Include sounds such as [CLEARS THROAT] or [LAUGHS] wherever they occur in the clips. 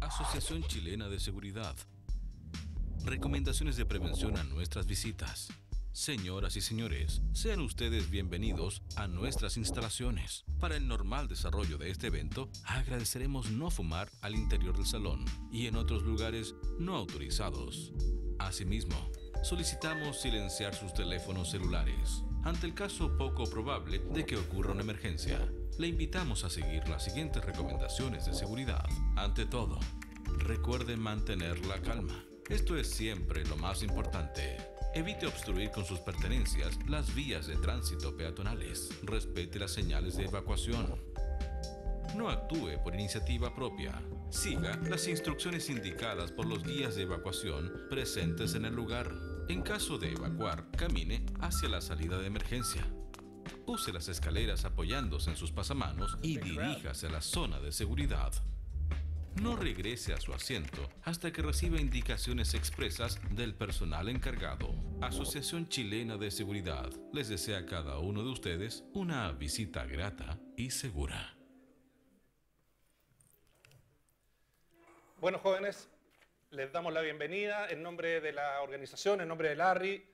Asociación Chilena de Seguridad. Recomendaciones de prevención a nuestras visitas. Señoras y señores, sean ustedes bienvenidos a nuestras instalaciones. Para el normal desarrollo de este evento, agradeceremos no fumar al interior del salón y en otros lugares no autorizados. Asimismo, solicitamos silenciar sus teléfonos celulares ante el caso poco probable de que ocurra una emergencia. Le invitamos a seguir las siguientes recomendaciones de seguridad. Ante todo, recuerde mantener la calma. Esto es siempre lo más importante. Evite obstruir con sus pertenencias las vías de tránsito peatonales. Respete las señales de evacuación. No actúe por iniciativa propia. Siga las instrucciones indicadas por los guías de evacuación presentes en el lugar. En caso de evacuar, camine hacia la salida de emergencia. Use las escaleras apoyándose en sus pasamanos y diríjase a la zona de seguridad. No regrese a su asiento hasta que reciba indicaciones expresas del personal encargado. Asociación Chilena de Seguridad les desea a cada uno de ustedes una visita grata y segura. Bueno, jóvenes, les damos la bienvenida en nombre de la organización, en nombre de Larry,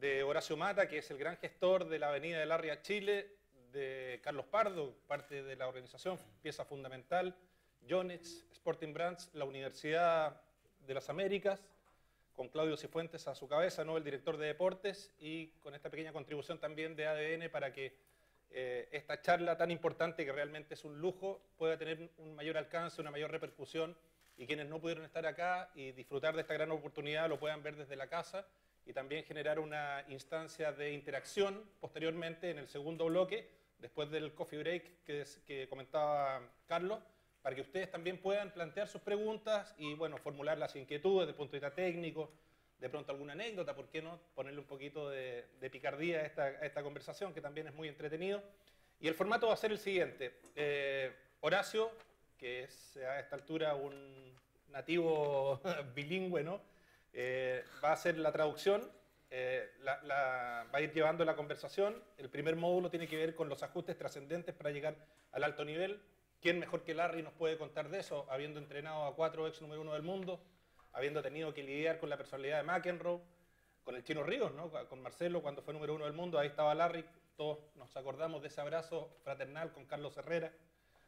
de Horacio Mata, que es el gran gestor de la Avenida de Larry a Chile, de Carlos Pardo, parte de la organización, pieza fundamental, Jones, Sporting Brands, la Universidad de las Américas, con Claudio Cifuentes a su cabeza, ¿no? el director de deportes, y con esta pequeña contribución también de ADN para que eh, esta charla tan importante, que realmente es un lujo, pueda tener un mayor alcance, una mayor repercusión y quienes no pudieron estar acá y disfrutar de esta gran oportunidad lo puedan ver desde la casa y también generar una instancia de interacción posteriormente en el segundo bloque, después del coffee break que, que comentaba Carlos, para que ustedes también puedan plantear sus preguntas y bueno, formular las inquietudes desde el punto de vista técnico, de pronto alguna anécdota, ¿por qué no ponerle un poquito de, picardía a esta, esta, conversación que también es muy entretenido? Y el formato va a ser el siguiente. Eh, Horacio que es a esta altura un nativo [LAUGHS] bilingüe, eh, va a hacer la traducción, eh, va a ir llevando la conversación. El primer módulo tiene que ver con los ajustes trascendentes para llegar al alto nivel. ¿Quién mejor que Larry nos puede contar de eso, habiendo entrenado a cuatro ex número uno del mundo, habiendo tenido que lidiar con la personalidad de McEnroe, con el Chino Ríos, con Marcelo cuando fue número uno del mundo, ahí estaba Larry, todos nos acordamos de ese abrazo fraternal con Carlos Herrera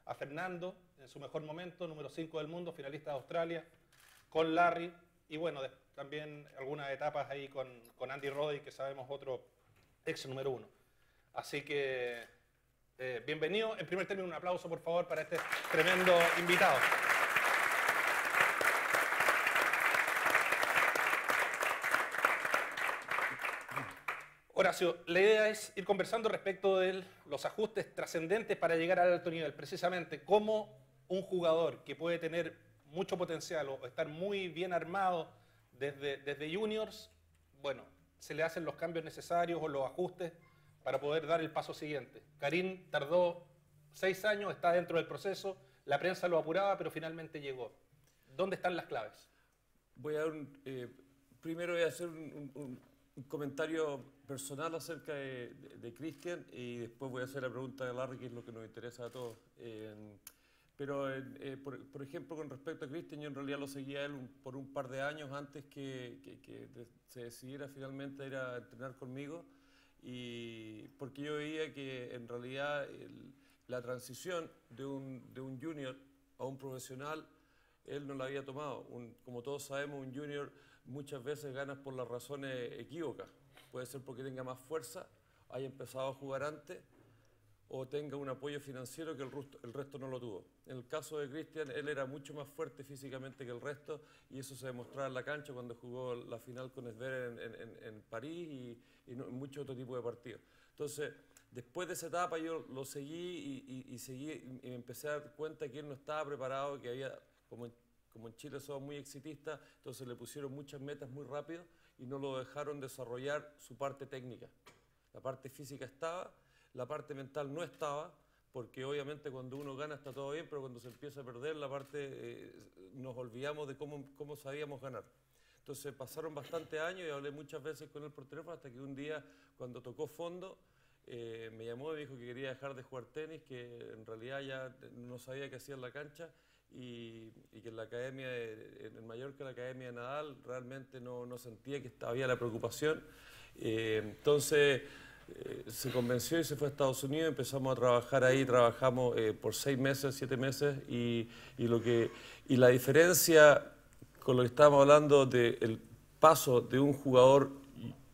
a Fernando en su mejor momento, número 5 del mundo, finalista de Australia, con Larry y bueno, también algunas etapas ahí con, Andy Roddy, que sabemos otro ex número uno. Así que eh, bienvenido. En primer término, un aplauso por favor para este tremendo invitado. Horacio, la idea es ir conversando respecto de los ajustes trascendentes para llegar al alto nivel, precisamente cómo un jugador que puede tener mucho potencial o estar muy bien armado desde, desde juniors, bueno, se le hacen los cambios necesarios o los ajustes para poder dar el paso siguiente. Karim tardó seis años, está dentro del proceso, la prensa lo apuraba, pero finalmente llegó. ¿Dónde están las claves? Voy a eh, primero voy a hacer un, un comentario personal acerca de, Christian Cristian y después voy a hacer la pregunta de Larry, que es lo que nos interesa a todos. pero, eh, por, ejemplo, con respecto a Cristian, yo en realidad lo seguía él por un par de años antes que, se decidiera finalmente ir a entrenar conmigo, y porque yo veía que en realidad la transición de un, junior a un profesional, él no la había tomado. como todos sabemos, un junior muchas veces ganas por las razones equívocas. Puede ser porque tenga más fuerza, haya empezado a jugar antes o tenga un apoyo financiero que el, resto, el resto no lo tuvo. En el caso de Cristian, él era mucho más fuerte físicamente que el resto y eso se demostraba en la cancha cuando jugó la final con Esver en, en, París y, y en muchos otro tipo de partidos. Entonces, después de esa etapa yo lo seguí y, seguí y me empecé a dar cuenta que él no estaba preparado, que había, como como en Chile somos muy exitistas, entonces le pusieron muchas metas muy rápido y no lo dejaron desarrollar su parte técnica. La parte física estaba, la parte mental no estaba, porque obviamente cuando uno gana está todo bien, pero cuando se empieza a perder, la parte eh, nos olvidamos de cómo, cómo sabíamos ganar. Entonces pasaron bastantes años y hablé muchas veces con él por teléfono hasta que un día cuando tocó fondo eh, me llamó y me dijo que quería dejar de jugar tenis, que en realidad ya no sabía qué hacía en la cancha y, que en la academia, de, en Mallorca, la academia Nadal, realmente no, no sentía que había la preocupación. Eh, entonces eh, se convenció y se fue a Estados Unidos, empezamos a trabajar ahí, trabajamos eh, por seis meses, siete meses, y, y, lo que, y la diferencia con lo que estábamos hablando del paso de un jugador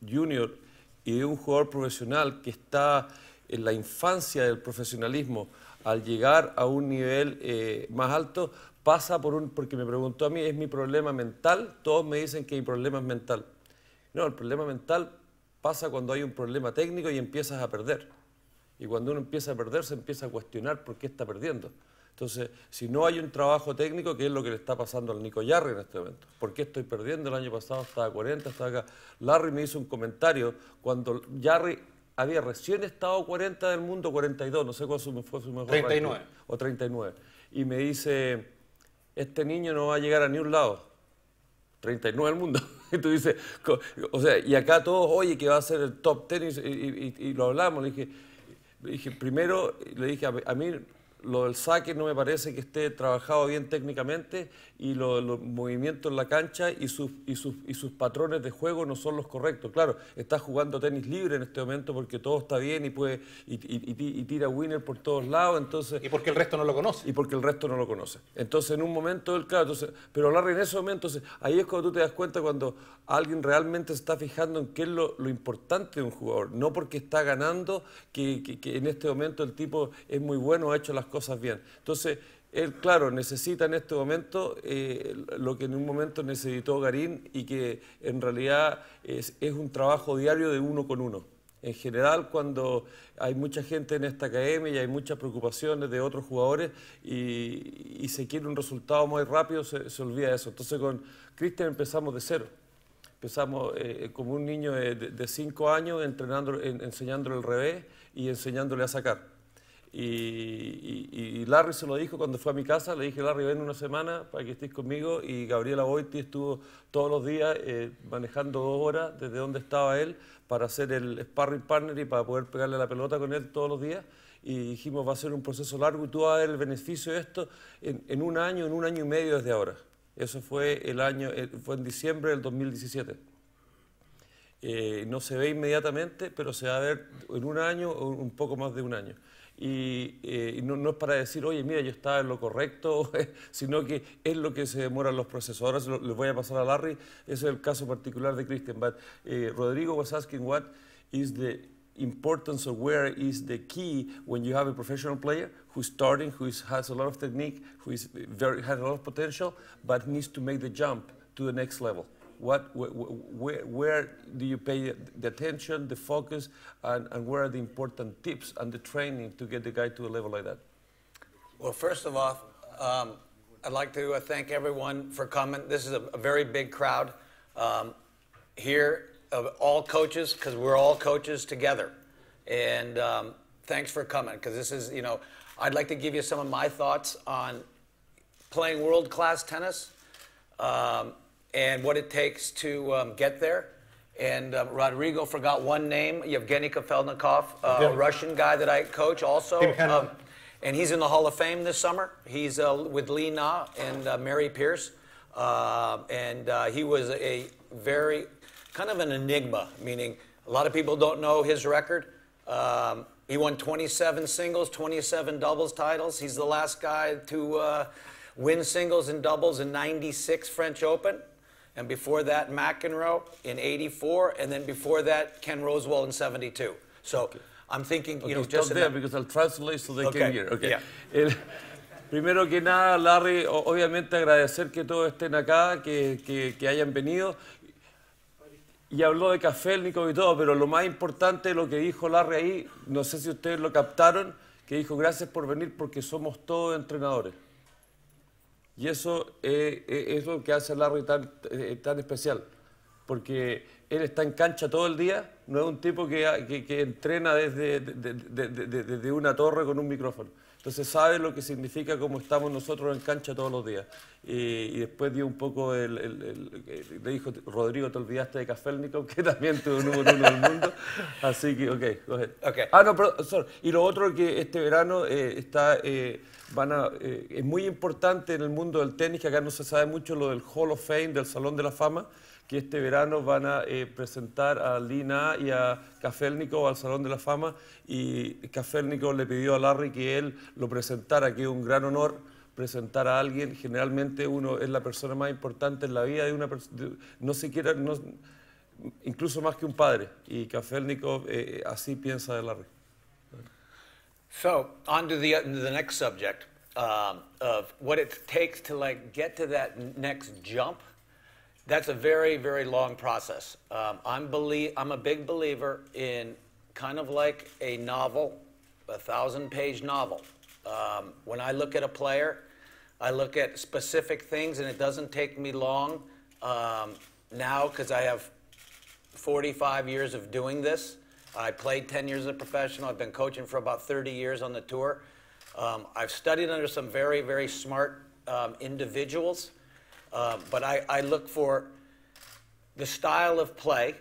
junior y de un jugador profesional que está en la infancia del profesionalismo, al llegar a un nivel eh, más alto, pasa por un, porque me preguntó a mí, ¿es mi problema mental? Todos me dicen que mi problema es mental. No, el problema mental pasa cuando hay un problema técnico y empiezas a perder. Y cuando uno empieza a perder, se empieza a cuestionar por qué está perdiendo. Entonces, si no hay un trabajo técnico, ¿qué es lo que le está pasando al Nico Yarri en este momento? ¿Por qué estoy perdiendo? El año pasado estaba 40, estaba acá. Larry me hizo un comentario cuando Yarri había recién estado 40 del mundo, 42, no sé cuál fue su mejor 39. o 39. Y me dice, este niño no va a llegar a ni un lado. 39 del mundo. [LAUGHS] y tú dices, o sea, y acá todos, oye, que va a ser el top tenis, y, lo hablamos. Le dije, dije, primero, le dije, a mí lo del saque no me parece que esté trabajado bien técnicamente y los movimientos en la cancha y sus, y, sus, y sus patrones de juego no son los correctos. Claro, está jugando tenis libre en este momento porque todo está bien y, puede, tira winner por todos lados. Entonces, y porque el resto no lo conoce. Y porque el resto no lo conoce. Entonces, en un momento claro, pero hablar en ese momento, ahí es cuando tú te das cuenta cuando alguien realmente se está fijando en qué es lo, importante de un jugador, no porque está ganando, que, que, que en este momento el tipo es muy bueno, ha hecho las cosas bien. Entonces, él, claro, necesita en este momento eh, lo que en un momento necesitó Garín y que en realidad es, un trabajo diario de uno con uno. En general, cuando hay mucha gente en esta academia y hay muchas preocupaciones de otros jugadores y, se quiere un resultado muy rápido, se, olvida eso. Entonces con Cristian empezamos de cero empezamos eh, como un niño de 5 años entrenando, enseñándole el revés y enseñándole a sacar. Y, Larry se lo dijo cuando fue a mi casa, le dije, Larry, ven una semana para que estés conmigo. Y Gabriela Boiti estuvo todos los días eh, manejando dos horas desde donde estaba él para hacer el sparring partner y para poder pegarle la pelota con él todos los días. Y dijimos, va a ser un proceso largo y tú vas a ver el beneficio de esto en, un año, en un año y medio desde ahora. Eso fue, el año, eh, fue en diciembre del 2017. Eh, no se ve inmediatamente, pero se va a ver en un año o un poco más de un año y eh, no, es para decir, oye, mira, yo estaba en lo correcto, [LAUGHS] sino que es lo que se demoran los procesadores. les voy a pasar a Larry, ese es el caso particular de Christian, but eh, Rodrigo was asking what is the importance of where is the key when you have a professional player who's starting, who has a lot of technique, who is very, has a lot of potential, but needs to make the jump to the next level. what, where, where do you pay the attention, the focus, and, and where are the important tips and the training to get the guy to a level like that? Well, first of all, um, I'd like to uh, thank everyone for coming. This is a, a very big crowd um, here of all coaches because we're all coaches together. And um, thanks for coming because this is, you know, I'd like to give you some of my thoughts on playing world class tennis. Um, and what it takes to um, get there. And uh, Rodrigo forgot one name, Yevgeny Kafelnikov, uh, a Russian guy that I coach also. Um, and he's in the Hall of Fame this summer. He's uh, with Lee Na and uh, Mary Pierce. Uh, and uh, he was a very kind of an enigma, meaning a lot of people don't know his record. Um, he won 27 singles, 27 doubles titles. He's the last guy to win singles and doubles in 96 French Open. and before that McEnroe in 84, and then before that Ken Roswell in 72. So I'm thinking, you know, just there because I'll translate so they can hear. Okay. primero que nada, Larry, obviamente agradecer que todos estén acá, que, que, que hayan venido. Y habló de café, el Nico y todo, pero lo más importante, lo que dijo Larry ahí, no sé si ustedes lo captaron, que dijo gracias por venir porque somos todos entrenadores. Y eso eh, eh, es lo que hace a Larry eh, tan, especial, porque él está en cancha todo el día, no es un tipo que, que, entrena desde de, una torre con un micrófono. Entonces sabe lo que significa cómo estamos nosotros en cancha todos los días. Y, después dio un poco, el, le dijo, Rodrigo, te olvidaste de Kafelnikov, [LAUGHS] que también tuvo un número uno del mundo. Así que, ok, okay. Ah, no, pero, Y lo otro que este verano está van a, eh, es muy importante en el mundo del tenis, que acá no se sabe mucho lo del Hall of Fame, del Salón de la Fama, que este verano van a eh, presentar a Lina y a Kafelnikov al Salón de la Fama y Kafelnikov le pidió a Larry que él lo presentara, que es un gran honor presentar a alguien, generalmente uno es la persona más importante en la vida de una persona, no siquiera, incluso más que un padre, y Kafelnikov eh, así piensa de Larry. So on to the, the next subject um, of what it takes to like get to that next jump. That's a very, very long process. Um, I'm, belie- I'm a big believer in kind of like a novel, a thousand page novel. Um, when I look at a player, I look at specific things, and it doesn't take me long um, now because I have 45 years of doing this I played 10 years as a professional. I've been coaching for about 30 years on the tour. Um, I've studied under some very, very smart um, individuals, um, but I, I look for the style of play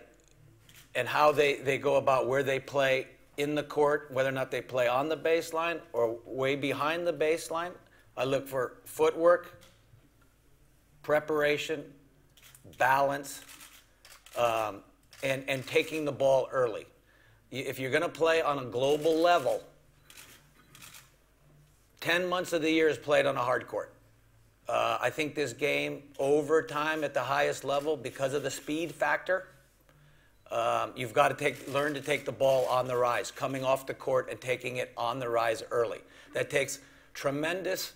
and how they, they go about where they play in the court, whether or not they play on the baseline or way behind the baseline. I look for footwork, preparation, balance, um, and, and taking the ball early if you're going to play on a global level, 10 months of the year is played on a hard court. Uh, I think this game, over time at the highest level, because of the speed factor, um, you've got to take, learn to take the ball on the rise, coming off the court and taking it on the rise early. That takes tremendous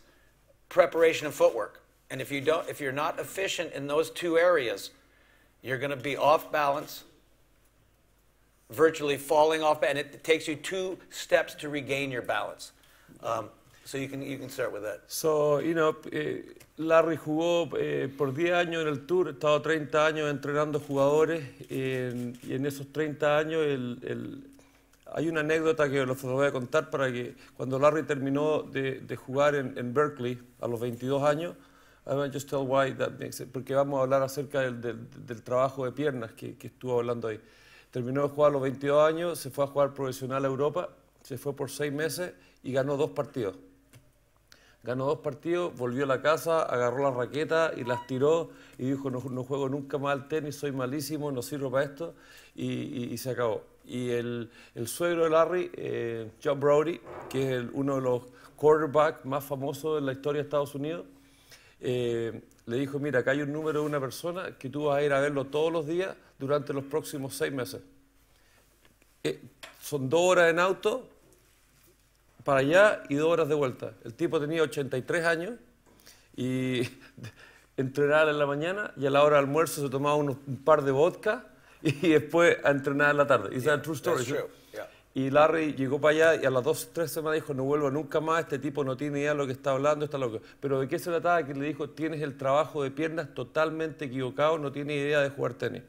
preparation and footwork. And if you don't, if you're not efficient in those two areas, you're going to be off balance virtually falling off, and it takes you two steps to regain your balance. Um, so you can, you can start with that. So, you know, eh, Larry jugó eh, por 10 años en el Tour, ha estado 30 años entrenando jugadores, y en esos 30 años el, hay una anécdota que los voy a contar para que cuando Larry terminó de, jugar en, en, Berkeley a los 22 años, just tell why that makes it, porque vamos a hablar acerca del, trabajo de piernas que estuvo hablando ahí terminó de jugar a los 22 años, se fue a jugar profesional a Europa, se fue por seis meses y ganó dos partidos. Ganó dos partidos, volvió a la casa, agarró las raquetas y las tiró y dijo, no, juego nunca más al tenis, soy malísimo, no sirvo para esto y, se acabó. Y el, suegro de Larry, eh, John Brody, que es uno de los quarterbacks más famosos en la historia de Estados Unidos, eh, le dijo, mira, acá hay un número de una persona que tú vas a ir a verlo todos los días durante los próximos seis meses. Eh, son dos horas en auto para allá y dos horas de vuelta. El tipo tenía 83 años y [LAUGHS] entrenaba en la mañana y a la hora de almuerzo se tomaba un par de vodka [LAUGHS] y después a entrenar en la tarde. Y Y Larry llegó para allá y a las dos, tres semanas dijo, no vuelvo nunca más, este tipo no tiene idea de lo que está hablando, está loco. Pero ¿de qué se trataba? Que le dijo, tienes el trabajo de piernas totalmente equivocado, no tiene idea de jugar tenis.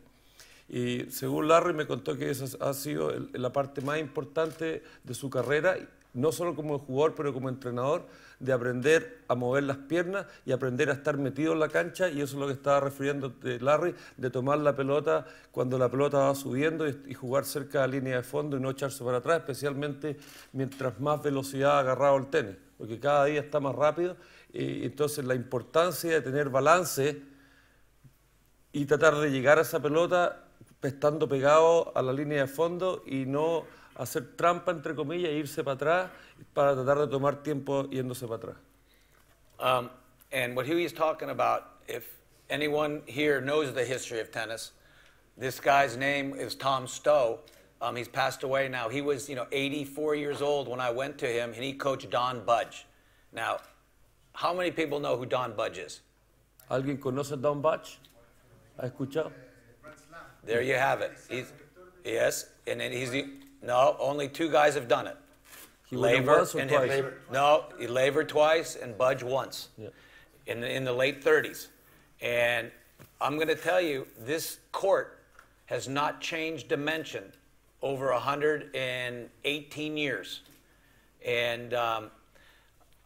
Y según Larry me contó que esa ha sido la parte más importante de su carrera, no solo como jugador, pero como entrenador, de aprender a mover las piernas y aprender a estar metido en la cancha, y eso es lo que estaba refiriendo Larry, de tomar la pelota cuando la pelota va subiendo y, jugar cerca de la línea de fondo y no echarse para atrás, especialmente mientras más velocidad ha agarrado el tenis, porque cada día está más rápido, entonces la importancia de tener balance y tratar de llegar a esa pelota estando pegado a la línea de fondo y no hacer trampa, entre comillas, e irse para atrás para tratar de tomar tiempo yéndose para atrás. Um, and what is talking about, if anyone here knows the history of tennis, this guy's name is Tom Stowe. Um, he's passed away now. He was, you know, 84 years old when I went to him, and he coached Don Budge. Now, how many people know who Don Budge is? ¿Alguien conoce Don Budge? ¿Ha escuchado? There you have it. He's, yes, and then he's the, no, only two guys have done it. He Laver and him. Laver, no, twice and Budge once, yeah. in the, in the late 30s. And I'm going to tell you, this court has not changed dimension over 118 years. And um,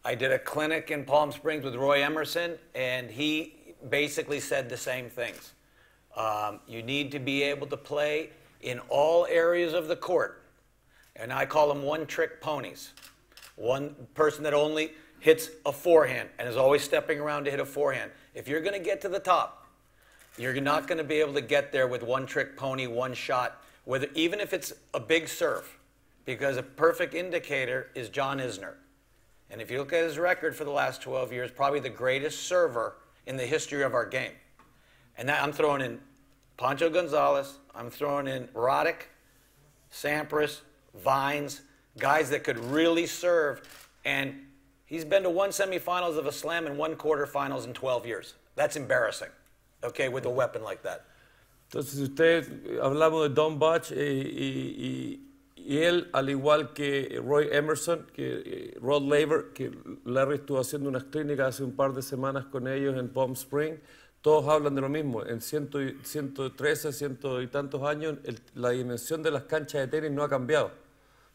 I did a clinic in Palm Springs with Roy Emerson, and he basically said the same things. Um, you need to be able to play in all areas of the court. And I call them one trick ponies. One person that only hits a forehand and is always stepping around to hit a forehand. If you're going to get to the top, you're not going to be able to get there with one trick pony, one shot, whether, even if it's a big serve, because a perfect indicator is John Isner. And if you look at his record for the last 12 years, probably the greatest server in the history of our game. And that, I'm throwing in Pancho Gonzalez, I'm throwing in Roddick, Sampras, Vines, guys that could really serve. And he's been to one semifinals of a slam and one quarterfinals in 12 years. That's embarrassing, okay, with a weapon like that. Entonces, usted hablamos de Don Bach eh, y, y, y, él, al igual que Roy Emerson, que eh, Rod Laver, que Larry estuvo haciendo unas clínicas hace un par de semanas con ellos en Palm Spring, todos hablan de lo mismo. En 113, ciento y tantos años, la dimensión de las canchas de tenis no ha cambiado.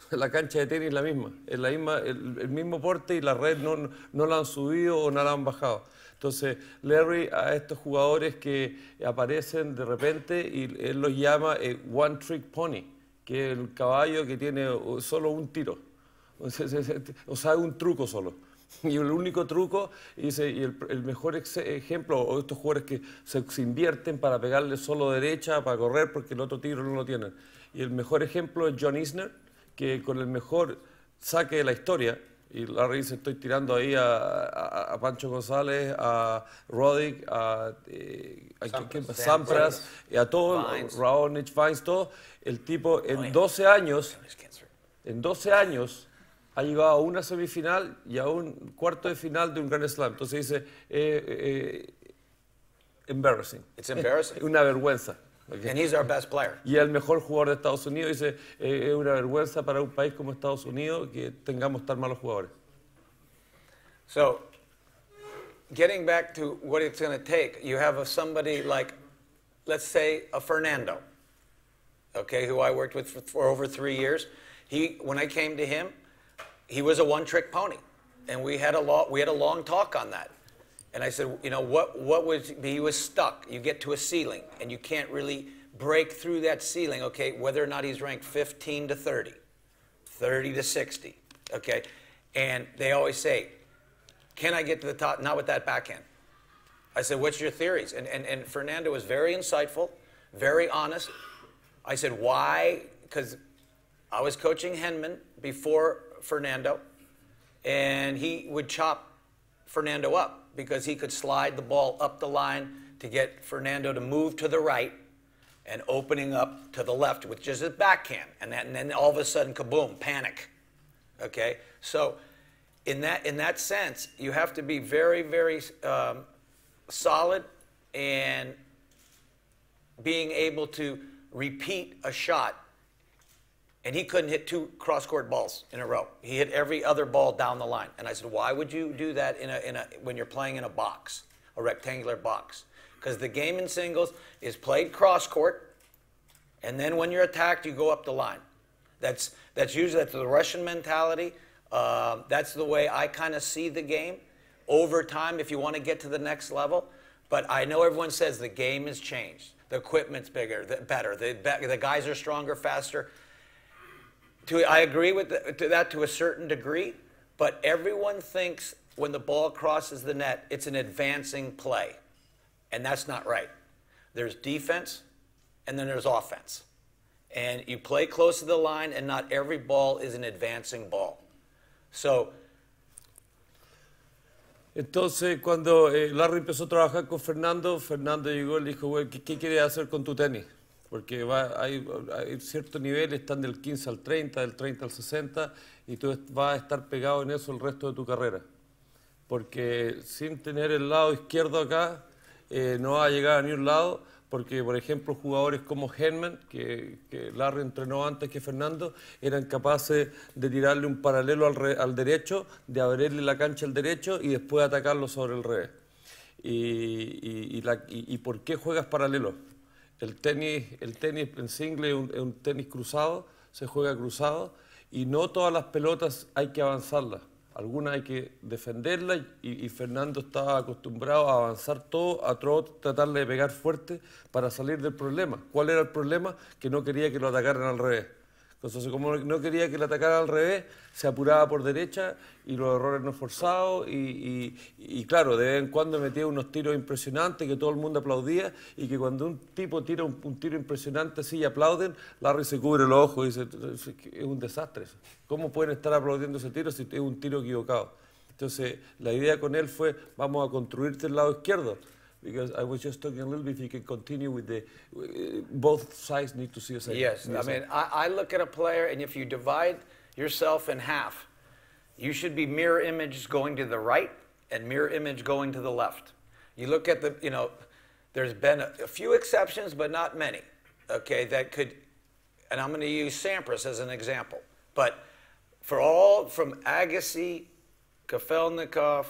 [LAUGHS] La cancha de tenis es la misma, es la misma, el, mismo porte y la red no, no, la han subido o no la han bajado. Entonces, Larry a estos jugadores que aparecen de repente y él los llama el eh, One Trick Pony, que es el caballo que tiene solo un tiro, [LAUGHS] o sea, un truco solo. [LAUGHS] Y el único truco, y, el, mejor ejemplo, o estos jugadores que se, invierten para pegarle solo derecha, para correr, porque el otro tiro no lo tienen. Y el mejor ejemplo es John Isner, que con el mejor saque de la historia, y la dice, estoy tirando ahí a, a Pancho González, a Roddick, a, eh, a Sampras, y a todos, Raonic, todo. El tipo en 12 años, en 12 años, ha llegado a una semifinal y a un cuarto de final de un Grand Slam. Entonces dice, eh, eh, embarrassing. It's embarrassing. [LAUGHS] una vergüenza. And he's our best player. Y el mejor jugador de Estados Unidos dice, eh, es una vergüenza para un país como Estados Unidos que tengamos tan malos jugadores. So, getting back to what it's going to take, you have a, somebody like, let's say, a Fernando, okay, who I worked with for, for over three years. He, when I came to him, he was a one-trick pony, and we had a long, we had a long talk on that. And I said, you know, what what was he was stuck. You get to a ceiling, and you can't really break through that ceiling. Okay, whether or not he's ranked 15 to 30, 30 to 60. Okay, and they always say, can I get to the top? Not with that backhand. I said, what's your theories? And and and Fernando was very insightful, very honest. I said, why? Because I was coaching Henman before Fernando, and he would chop Fernando up because he could slide the ball up the line to get Fernando to move to the right and opening up to the left with just his backhand. And, that, and then all of a sudden, kaboom, panic. Okay? So, in that, in that sense, you have to be very, very um, solid and being able to repeat a shot and he couldn't hit two cross court balls in a row. He hit every other ball down the line. And I said, why would you do that in a, in a, when you're playing in a box, a rectangular box? Because the game in singles is played cross court, and then when you're attacked, you go up the line. That's, that's usually that's the Russian mentality. Uh, that's the way I kind of see the game over time if you want to get to the next level. But I know everyone says the game has changed. The equipment's bigger, the, better. The, the guys are stronger, faster to, I agree with the, to that to a certain degree, but everyone thinks when the ball crosses the net, it's an advancing play. And that's not right. There's defense and then there's offense. And you play close to the line, and not every ball is an advancing ball. So. Entonces, cuando eh, Larry empezó a trabajar con Fernando, Fernando llegó y le dijo, ¿qué, ¿qué quieres hacer con tu tenis? porque va, hay, ciertos niveles, están del 15 al 30, del 30 al 60, y tú vas a estar pegado en eso el resto de tu carrera. Porque sin tener el lado izquierdo acá, eh, no va a llegar a ningún lado, porque por ejemplo jugadores como Henman, que, Larry entrenó antes que Fernando, eran capaces de tirarle un paralelo al, derecho, de abrirle la cancha al derecho y después atacarlo sobre el revés. Y, ¿Y por qué juegas paralelo? El tenis, el tenis en single es un, tenis cruzado, se juega cruzado y no todas las pelotas hay que avanzarlas. Algunas hay que defenderlas y, Fernando estaba acostumbrado a avanzar todo, a tratar de pegar fuerte para salir del problema. ¿Cuál era el problema? Que no quería que lo atacaran al revés. Entonces, como no quería que le atacara al revés, se apuraba por derecha y los errores no forzados. Y, claro, de vez en cuando metía unos tiros impresionantes que todo el mundo aplaudía. Y que cuando un tipo tira un, tiro impresionante así y aplauden, Larry se cubre los ojos y dice: Es un desastre. ¿Cómo pueden estar aplaudiendo ese tiro si es un tiro equivocado? Entonces, la idea con él fue: Vamos a construirte el lado izquierdo. because I was just talking a little bit. If you can continue with the, uh, both sides need to see a side. Yes, I mean, I, I look at a player, and if you divide yourself in half, you should be mirror image going to the right and mirror image going to the left. You look at the, you know, there's been a, a few exceptions, but not many. Okay, that could, and I'm going to use Sampras as an example, but for all from Agassi, Kafelnikov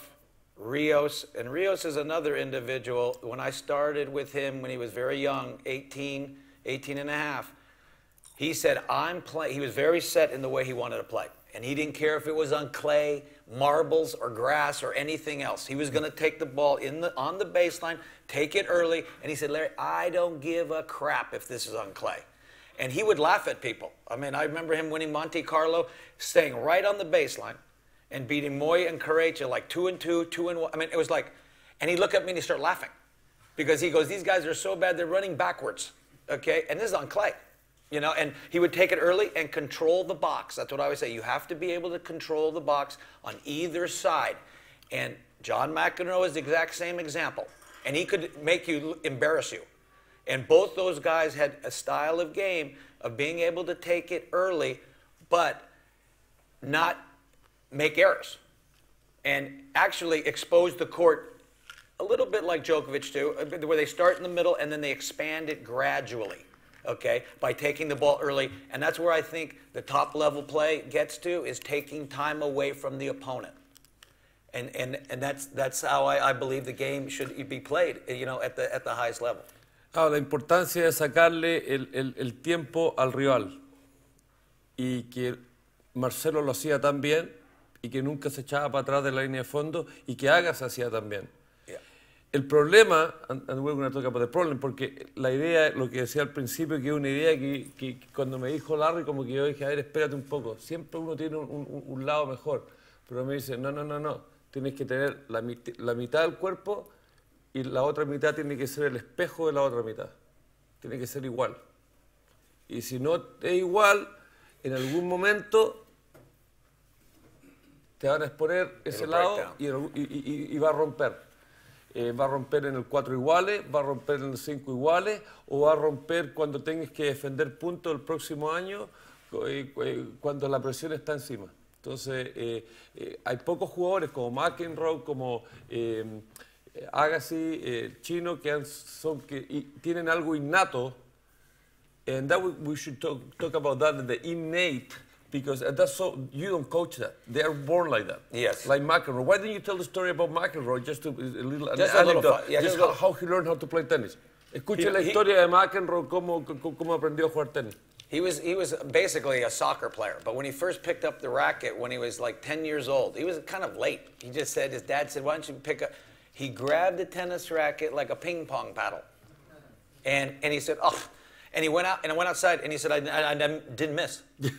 Rios, and Rios is another individual. When I started with him when he was very young, 18, 18 and a half, he said, I'm playing. He was very set in the way he wanted to play. And he didn't care if it was on clay, marbles, or grass, or anything else. He was going to take the ball in the, on the baseline, take it early. And he said, Larry, I don't give a crap if this is on clay. And he would laugh at people. I mean, I remember him winning Monte Carlo, staying right on the baseline and beating Moy and Correa like two and two, two and one. I mean, it was like, and he looked at me and he started laughing because he goes, these guys are so bad, they're running backwards. Okay, and this is on clay, you know. And he would take it early and control the box. That's what I always say. You have to be able to control the box on either side. And John McEnroe is the exact same example, and he could make you embarrass you. And both those guys had a style of game of being able to take it early, but not make errors and actually expose the court a little bit like Djokovic do, uh, where they start in the middle and then they expand it gradually, okay, by taking the ball early. And that's where I think the top level play gets to is taking time away from the opponent. And, and, and that's, that's how I, I believe the game should be played, eh, you know, at the, at the highest level. la importancia de sacarle el, el, el tiempo al rival y que Marcelo lo hacía tan bien y que nunca se echaba para atrás de la línea de fondo y que hagas hacía también. El problema, and we're going to talk porque la idea, lo que decía al principio, que es una idea que, cuando me dijo Larry, como que yo dije, a ver, espérate un poco, siempre uno tiene un, lado mejor, pero me dice, no, no, no, no, tienes que tener la mitad del cuerpo y la otra mitad tiene que ser el espejo de la otra mitad, tiene que ser igual. Y si no es igual, en algún momento te van a exponer ese lado y, va a romper. Eh, va a romper en el 4 iguales, va a romper en el 5 iguales o va a romper cuando tengas que defender puntos el próximo año eh, eh, cuando la presión está encima. Entonces, hay pocos jugadores como McEnroe, como Agassi, Chino, que, que tienen algo innato. And that we, should talk, talk about that, the innate because uh, that's so you don't coach that. They are born like that. Yes. Like McEnroe. Why didn't you tell the story about McEnroe? Just to, uh, a little just a anecdote. Little yeah, just, just how, how, he learned how to play tennis. Escuche he, la historia de McEnroe cómo cómo aprendió a jugar tenis. He was he was basically a soccer player, but when he first picked up the racket when he was like 10 years old, he was kind of late. He just said his dad said, "Why don't you pick up?" He grabbed the tennis racket like a ping pong paddle, and and he said, "Oh," and he went out and I went outside and he said, "I, I, I didn't miss." [LAUGHS]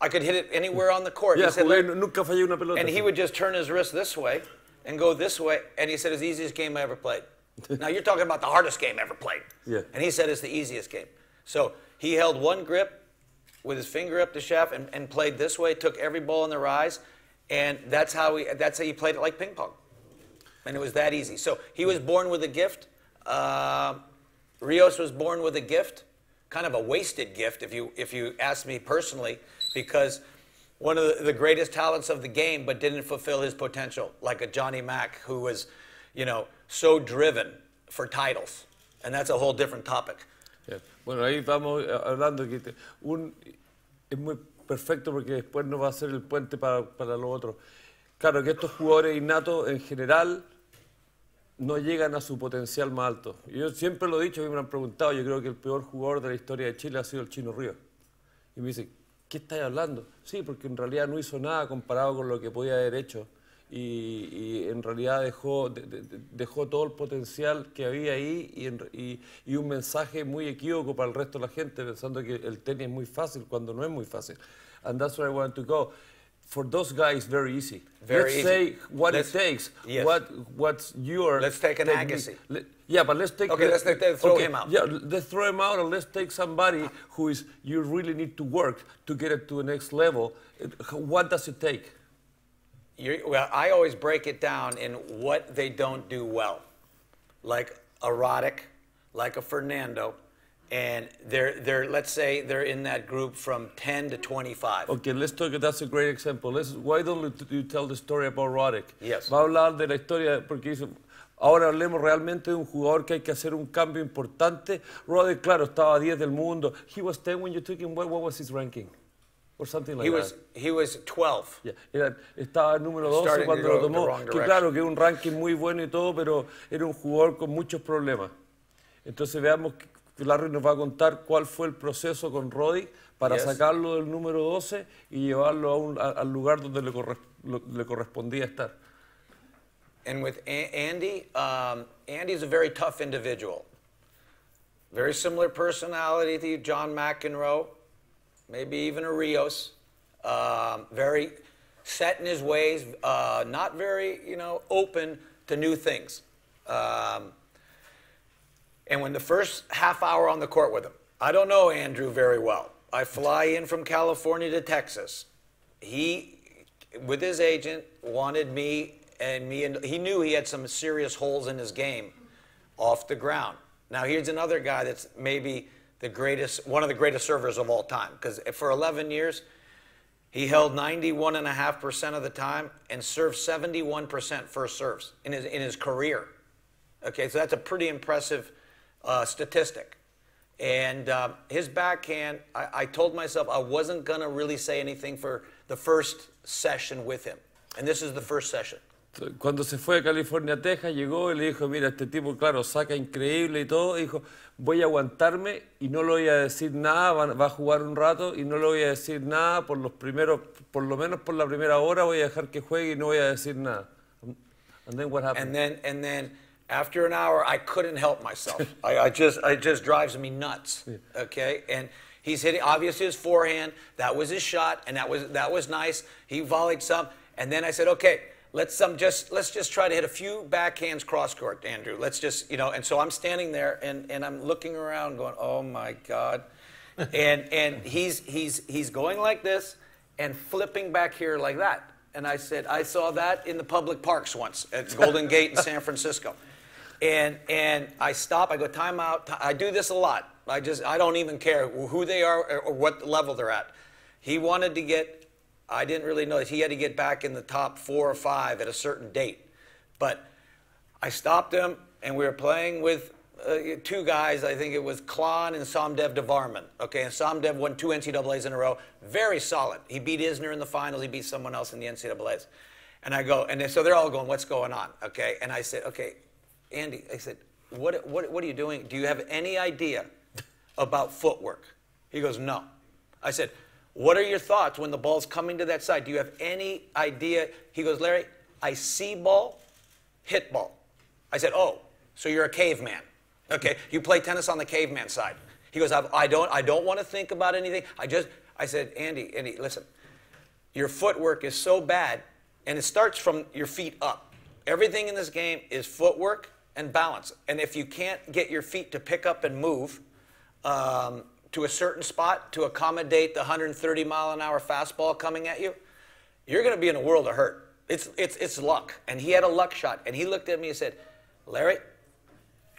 I could hit it anywhere on the court. Yeah, he said, nunca fallé una pelota. And he would just turn his wrist this way and go this way. And he said, it's the easiest game I ever played. [LAUGHS] now, you're talking about the hardest game ever played. Yeah. And he said, it's the easiest game. So he held one grip with his finger up the shaft and, and played this way, took every ball in the rise. And that's how, he, that's how he played it like ping pong. And it was that easy. So he was born with a gift. Uh, Rios was born with a gift, kind of a wasted gift, if you, if you ask me personally because one of the greatest talents of the game, but didn't fulfill his potential, like a Johnny Mack who was, you know, so driven for titles. And that's a whole different topic. Yeah. Bueno, ahí vamos eh, hablando que un, es muy perfecto porque después nos va a ser el puente para, para lo otro. Claro que estos jugadores innatos en general no llegan a su potencial más alto. yo siempre lo he dicho, y me han preguntado, yo creo que el peor jugador de la historia de Chile ha sido el Chino Río. Y me dicen, ¿qué estáis hablando? Sí, porque en realidad no hizo nada comparado con lo que podía haber hecho. Y, en realidad dejó, dejó todo el potencial que había ahí y, un mensaje muy equívoco para el resto de la gente, pensando que el tenis es muy fácil cuando no es muy fácil. And that's where I want to go. For those guys, very easy. Very Let's say what it takes. Yes. What what's your. Let's take an Yeah, but let's take. Okay, the, let's take, the, throw okay, him out. Yeah, let's throw him out, and let's take somebody who is you really need to work to get it to the next level. What does it take? You're, well, I always break it down in what they don't do well, like erotic, like a Fernando, and they're they're let's say they're in that group from 10 to 25. Okay, let's talk. That's a great example. Let's, why don't you tell the story about erotic? Yes. Va a hablar de la historia porque Ahora hablemos realmente de un jugador que hay que hacer un cambio importante. Roddy, claro, estaba 10 del mundo. He was 10 when you took him. What, was his ranking? Or something like he Was, he was 12. Yeah. estaba número 12 cuando lo tomó. Que claro, que un ranking muy bueno y todo, pero era un jugador con muchos problemas. Entonces veamos que Larry nos va a contar cuál fue el proceso con Roddy para sacarlo del número 12 y llevarlo al lugar donde le, le correspondía estar. And with a- Andy, um, Andy's a very tough individual. Very similar personality to John McEnroe, maybe even a Rios. Um, very set in his ways, uh, not very, you know, open to new things. Um, and when the first half hour on the court with him, I don't know Andrew very well. I fly in from California to Texas. He, with his agent, wanted me and he, he knew he had some serious holes in his game off the ground. Now here's another guy that's maybe the greatest, one of the greatest servers of all time, because for 11 years, he held 91.5% of the time and served 71% first serves in his, in his career. Okay, so that's a pretty impressive uh, statistic. And uh, his backhand, I, I, told myself I wasn't going to really say anything for the first session with him. And this is the first session. cuando se fue a California Texas, llegó y le dijo, mira, este tipo, claro, saca increíble y todo, y dijo, voy a aguantarme y no le voy a decir nada, va, a jugar un rato y no le voy a decir nada por los primeros, por lo menos por la primera hora voy a dejar que juegue y no voy a decir nada. And then what happened? And then, and then after an hour, I couldn't help myself. I, just, it just drives me nuts, [LAUGHS] yeah. okay? And he's hitting, obviously his forehand, that was his shot, and that was, that was nice. He volleyed some, and then I said, okay, let's um, just let's just try to hit a few backhands cross court, Andrew. Let's just you know. And so I'm standing there and and I'm looking around, going, oh my god, and and he's he's he's going like this and flipping back here like that. And I said, I saw that in the public parks once at Golden [LAUGHS] Gate in San Francisco. And and I stop. I go time out. I do this a lot. I just I don't even care who they are or what level they're at. He wanted to get I didn't really know. that He had to get back in the top four or five at a certain date. But I stopped him, and we were playing with uh, two guys. I think it was Klon and Somdev Devarman. Okay, and Somdev won two NCAAs in a row. Very solid. He beat Isner in the finals. He beat someone else in the NCAAs. And I go, and they, so they're all going, what's going on? Okay, and I said, okay, Andy, I said, what, what, what are you doing? Do you have any idea about footwork? He goes, no. I said, what are your thoughts when the ball's coming to that side? Do you have any idea? He goes, Larry, I see ball, hit ball. I said, Oh, so you're a caveman. Okay, you play tennis on the caveman side. He goes, I've, I don't want to think about anything. I just, I said, Andy, Andy, listen, your footwork is so bad, and it starts from your feet up. Everything in this game is footwork and balance. And if you can't get your feet to pick up and move, um, to a certain spot to accommodate the 130 mile an hour fastball coming at you, you're going to be in a world of hurt. It's, it's, it's luck. And he had a luck shot. And he looked at me and said, Larry,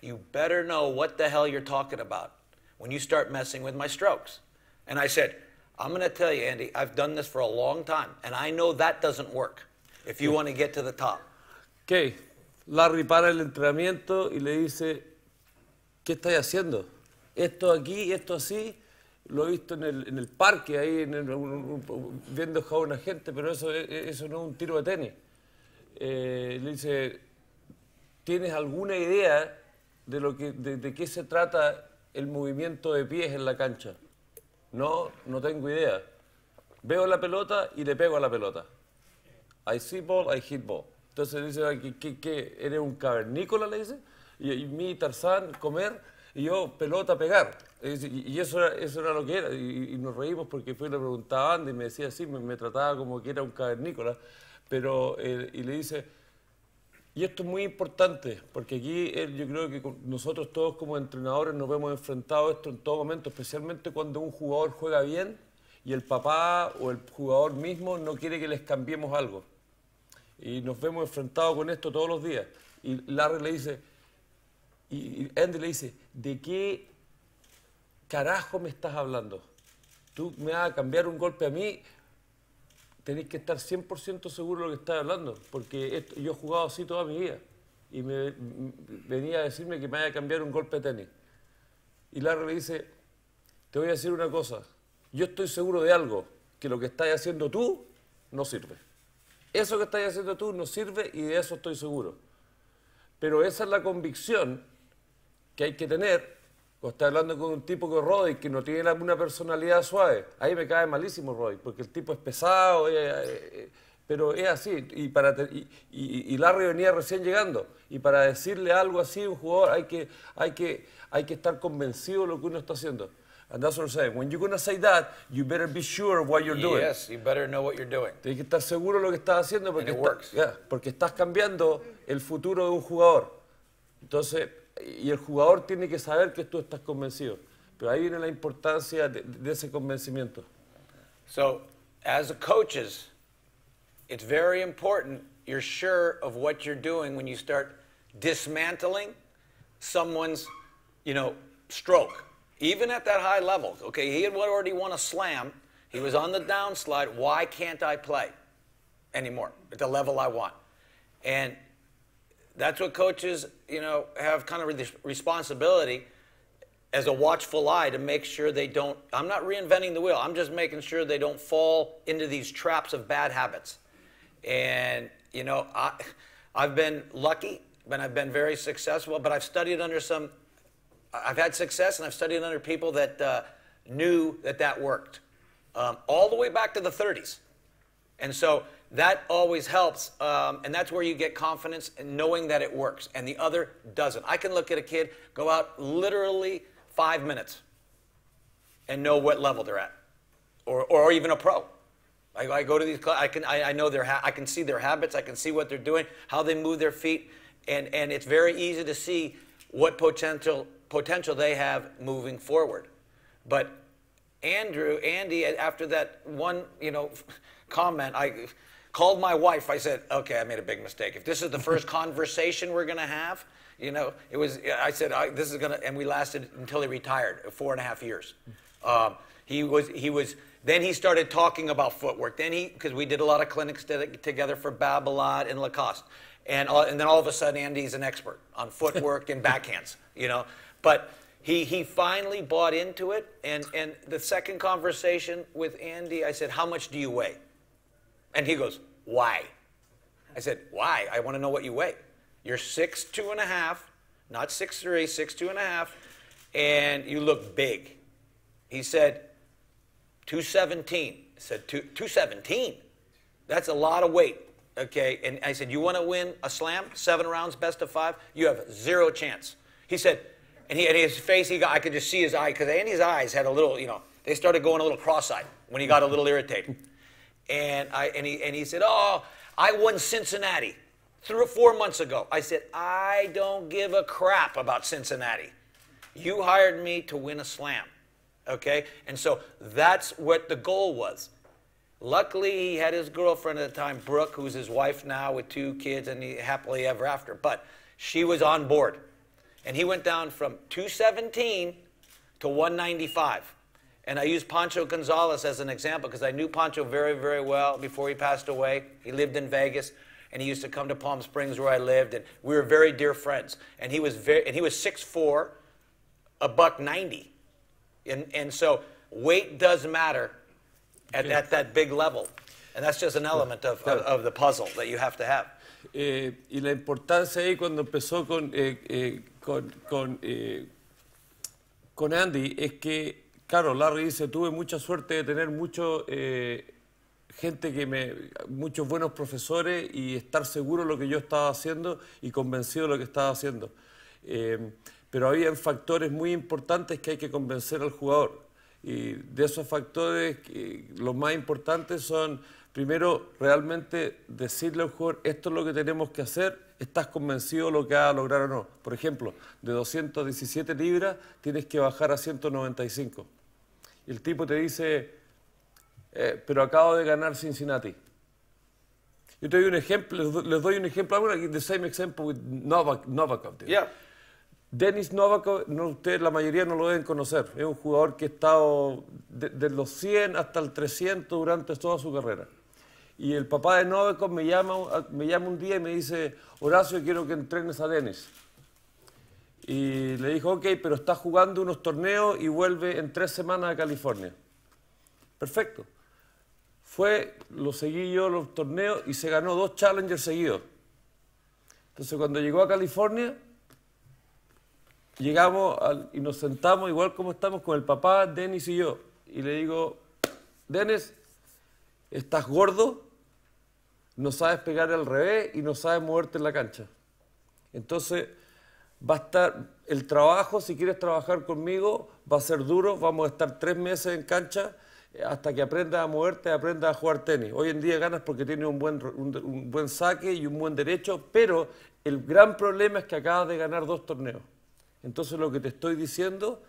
you better know what the hell you're talking about when you start messing with my strokes. And I said, I'm going to tell you, Andy, I've done this for a long time. And I know that doesn't work if you want to get to the top. Okay. Larry para el entrenamiento y le dice, ¿qué estás haciendo? esto aquí esto así. Lo he visto en el, en el parque, ahí en viendo a una gente, pero eso, e, e, eso no es un tiro de tenis. Eh, le dice, ¿tienes alguna idea de, lo que, de, qué se trata el movimiento de pies en la cancha? No, no tengo idea. Veo la pelota y le pego a la pelota. I see ball, I hit ball. Entonces dice, ¿qué, qué, eres un cavernícola? Le dice. Y, y mi Tarzán, comer y yo, pelota pegar. Y eso era, eso era lo que era. Y, nos reímos porque fue le preguntaban y me decía así, me, trataba como que era un cavernícola. Pero, eh, y le dice, y esto es muy importante, porque aquí yo creo que nosotros todos como entrenadores nos vemos enfrentados a esto en todo momento, especialmente cuando un jugador juega bien y el papá o el jugador mismo no quiere que les cambiemos algo. Y nos vemos enfrentados con esto todos los días. Y Larry le dice, y Andy le dice, ¿de qué carajo me estás hablando? Tú me vas a cambiar un golpe a mí, tenéis que estar 100% seguro de lo que estás hablando, porque yo he jugado así toda mi vida. Y me, venía a decirme que me vaya a cambiar un golpe de tenis. Y Larry le dice, te voy a decir una cosa, yo estoy seguro de algo, que lo que estás haciendo tú no sirve. Eso que estás haciendo tú no sirve y de eso estoy seguro. Pero esa es la convicción que hay que tener, o está hablando con un tipo que Roddy que no tiene alguna personalidad suave. Ahí me cae malísimo Roddy porque el tipo es pesado, eh, eh, pero es así. Y, para y, Larry venía recién llegando. Y para decirle algo así a un jugador hay que, hay que, hay que estar convencido de lo que uno está haciendo. And that's what I'm saying. When you're going to say that, you better be sure of what you're doing. Yes, you better know what you're doing. Tienes que estar seguro de lo que estás haciendo porque, porque estás cambiando el futuro de un jugador. Entonces, y el jugador tiene que saber que tú estás convencido. Pero ahí viene la importancia de, de ese convencimiento. So, as coaches, it's very important you're sure of what you're doing when you start dismantling someone's, you know, stroke. Even at that high level, okay, he had already won a slam. He was on the downslide. Why can't I play anymore at the level I want? And that's what coaches, you know, have kind of re- responsibility as a watchful eye to make sure they don't. I'm not reinventing the wheel. I'm just making sure they don't fall into these traps of bad habits. And you know, I, I've been lucky, but I've been very successful. But I've studied under some. I've had success, and I've studied under people that uh, knew that that worked, um, all the way back to the 30s. And so that always helps. Um, and that's where you get confidence in knowing that it works and the other doesn't. I can look at a kid, go out literally five minutes and know what level they're at or, or even a pro. I, I go to these classes, I can, I, I know their, I can see their habits, I can see what they're doing, how they move their feet. And, and it's very easy to see what potential, potential they have moving forward. But Andrew, Andy, after that one, you know, [LAUGHS] comment, I, Called my wife. I said, okay, I made a big mistake. If this is the first [LAUGHS] conversation we're going to have, you know, it was, I said, I, this is going to, and we lasted until he retired, four and a half years. Um, he was, he was, then he started talking about footwork. Then he, because we did a lot of clinics together for Babolat and Lacoste. And, all, and then all of a sudden, Andy's an expert on footwork and backhands, [LAUGHS] you know. But he, he finally bought into it. And, and the second conversation with Andy, I said, How much do you weigh? And he goes, why? I said, Why? I want to know what you weigh. You're six, two and a half, not six, three, six, two and a half, and you look big. He said, 217. I said, 217? That's a lot of weight. Okay. And I said, You want to win a slam? Seven rounds, best of five? You have zero chance. He said, and, he, and his face, he got, I could just see his eye, because Andy's eyes had a little, you know, they started going a little cross eyed when he got a little irritated. And, I, and, he, and he said, Oh, I won Cincinnati three or four months ago. I said, I don't give a crap about Cincinnati. You hired me to win a slam. Okay? And so that's what the goal was. Luckily, he had his girlfriend at the time, Brooke, who's his wife now with two kids and he, happily ever after. But she was on board. And he went down from 217 to 195. And I use Pancho Gonzalez as an example because I knew Pancho very, very well before he passed away. He lived in Vegas and he used to come to Palm Springs where I lived and we were very dear friends. And he was very and he was 6'4, a buck 90. And and so weight does matter at, yeah. at that big level. And that's just an element of, of, of the puzzle that you have to have. Eh, y la importancia ahí cuando empezó con, eh, eh, con, con, eh, con Andy es que Claro, Larry dice, tuve mucha suerte de tener mucho... Eh, gente que me, muchos buenos profesores y estar seguro de lo que yo estaba haciendo y convencido de lo que estaba haciendo. Em, pero había factores muy importantes que hay que convencer al jugador. Y de esos factores, eh, los más importantes son, primero, realmente decirle al jugador, esto es lo que tenemos que hacer, estás convencido de lo que vas a lograr o no. Por ejemplo, de 217 libras tienes que bajar a 195 el tipo te dice, eh, pero acabo de ganar Cincinnati. Yo te doy un ejemplo, les, doy un ejemplo. ahora. going the same example Novak, Novakov. Denis Novakov, no, la mayoría no lo deben conocer. Es un jugador que ha estado de, los 100 hasta el 300 durante toda su carrera. Y el papá de Novakov me llama, me llama un día y me dice, Horacio, quiero que entrenes a Denis. Y le dijo, ok, pero está jugando unos torneos y vuelve en tres semanas a California. Perfecto. Fue, lo seguí yo los torneos y se ganó dos challengers seguidos. Entonces cuando llegó a California, llegamos y nos sentamos igual como estamos con el papá, Denis y yo. Y le digo, Denis estás gordo, no sabes pegar al revés y no sabes moverte en la cancha. Entonces va a estar, el trabajo, si quieres trabajar conmigo, va a ser duro, vamos a estar tres meses en cancha eh, hasta que aprendas a moverte, aprendas a jugar tenis. Hoy en día ganas porque tienes un buen, un, buen saque y un buen derecho, pero el gran problema es que acabas de ganar dos torneos. Entonces lo que te estoy diciendo,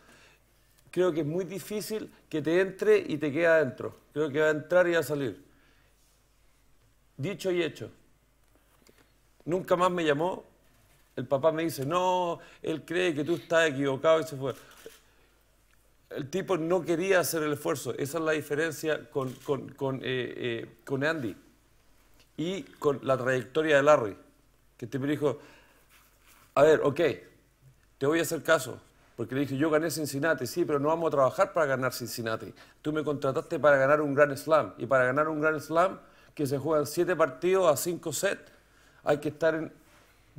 creo que es muy difícil que te entre y te quede adentro. Creo que va a entrar y va a salir. Dicho y hecho. Nunca más me llamó, el papá me dice, no, él cree que tú estás equivocado y se fue. El tipo no quería hacer el esfuerzo. Esa es la diferencia con, con, eh, eh, Andy y con la trayectoria de Larry. Que el tipo dijo, a ver, ok, te voy a hacer caso. Porque le dije, yo gané Cincinnati, sí, pero no vamos a trabajar para ganar Cincinnati. Tú me contrataste para ganar un Grand Slam. Y para ganar un Grand Slam, que se juegan siete partidos a cinco sets, hay que estar en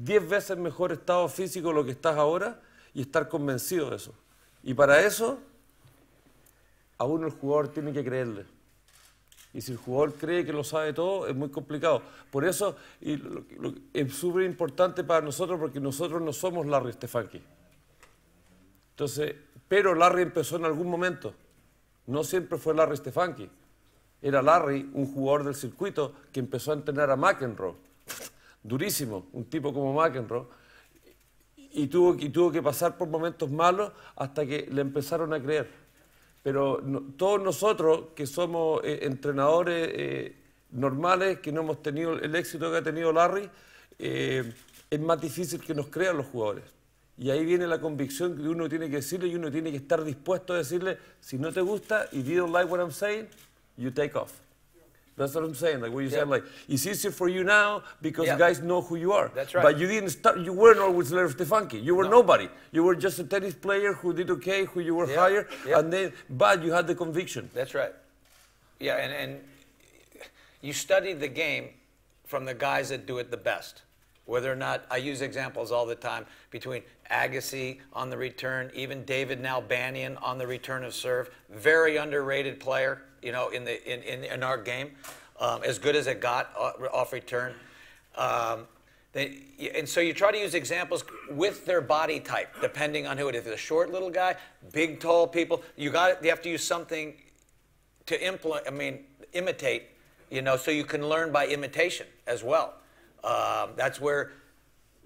10 veces mejor estado físico lo que estás ahora y estar convencido de eso. Y para eso, a uno el jugador tiene que creerle. Y si el jugador cree que lo sabe todo, es muy complicado. Por eso es súper importante para nosotros porque nosotros no somos Larry stefanqui. Entonces, pero Larry empezó en algún momento. No siempre fue Larry Stefanki. Era Larry, un jugador del circuito, que empezó a entrenar a McEnroe durísimo, un tipo como McEnroe, y tuvo, que pasar por momentos malos hasta que le empezaron a creer. Pero todos nosotros que somos eh, entrenadores eh, normales, que no hemos tenido el éxito que ha tenido Larry, eh, es más difícil que nos crean los jugadores. Y ahí viene la convicción que uno tiene que decirle y uno tiene que estar dispuesto a decirle, si no te gusta, y you don't like what I'm saying, you take off. That's what I'm saying. Like what you yeah. said, like it's easier for you now because yeah. guys know who you are. That's right. But you didn't start. You weren't always Larry Stefanski. You were no. nobody. You were just a tennis player who did okay, who you were yeah. hired, and then but you had the conviction. That's right. Yeah, and and you studied the game from the guys that do it the best. Whether or not I use examples all the time between Agassi on the return, even David Nalbanian on the return of serve. Very underrated player, you know, in the in, in, in our game. Um, as good as it got uh, off return. Um, they, and so you try to use examples with their body type, depending on who it is. If it's a short little guy, big tall people, you got you have to use something to implement. I mean, imitate. You know, so you can learn by imitation as well. Um, that's where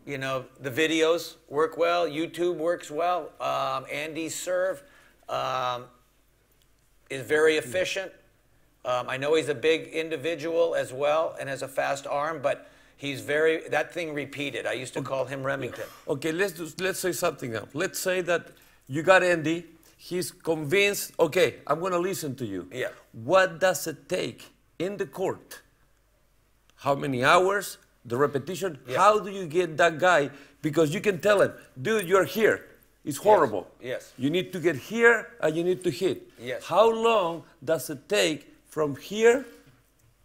you know, the videos work well. YouTube works well. Um, Andy Serve um, is very efficient. Um, I know he's a big individual as well and has a fast arm, but he's very that thing repeated. I used to call him Remington. Okay, let's do, let's say something now. Let's say that you got Andy. He's convinced. Okay, I'm going to listen to you. Yeah. What does it take in the court? How many hours? the repetition. Yeah. How do you get that guy? Because you can tell him, dude, you're here. It's horrible. Yes. yes. You need to get here and you need to hit. Yes. How long does it take from here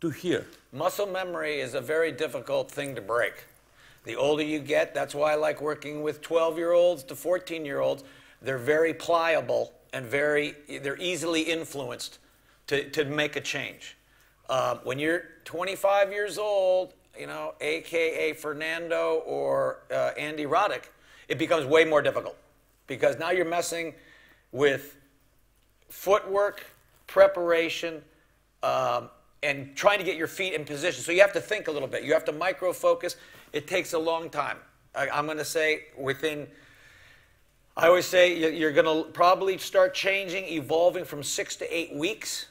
to here? Muscle memory is a very difficult thing to break. The older you get, that's why I like working with 12 year olds to 14 year olds. They're very pliable and very, they're easily influenced to, to make a change. Uh, when you're 25 years old you know, AKA Fernando or uh, Andy Roddick, it becomes way more difficult because now you're messing with footwork, preparation, um, and trying to get your feet in position. So you have to think a little bit. You have to micro focus. It takes a long time. I, am going to say within. I always say you're going to probably start changing, evolving from six to eight weeks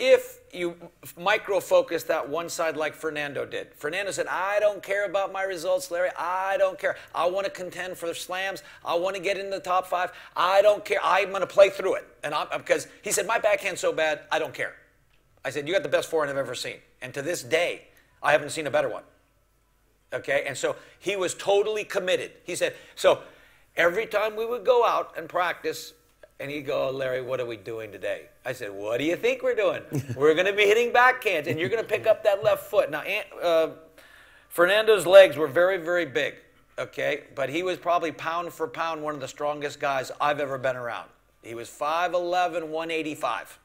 if you micro focus that one side like Fernando did. Fernando said, I don't care about my results, Larry. I don't care. I want to contend for slams. I want to get in the top five. I don't care. I'm going to play through it. And I'm, because he said, my backhand's so bad, I don't care. I said, you got the best forehand I've ever seen. And to this day, I haven't seen a better one. Okay? And so he was totally committed. He said, so every time we would go out and practice, and he'd go, oh, Larry, what are we doing today? I said, what do you think we're doing? we're going to be hitting backhands, and you're going to pick up that left foot. Now, Aunt, uh, Fernando's legs were very, very big, okay? But he was probably pound for pound one of the strongest guys I've ever been around. He was 5'11", 185,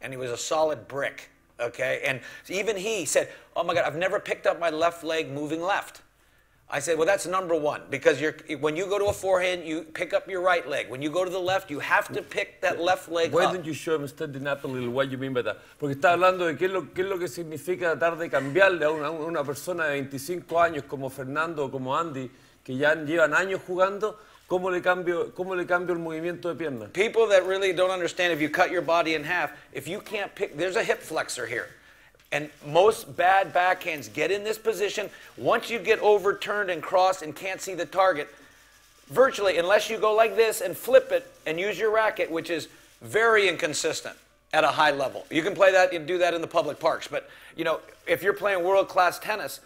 and he was a solid brick, okay? And even he said, oh, my God, I've never picked up my left leg moving left. I said, well, that's number one because when you go to a forehand, you pick up your right leg. When you go to the left, you have to pick that left leg Why up. don't you show Mr. standing what you mean by that? Porque está hablando de qué es lo, qué es lo que significa tratar de cambiarle a una, a una persona de 25 años como Fernando o como Andy, que ya llevan años jugando, ¿Cómo le, cambio, ¿Cómo le cambio el movimiento de pierna? People that really don't understand, if you cut your body in half, if you can't pick, there's a hip flexor here. And most bad backhands get in this position. Once you get overturned and crossed and can't see the target, virtually, unless you go like this and flip it and use your racket, which is very inconsistent at a high level. You can play that and do that in the public parks, but you know, if you're playing world-class tennis,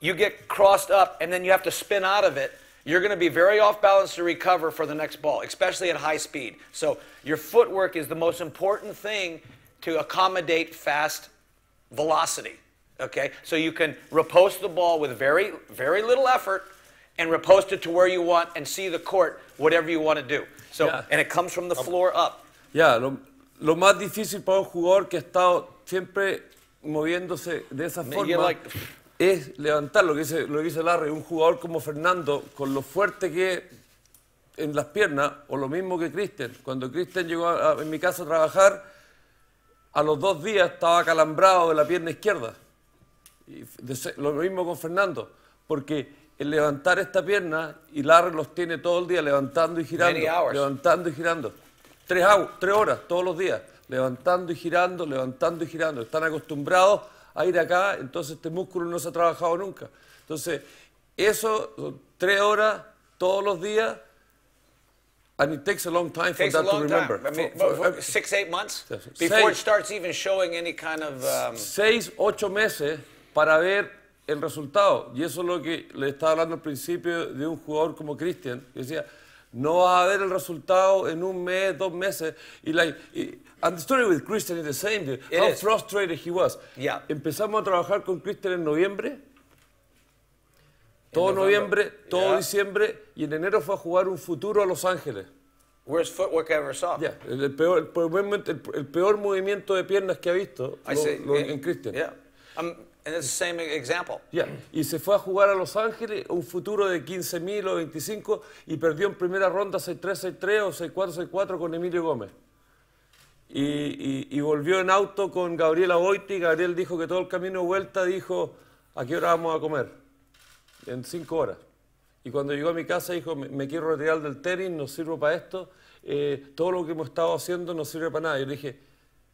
you get crossed up and then you have to spin out of it. You're going to be very off balance to recover for the next ball, especially at high speed. So, your footwork is the most important thing to accommodate fast velocity. Okay, so you can repost the ball with very, very little effort and repost it to where you want and see the court, whatever you want to do. So, and it comes from the um, floor up. Yeah, lo, más difícil para un jugador que ha estado siempre moviéndose de esa forma es levantar, lo que, dice, lo que Larry, un jugador como Fernando, con lo fuerte que es en las piernas, o lo mismo que Kristen. Cuando Kristen llegó a, en mi casa a trabajar, a los dos días estaba calambrado de la pierna izquierda. Y lo mismo con Fernando, porque el levantar esta pierna, y Larry los tiene todo el día levantando y girando, levantando y girando. Tres, tres horas todos los días, levantando y girando, levantando y girando. Están acostumbrados a ir acá, entonces este músculo no se ha trabajado nunca. Entonces, eso, tres horas todos los días, And it takes a long time for that to remember. six, eight months before it starts even showing any kind of. Um, seis, ocho meses para ver el resultado. Y eso es lo que le estaba hablando al principio de un jugador como Cristian. Que decía, no va a ver el resultado en un mes, dos meses. Y and the story with Christian is the same. How frustrated he was. Yeah. Empezamos a trabajar con Christian en noviembre todo noviembre, todo diciembre y en enero fue a jugar un futuro a Los Ángeles. Worst footwork ever Yeah, el, peor, movimiento de piernas que ha visto en Christian. Yeah. Um, the same example. Yeah. Y se fue a jugar a Los Ángeles un futuro de 15.000 o 25 y perdió en primera ronda 6-3, 6-3 o 6-4, 6-4 con Emilio Gómez. Y, volvió en auto con Gabriela Boiti. Gabriel dijo que todo el camino de vuelta dijo, ¿a qué hora vamos a comer? en cinco horas. Y cuando llegó a mi casa dijo, me, quiero retirar del tenis, no sirvo para esto, eh, todo lo que hemos estado haciendo no sirve para nada. Yo le dije,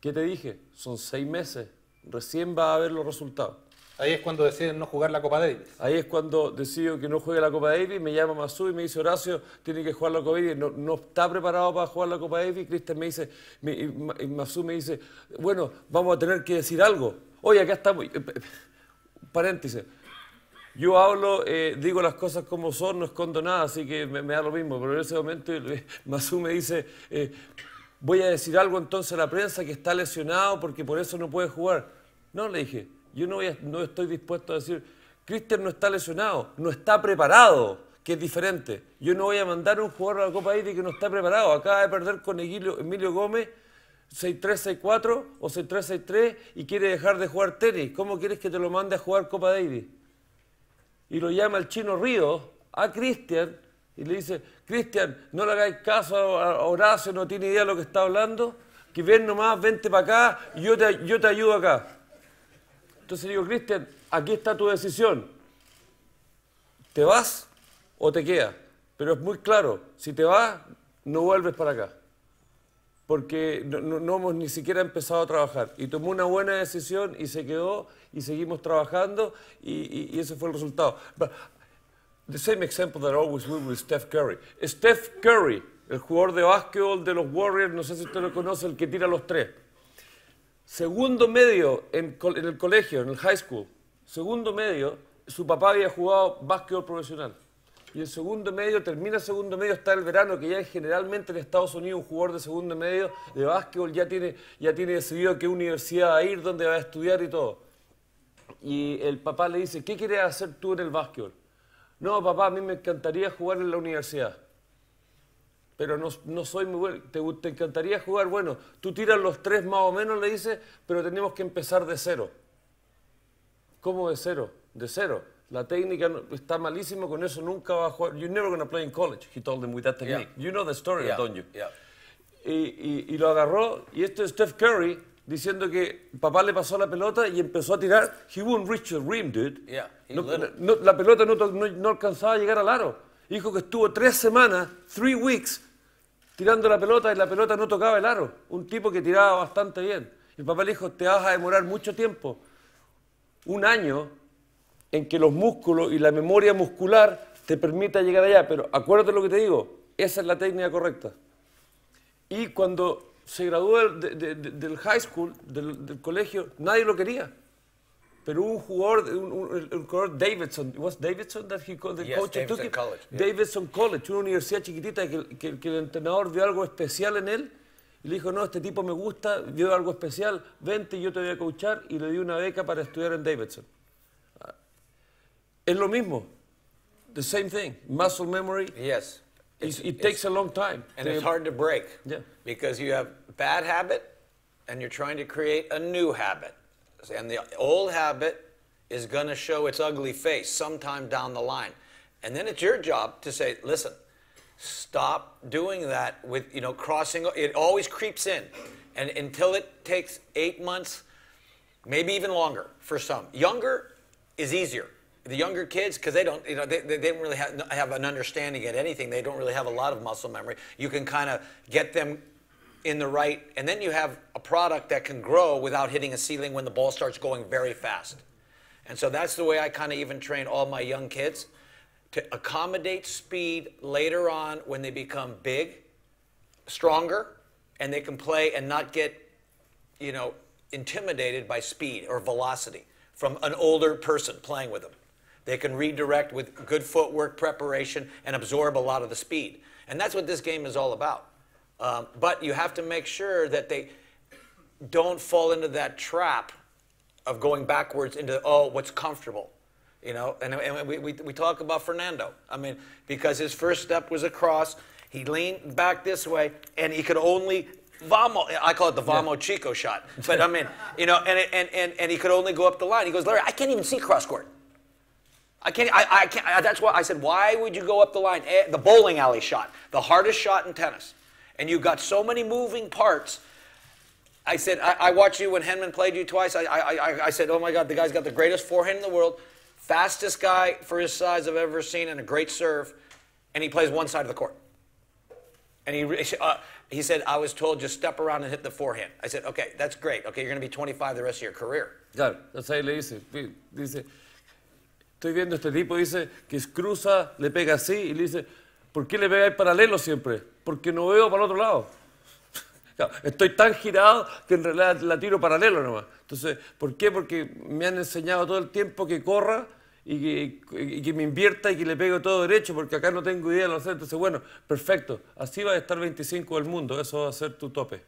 ¿qué te dije? Son seis meses, recién va a haber los resultados. Ahí es cuando deciden no jugar la Copa Davis. Ahí es cuando decido que no juegue la Copa Davis, me llama Masu y me dice, Horacio, tiene que jugar la Copa Davis, no, no está preparado para jugar la Copa Davis. Cristian me dice, y Masú me dice, bueno, vamos a tener que decir algo. Oye, acá estamos, eh, eh, paréntesis, yo hablo, eh, digo las cosas como son, no escondo nada, así que me, da lo mismo. Pero en ese momento eh, [LAUGHS] Mazú me dice, eh, voy a decir algo entonces a la prensa que está lesionado porque por eso no puede jugar. No, le dije, yo no, voy no estoy dispuesto a decir, Christian no está lesionado, no está preparado, que es diferente. Yo no voy a mandar a un jugador a la Copa Iri que no está preparado. Acaba de perder con Emilio, Emilio Gómez 6-3-6-4 o 6-3-6-3 y quiere dejar de jugar tenis. ¿Cómo quieres que te lo mande a jugar Copa Davis? y lo llama el chino Río a Cristian y le dice, Cristian, no le hagáis caso a Horacio, no tiene idea de lo que está hablando, que ven nomás, vente para acá y yo te, yo te ayudo acá. Entonces digo, Cristian, aquí está tu decisión. ¿Te vas o te quedas? Pero es muy claro, si te vas, no vuelves para acá porque no, hemos ni siquiera empezado a trabajar. Y tomó una buena decisión y se quedó y seguimos trabajando y, ese fue el resultado. the same example that I always with Steph Curry. Steph Curry, el jugador de básquetbol de los Warriors, no sé si usted lo conoce, el que tira los tres. Segundo medio en, en el colegio, en el high school. Segundo medio, su papá había jugado básquetbol profesional. Y el segundo medio, termina segundo medio, está el verano, que ya generalmente en Estados Unidos un jugador de segundo medio de básquetbol ya tiene, ya tiene decidido qué universidad va a ir, dónde va a estudiar y todo. Y el papá le dice, ¿qué quieres hacer tú en el básquetbol? No, papá, a mí me encantaría jugar en la universidad. Pero no, soy muy bueno. ¿Te, ¿Te, encantaría jugar? Bueno, tú tiras los tres más o menos, le dice, pero tenemos que empezar de cero. ¿Cómo de cero? De cero. La técnica está malísima con eso, nunca va a jugar. You're never going to play in college, he told him with that technique. You know the story, don't you? Y, lo agarró, y esto es Steph Curry diciendo que papá le pasó la pelota y empezó a tirar. He won't reach the rim, dude. la pelota no, alcanzaba a llegar al aro. Dijo que estuvo tres semanas, three weeks, tirando la pelota y la pelota no tocaba el aro. Un tipo que tiraba bastante bien. Y el papá le dijo, te vas a demorar mucho tiempo, un año en que los músculos y la memoria muscular te permita llegar allá. Pero acuérdate lo que te digo, esa es la técnica correcta. Y cuando se graduó del high school, del, colegio, nadie lo quería. Pero un jugador, un, jugador Davidson, ¿was Davidson that he called the Davidson College. Davidson College, una universidad chiquitita que, el entrenador vio algo especial en él y le dijo, no, este tipo me gusta, vio algo especial, vente, yo te voy a coachar y le di una beca para estudiar en Davidson. Es lo mismo. The same thing. Muscle memory. Yes. It's, it takes a long time. And it's hard to break. Yeah. Because you have bad habit and you're trying to create a new habit. And the old habit is going to show its ugly face sometime down the line. And then it's your job to say, listen, stop doing that with, you know, crossing. It always creeps in. And until it takes eight months, maybe even longer for some. Younger is easier the younger kids, because they don't, you know, they, they, don't really have, have an understanding at anything. They don't really have a lot of muscle memory. You can kind of get them in the right, and then you have a product that can grow without hitting a ceiling when the ball starts going very fast. And so that's the way I kind of even train all my young kids to accommodate speed later on when they become big, stronger, and they can play and not get, you know, intimidated by speed or velocity from an older person playing with them. They can redirect with good footwork preparation and absorb a lot of the speed. And that's what this game is all about. Um, but you have to make sure that they don't fall into that trap of going backwards into, oh, what's comfortable. You know, and, and we, we, we talk about Fernando. I mean, because his first step was across, He leaned back this way, and he could only Vamo, I call it the Vamo yeah. Chico shot. But I mean, you know, and, and, and, and he could only go up the line. He goes, Larry, I can't even see cross court. I can't. I, I can't. I, that's why I said. Why would you go up the line? Eh, the bowling alley shot, the hardest shot in tennis, and you have got so many moving parts. I said. I, I watched you when Henman played you twice. I, I, I said, oh my God, the guy's got the greatest forehand in the world, fastest guy for his size I've ever seen, and a great serve, and he plays one side of the court. And he, [LAUGHS] uh, he said, I was told just step around and hit the forehand. I said, okay, that's great. Okay, you're going to be 25 the rest of your career. Claro, Let's say, dice, estoy viendo este tipo, dice que cruza, le pega así y le dice, ¿por qué le pega en paralelo siempre? Porque no veo para el otro lado. [LAUGHS] Estoy tan girado que en realidad la tiro paralelo nomás. Entonces, ¿por qué? Porque me han enseñado todo el tiempo que corra y que, me invierta y que le pegue todo derecho, porque acá no tengo idea de lo hacer. Entonces, bueno, perfecto. Así va a estar 25 del mundo. Eso va a ser tu tope.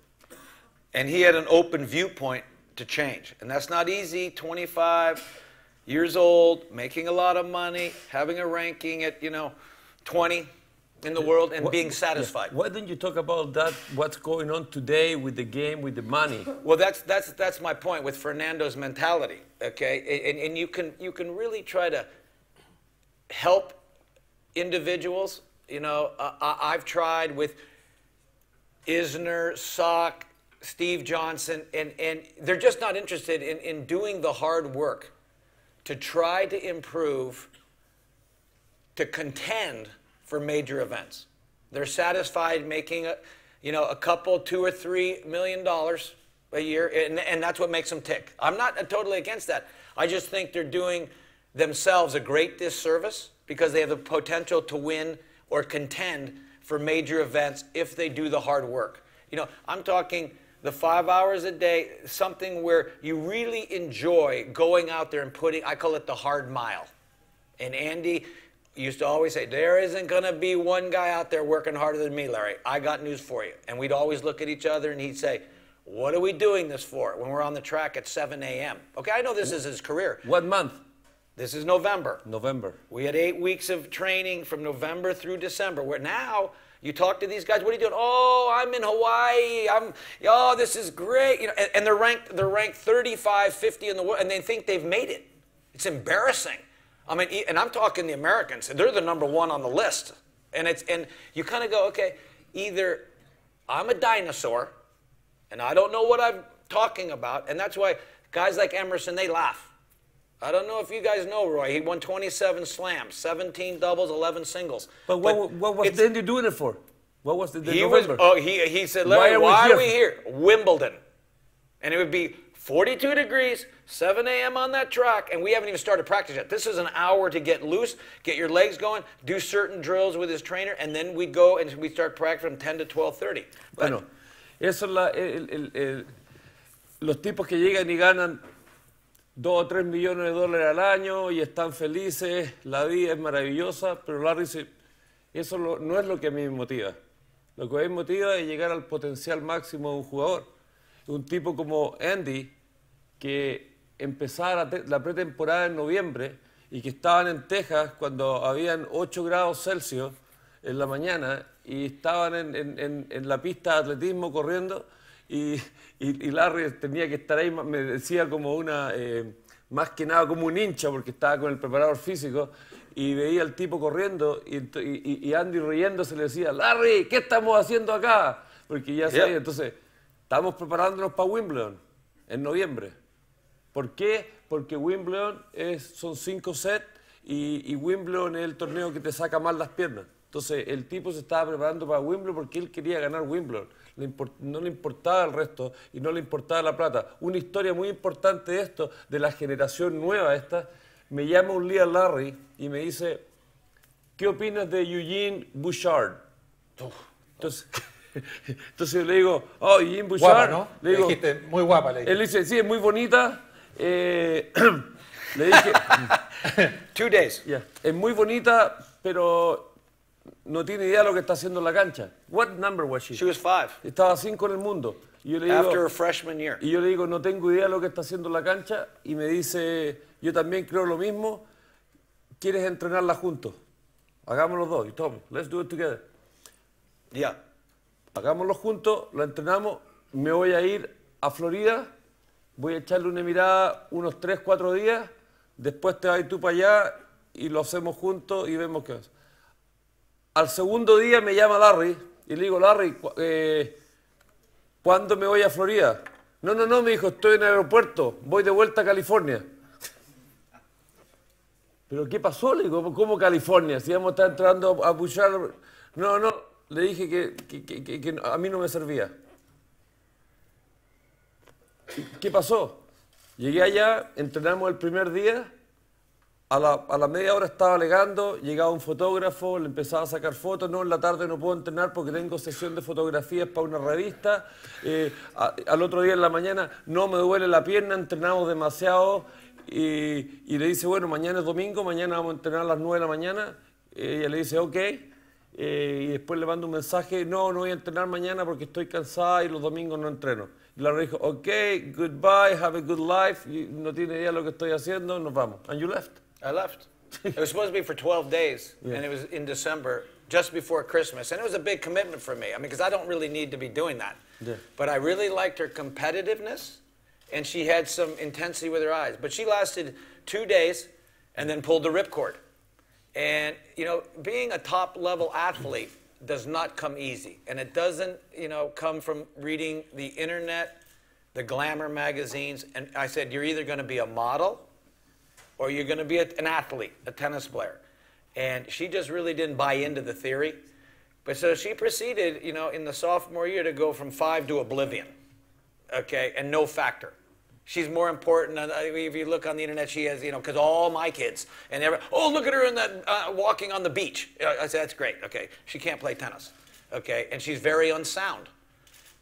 And he had an open viewpoint to change. And that's not easy. 25. years old, making a lot of money, having a ranking at, you know, 20 in the uh, world and what, being satisfied. Yeah. Why did not you talk about that, what's going on today with the game, with the money? Well, that's, that's, that's my point with Fernando's mentality, okay? And, and you, can, you can really try to help individuals. You know, uh, I, I've tried with Isner, Sock, Steve Johnson, and, and they're just not interested in, in doing the hard work to try to improve, to contend for major events. They're satisfied making a, you know, a couple, two or three million dollars a year, and, and that's what makes them tick. I'm not totally against that. I just think they're doing themselves a great disservice because they have the potential to win or contend for major events if they do the hard work. You know, I'm talking the five hours a day, something where you really enjoy going out there and putting, I call it the hard mile. And Andy used to always say, There isn't going to be one guy out there working harder than me, Larry. I got news for you. And we'd always look at each other and he'd say, What are we doing this for when we're on the track at 7 a.m.? Okay, I know this is his career. What month? This is November. November. We had eight weeks of training from November through December. Where now, you talk to these guys, what are you doing? Oh, I'm in Hawaii. I'm oh, this is great. You know, and, and, they're ranked they're ranked 35, 50 in the world, and they think they've made it. It's embarrassing. I mean, and I'm talking the Americans. They're the number one on the list, and it's and you kind of go, okay, either I'm a dinosaur, and I don't know what I'm talking about, and that's why guys like Emerson they laugh. I don't know if you guys know Roy. He won 27 slams, 17 doubles, 11 singles. But what, but what was then you doing it for? What was the, the he November? Was, oh, he, he said, Larry, why, are, we, why here? are we here? Wimbledon. And it would be 42 degrees, 7 a.m. on that track, and we haven't even started practice yet. This is an hour to get loose, get your legs going, do certain drills with his trainer, and then we go and we start practice from 10 to 12.30. Bueno, eso es la, el, el, el, los tipos que llegan y ganan 2 o 3 millones de dólares al año y están felices, la vida es maravillosa, pero Larry dice, eso no es lo que a mí me motiva. Lo que a mí me motiva es llegar al potencial máximo de un jugador. Un tipo como Andy, que empezaba la, pretemporada en noviembre y que estaban en Texas cuando habían 8 grados Celsius en la mañana y estaban en, en la pista de atletismo corriendo y, Larry tenía que estar ahí, me decía como una, eh, más que nada como un hincha, porque estaba con el preparador físico, y veía al tipo corriendo y, Andy y Andy le decía, Larry, ¿qué estamos haciendo acá? Porque ya sabía, entonces, estamos preparándonos para Wimbledon en noviembre. ¿Por qué? Porque Wimbledon es, son cinco sets y, Wimbledon es el torneo que te saca mal las piernas. Entonces, el tipo se estaba preparando para Wimbledon porque él quería ganar Wimbledon no le importaba el resto y no le importaba la plata. Una historia muy importante de esto, de la generación nueva esta, me llama un día Larry y me dice, ¿qué opinas de Eugene Bouchard? Entonces... [LAUGHS] Entonces le digo, oh, Eugene Bouchard. ¿no? Le dijiste, muy guapa, le dije. Él dice, sí, es muy bonita. Eh, [CLEARS THROAT] le dije. [LAUGHS] Two days. es muy bonita, pero no tiene idea de lo que está haciendo en la cancha. What number was she? She was five. Estaba cinco en el mundo. Y yo le digo, Y yo le digo, no tengo idea de lo que está haciendo en la cancha. Y me dice, yo también creo lo mismo. ¿Quieres entrenarla juntos? Hagámoslo dos. Y Tom, let's do it together. Ya. Hagámoslo juntos, lo entrenamos. Me voy a ir a Florida. Voy a echarle una mirada unos tres, cuatro días. Después te vas tú para allá y lo hacemos juntos y vemos qué hace. Al segundo día me llama Larry y le digo, Larry, eh, ¿cuándo me voy a Florida? No, no, no, me dijo, estoy en el aeropuerto, voy de vuelta a California. ¿Pero qué pasó? Le digo, ¿cómo California? Si vamos a estar entrando a puchar. No, no, le dije que, que, a mí no me servía. ¿Qué pasó? Llegué allá, entrenamos el primer día a la, media hora estaba alegando, llegaba un fotógrafo, le empezaba a sacar fotos, no, en la tarde no puedo entrenar porque tengo sesión de fotografías para una revista, eh, al otro día en la mañana, no, me duele la pierna, entrenamos demasiado, y, le dice, bueno, mañana es domingo, mañana vamos a entrenar a las 9 de la mañana, ella le dice, ok, eh, y después le manda un mensaje, no, no voy a entrenar mañana porque estoy cansada y los domingos no entreno. Y la dijo, ok, goodbye, have a good life, no tiene idea lo que estoy haciendo, nos vamos. And you left. I left. it was supposed to be for 12 days, yeah. and it was in December, just before Christmas. And it was a big commitment for me. I mean, because I don't really need to be doing that. Yeah. But I really liked her competitiveness, and she had some intensity with her eyes. But she lasted two days and then pulled the ripcord. And, you know, being a top level athlete does not come easy. And it doesn't, you know, come from reading the internet, the glamour magazines. And I said, you're either going to be a model or you're going to be an athlete, a tennis player. And she just really didn't buy into the theory. But so she proceeded, you know, in the sophomore year to go from five to oblivion, okay, and no factor. She's more important. Uh, if you look on the internet, she has, you know, because all my kids and oh, look at her in that uh, walking on the beach. I said, that's great. Okay, she can't play tennis. Okay, and she's very unsound.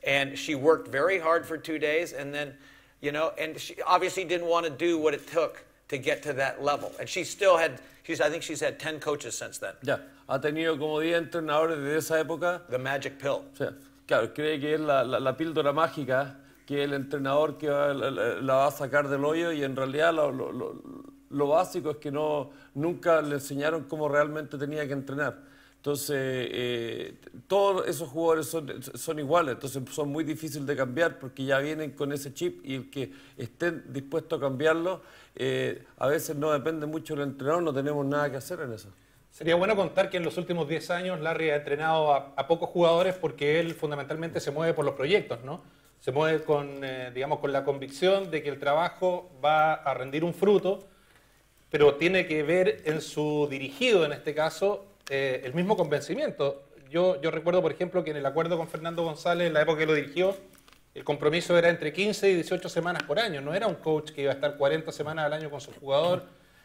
And she worked very hard for two days, and then, you know, and she obviously didn't want to do what it took to get to that level. And she still had, she's, I think she's had 10 coaches since then. Ya, ha tenido como 10 entrenadores desde esa época. The magic pill. O sea, claro, cree que es la, la, la píldora mágica, que el entrenador que va, la, la, va a sacar del hoyo y en realidad lo, lo, lo, lo básico es que no, nunca le enseñaron cómo realmente tenía que entrenar. Entonces, eh, todos esos jugadores son, son, iguales, entonces son muy difíciles de cambiar porque ya vienen con ese chip y el que estén dispuestos a cambiarlo, eh, a veces no depende mucho del entrenador, no tenemos nada que hacer en eso. Sería bueno contar que en los últimos 10 años Larry ha entrenado a, pocos jugadores porque él fundamentalmente se mueve por los proyectos, ¿no? Se mueve con, eh, digamos, con la convicción de que el trabajo va a rendir un fruto, pero tiene que ver en su dirigido, en este caso, eh, el mismo convencimiento. Yo, yo recuerdo, por ejemplo, que en el acuerdo con Fernando González, en la época que lo dirigió, el compromiso era entre 15 y 18 semanas por año. No era un coach que iba a estar 40 semanas al año con su jugador.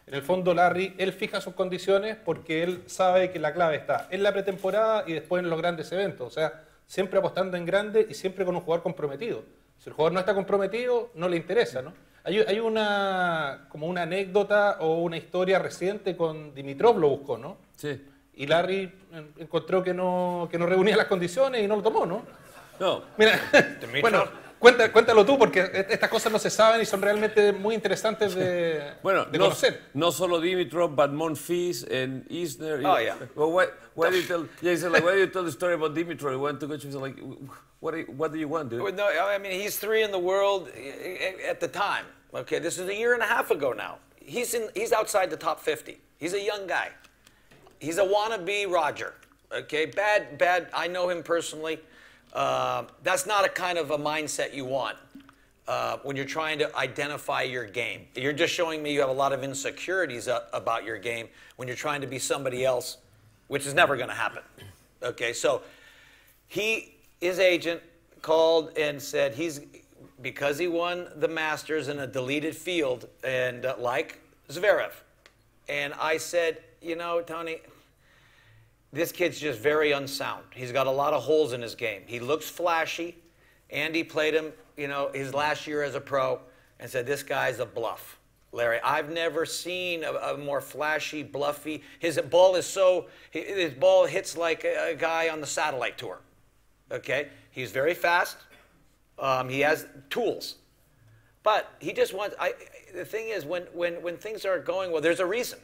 En el fondo, Larry, él fija sus condiciones porque él sabe que la clave está en la pretemporada y después en los grandes eventos. O sea, siempre apostando en grande y siempre con un jugador comprometido. Si el jugador no está comprometido, no le interesa, ¿no? Hay, una, como una anécdota o una historia reciente con Dimitrov, lo buscó, ¿no? Sí. Y Larry encontró que no, que no reunía las condiciones y no lo tomó, ¿no? No. Mira, bueno, cuéntalo tú, porque e, estas cosas no se saben y son realmente muy interesantes de, [LAUGHS] bueno, conocer. No, no solo Dimitrov, but Monfils and Isner. Oh, yeah. Well, why, why do you tell, yeah, he said, like, the story about Dimitrov? He went to go, she like, what do, you, what do you want, dude? No, I mean, he's three in the world eh, eh, at the time. Okay, this is a year and a half ago now. He's, in, he's outside the top 50. He's a young guy. he's a wannabe Roger. Okay, bad, bad. I know him personally. Uh, that's not a kind of a mindset you want uh, when you're trying to identify your game. You're just showing me you have a lot of insecurities about your game when you're trying to be somebody else, which is never going to happen. Okay, so he, his agent called and said he's because he won the Masters in a deleted field and uh, like Zverev, and I said you know, Tony, this kid's just very unsound. He's got a lot of holes in his game. He looks flashy. Andy played him, you know, his last year as a pro and said, this guy's a bluff. Larry, I've never seen a, a more flashy, bluffy. His ball is so, his ball hits like a, a guy on the satellite tour. Okay? He's very fast. Um, he has tools. But he just wants, I, the thing is, when, when, when things aren't going well, there's a reason.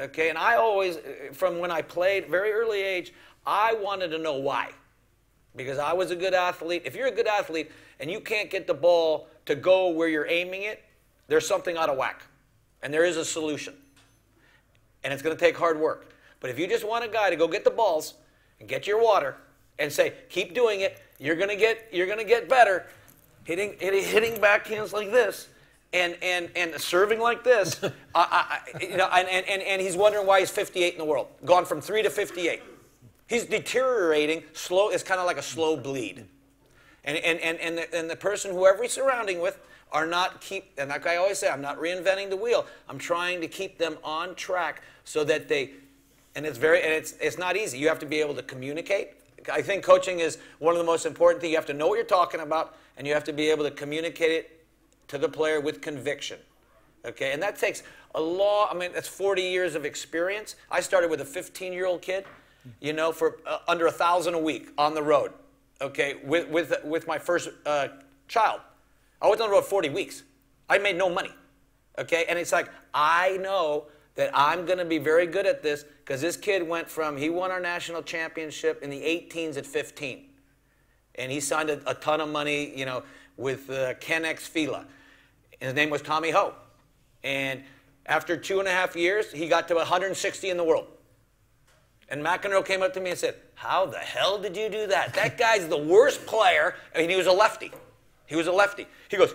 Okay, and I always, eh, from when I played, very early age, I wanted to know why. Because I was a good athlete. If you're a good athlete and you can't get the ball to go where you're aiming it, there's something out of whack. And there is a solution. And it's going to take hard work. But if you just want a guy to go get the balls and get your water and say, keep doing it, you're going to get, you're going to get better, hitting, hitting backhands like this and and and serving like this, [LAUGHS] I, you know, and, and and he's wondering why he's 58 in the world, gone from three to 58. He's deteriorating slow. It's kind of like a slow bleed, and and and and the, and the person whoever he's surrounding with are not keep. And like I always say, I'm not reinventing the wheel. I'm trying to keep them on track so that they, and it's very and it's it's not easy. You have to be able to communicate. I think coaching is one of the most important things. You have to know what you're talking about, and you have to be able to communicate it to the player with conviction. Okay, and that takes a law, I mean, that's 40 years of experience. I started with a 15 year old kid, you know, for uh, under a thousand a week on the road, okay, with, with, with my first uh, child. I was on the road 40 weeks. I made no money, okay, and it's like, I know that I'm going to be very good at this because this kid went from, he won our national championship in the 18s at 15. And he signed a, a ton of money, you know, with uh, Ken X Fila his name was Tommy Ho. And after two and a half years, he got to 160 in the world. And McEnroe came up to me and said, How the hell did you do that? That guy's the worst player. I mean, he was a lefty. He was a lefty. He goes,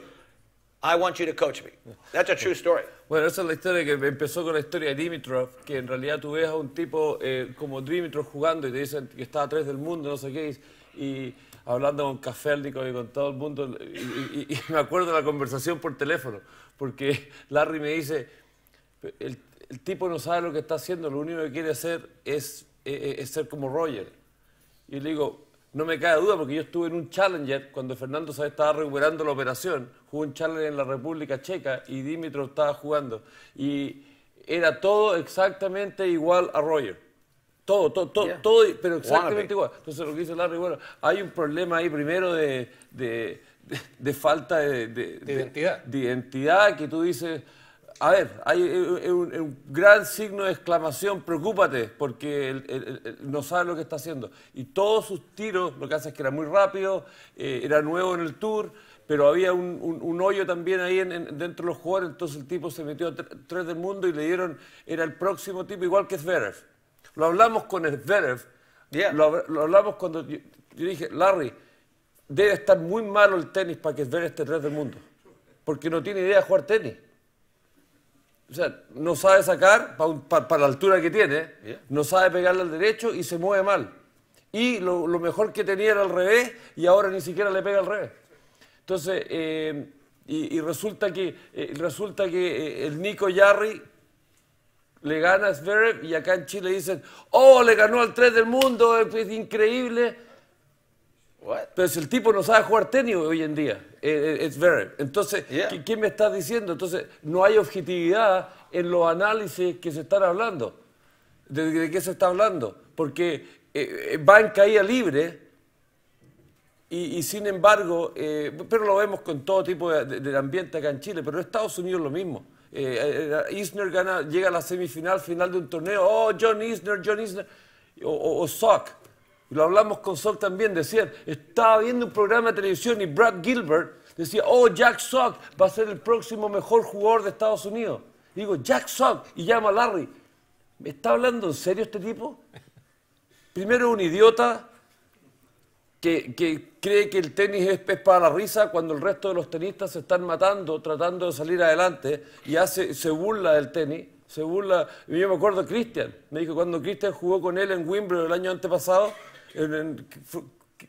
I want you to coach me. That's a true story. Bueno, esa es la historia que empezó con la historia de Dimitrov, que en realidad tú ves a un tipo eh, como Dimitrov jugando y te dicen que está a tres del mundo, no sé qué, y, hablando con Cafeldi y con todo el mundo, y, me acuerdo de la conversación por teléfono, porque Larry me dice, el, tipo no sabe lo que está haciendo, lo único que quiere hacer es, ser como Roger. Y le digo, no me cae duda, porque yo estuve en un Challenger, cuando Fernando Sáenz estaba recuperando la operación, jugó un Challenger en la República Checa y Dimitro estaba jugando. Y era todo exactamente igual a Roger. Todo, todo, todo, pero exactamente igual. Entonces lo que dice Larry, bueno, hay un problema ahí primero de, de, falta de, identidad. de identidad que tú dices, a ver, hay eh, eh, eh, un, gran signo de exclamación, preocúpate, porque él, no sabe lo que está haciendo. Y todos sus tiros, lo que hace es que era muy rápido, era nuevo en el tour, pero había un, hoyo también ahí en, dentro de los jugadores, entonces el tipo se metió a tres del mundo y le dieron, era el próximo tipo, igual que Zverev lo hablamos con Zverev, lo, hablamos cuando yo, dije, Larry, debe estar muy malo el tenis para que Zverev esté tres del mundo, porque no tiene idea de jugar tenis. O sea, no sabe sacar para la altura que tiene, no sabe pegarle al derecho y se mueve mal. Y lo, mejor que tenía era al revés y ahora ni siquiera le pega al revés. Entonces, eh, y, resulta que, eh, resulta que eh, el Nico Yarri le gana es Zverev y acá en Chile dicen, oh, le ganó al 3 del mundo, eh, es, pues, increíble. What? el tipo no sabe jugar tenis hoy en día, eh, eh, es Zverev. Entonces, ¿qué, me estás diciendo? Entonces, no hay objetividad en los análisis que se están hablando. ¿De, qué se está hablando? Porque va en caída libre, y, sin embargo, pero lo vemos con todo tipo de, ambiente acá en Chile, pero en Estados Unidos lo mismo. Eh, eh, Isner gana, llega a la semifinal, final de un torneo, oh, John Isner, John Isner, o, Sock. lo hablamos con Sock también, decían, estaba viendo un programa de televisión y Brad Gilbert decía, oh, Jack Sock va a ser el próximo mejor jugador de Estados Unidos. digo, Jack Sock, y llama a Larry. ¿Me está hablando en serio este tipo? Primero un idiota, que, cree que el tenis es pez para la risa cuando el resto de los tenistas se están matando tratando de salir adelante y hace, se burla del tenis, se burla. Yo me acuerdo Cristian, me dijo cuando Cristian jugó con él en Wimbledon el año antepasado, en,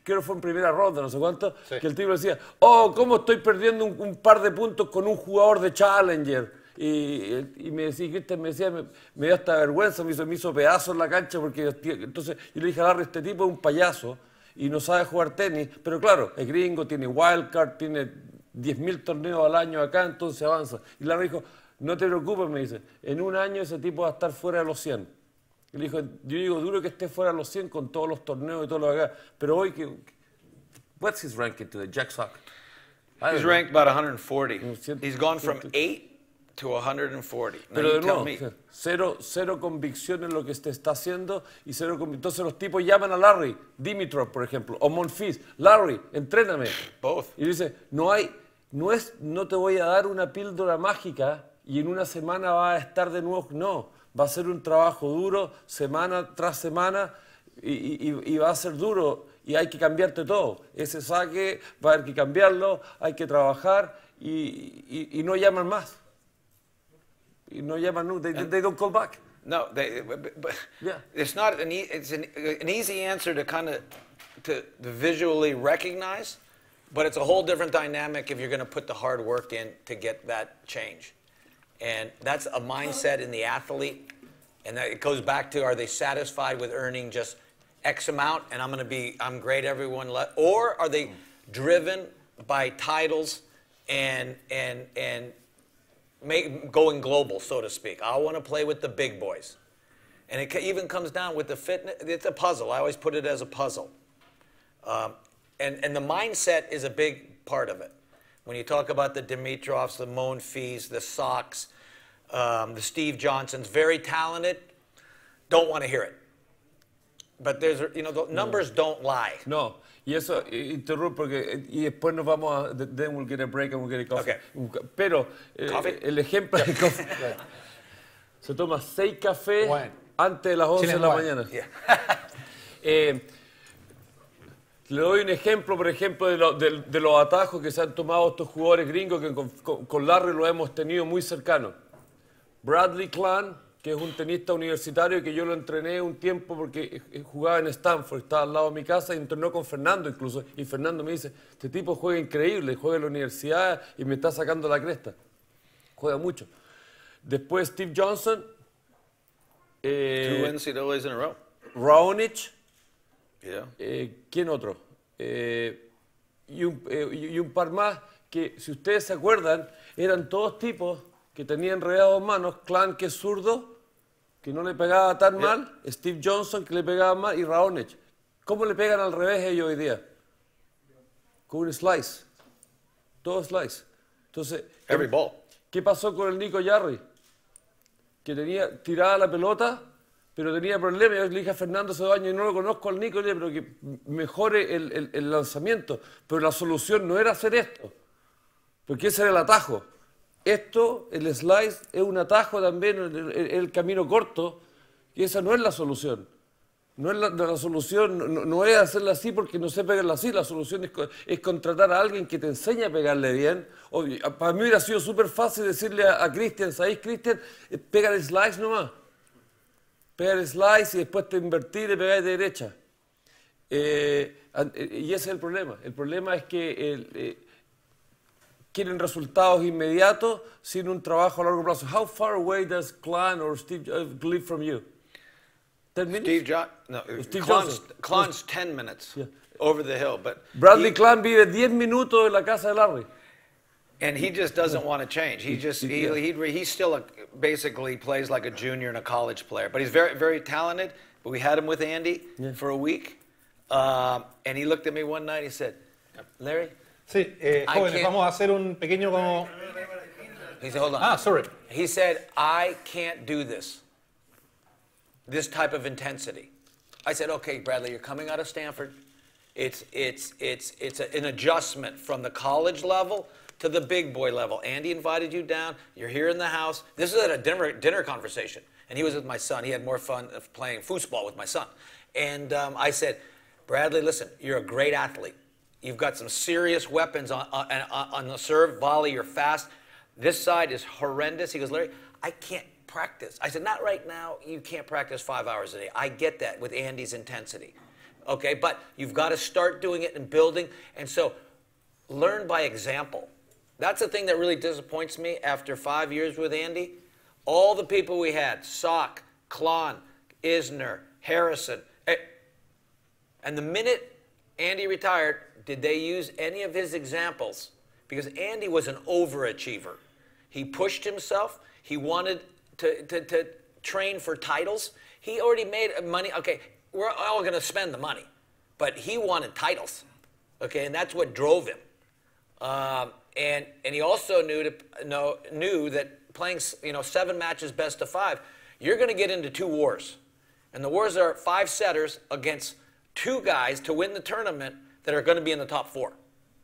creo que fue en primera ronda, no sé cuánto, que el tipo decía, oh, ¿cómo estoy perdiendo un, par de puntos con un jugador de Challenger? Y, me decía, Cristian me decía, me, dio hasta vergüenza, me hizo, me pedazo en la cancha, porque entonces yo le dije a este tipo es un payaso y no sabe jugar tenis, pero claro, es gringo, tiene wildcard, tiene 10.000 torneos al año acá, entonces avanza. Y Larry dijo, no te preocupes, me dice, en un año ese tipo va a estar fuera de los 100. Y le dijo, yo digo, duro que esté fuera de los 100 con todos los torneos y todo lo acá, pero hoy que... What's his ranking today, Jack Sock? He's ranked about 140. He's gone from 8 140. Pero de nuevo, cero, convicción en lo que se está haciendo y cero Entonces los tipos llaman a Larry, Dimitrov, por ejemplo, o Monfis Larry, entréname. Y dice, no hay, no es, no te voy a dar una píldora mágica y en una semana va a estar de nuevo. No, va a ser un trabajo duro, semana tras semana, y, va a ser duro y hay que cambiarte todo. Ese saque va a haber que cambiarlo, hay que trabajar y no llaman más. You know, yeah, but no, they, they don't call back. No, they. But, but yeah. It's not an. E- it's an, an easy answer to kind of to, to visually recognize, but it's a whole different dynamic if you're going to put the hard work in to get that change, and that's a mindset in the athlete, and that it goes back to are they satisfied with earning just X amount and I'm going to be I'm great everyone le- or are they driven by titles and and and make, going global, so to speak. I want to play with the big boys. And it even comes down with the fitness. It's a puzzle. I always put it as a puzzle. Um, and, and the mindset is a big part of it. When you talk about the Dimitrovs, the Fees, the Sox, um, the Steve Johnsons, very talented, don't want to hear it. But there's, you know, the numbers don't lie. No. Y eso, eh, interrumpo, porque eh, y después nos vamos a. Then we'll get a break and we'll get a coffee. Pero eh, el ejemplo. [LAUGHS] Se toma seis cafés antes de las 11 de la mañana. [LAUGHS] le doy un ejemplo, por ejemplo, de, los atajos que se han tomado estos jugadores gringos que con, Larry lo hemos tenido muy cercano. Bradley Clan que es un tenista universitario que yo lo entrené un tiempo porque eh, eh, jugaba en Stanford, estaba al lado de mi casa y entrenó con Fernando incluso. Y Fernando me dice, este tipo juega increíble, juega en la universidad y me está sacando la cresta. Juega mucho. Después Steve Johnson. Eh, ¿Quién otro? Eh, y, un, y un par más que, si ustedes se acuerdan, eran todos tipos que tenían enredados manos, Clan que es zurdo, que no le pegaba tan eh, mal, Steve Johnson, que le pegaba mal, y Raonic. ¿Cómo le pegan al revés ellos hoy día? Con un slice. Todo slice. Entonces, Every ball. ¿qué pasó con el Nico Jarry? Que tenía tirada la pelota, pero tenía problemas. Yo le dije a Fernando Cedeño, y no lo conozco al Nico, pero que mejore el, el lanzamiento. Pero la solución no era hacer esto, porque ese era el atajo. Esto, el slice, es un atajo también, el, el camino corto, y esa no es la solución. No es la, solución, no, es hacerla así porque no sé pegarla así. La solución es, contratar a alguien que te enseñe a pegarle bien. para mí hubiera sido súper fácil decirle a, Christian, Cristian, ¿sabéis, Cristian? Eh, pega el slice nomás. Pega el slice y después te invertir y pegar de derecha. Eh, eh, y ese es el problema. El problema es que quieren resultados inmediatos sin un trabajo a largo plazo. How far away does Klein or Steve Jobs uh, live from you? Ten minutes? Steve, jo no, Steve Klein's, Klein's 10 minutes yeah. over the hill. But Bradley he, Klein vive 10 minutos de la casa de Larry. And he just doesn't want to change. He just he, he, he still a, basically plays like a junior and a college player. But he's very very talented. But we had him with Andy yeah. for a week, uh, and he looked at me one night. He said, "Larry, Sí, eh, jóvenes, vamos a hacer un pequeño como... He said, hold on. Ah, sorry. He said, I can't do this, this type of intensity. I said, okay, Bradley, you're coming out of Stanford. It's, it's, it's, it's a, an adjustment from the college level to the big boy level. Andy invited you down. You're here in the house. This is at a dinner, dinner conversation. And he was with my son. He had more fun playing foosball with my son. And um, I said, Bradley, listen, you're a great athlete. You've got some serious weapons on, on, uh, on the serve, volley, you're fast. This side is horrendous. He goes, Larry, I can't practice. I said, not right now. You can't practice five hours a day. I get that with Andy's intensity. Okay, but you've got to start doing it and building. And so learn by example. That's the thing that really disappoints me after five years with Andy. All the people we had, Sock, Klon, Isner, Harrison. Eh, and the minute Andy retired, did they use any of his examples? Because Andy was an overachiever. He pushed himself. He wanted to, to, to train for titles. He already made money. Okay, we're all going to spend the money, but he wanted titles. Okay, and that's what drove him. Um, and and he also knew to know knew that playing you know seven matches best of five, you're going to get into two wars, and the wars are five setters against two guys to win the tournament that are going to be in the top four.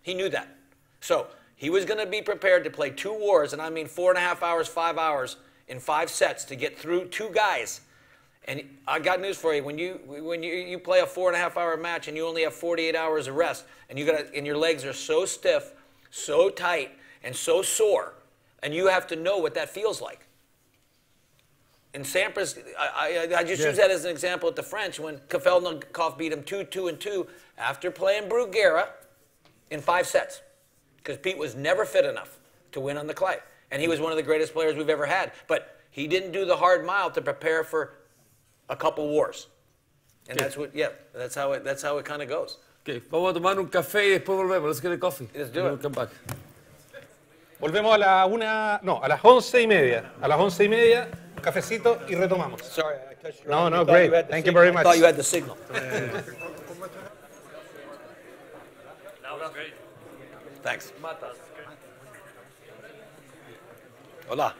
He knew that. So he was going to be prepared to play two wars, and I mean four and a half hours, five hours in five sets to get through two guys. And I got news for you: when you when you, you play a four and a half hour match and you only have 48 hours of rest, and you got and your legs are so stiff, so tight, and so sore, and you have to know what that feels like and Sampras, I, I, I just yeah. use that as an example at the French when Kafelnikov beat him 2 2 and 2 after playing Bruguera in five sets because Pete was never fit enough to win on the clay. And he was one of the greatest players we've ever had. But he didn't do the hard mile to prepare for a couple wars. And okay. that's what, yeah, that's how it, that's how it kind of goes. Okay, vamos a tomar un café y después volvemos. Let's get a coffee. Let's do we'll it. Come back. Volvemos a la una, no, a las once y media. A las once y media. Cafecito y retomamos. No, no, great. Thank you very much. thought you had the signal. [LAUGHS] Thanks. Hola.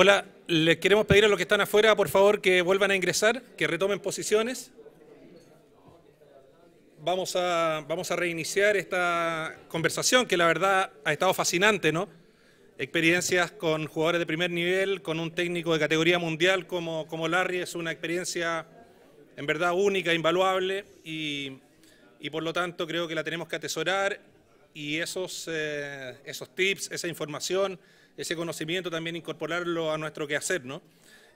Hola, les queremos pedir a los que están afuera, por favor, que vuelvan a ingresar, que retomen posiciones. Vamos a, vamos a reiniciar esta conversación que la verdad ha estado fascinante, ¿no? Experiencias con jugadores de primer nivel, con un técnico de categoría mundial como, como Larry, es una experiencia en verdad única, invaluable y, y por lo tanto creo que la tenemos que atesorar y esos, eh, esos tips, esa información, ese conocimiento también incorporarlo a nuestro quehacer. ¿no?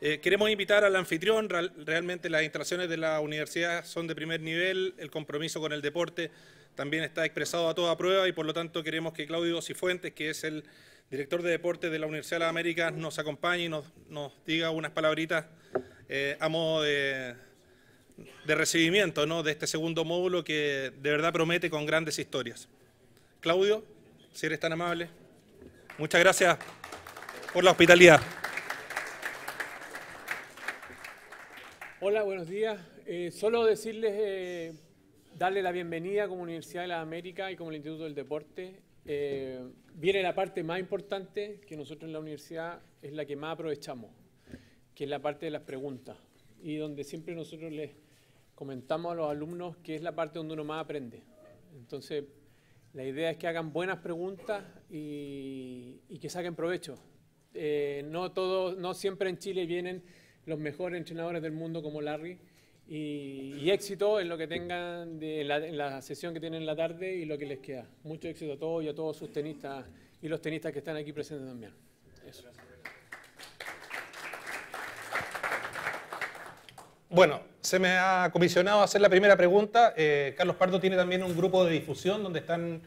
Eh, queremos invitar al anfitrión, realmente las instalaciones de la universidad son de primer nivel, el compromiso con el deporte también está expresado a toda prueba y por lo tanto queremos que Claudio Cifuentes, que es el director de deporte de la Universidad de las Américas, nos acompañe y nos, nos diga unas palabritas eh, a modo de, de recibimiento ¿no? de este segundo módulo que de verdad promete con grandes historias. Claudio, si eres tan amable. Muchas gracias por la hospitalidad. Hola, buenos días. Eh, solo decirles, eh, darle la bienvenida como Universidad de la América y como el Instituto del Deporte. Eh, viene la parte más importante que nosotros en la universidad es la que más aprovechamos, que es la parte de las preguntas y donde siempre nosotros les comentamos a los alumnos que es la parte donde uno más aprende. Entonces, la idea es que hagan buenas preguntas y, que saquen provecho. Eh, no, todo, no siempre en Chile vienen los mejores entrenadores del mundo como Larry. Y, éxito en lo que tengan, de, la, sesión que tienen en la tarde y lo que les queda. Mucho éxito a todos y a todos sus tenistas y los tenistas que están aquí presentes también. Bueno, se me ha comisionado hacer la primera pregunta. Eh, Carlos Pardo tiene también un grupo de difusión donde están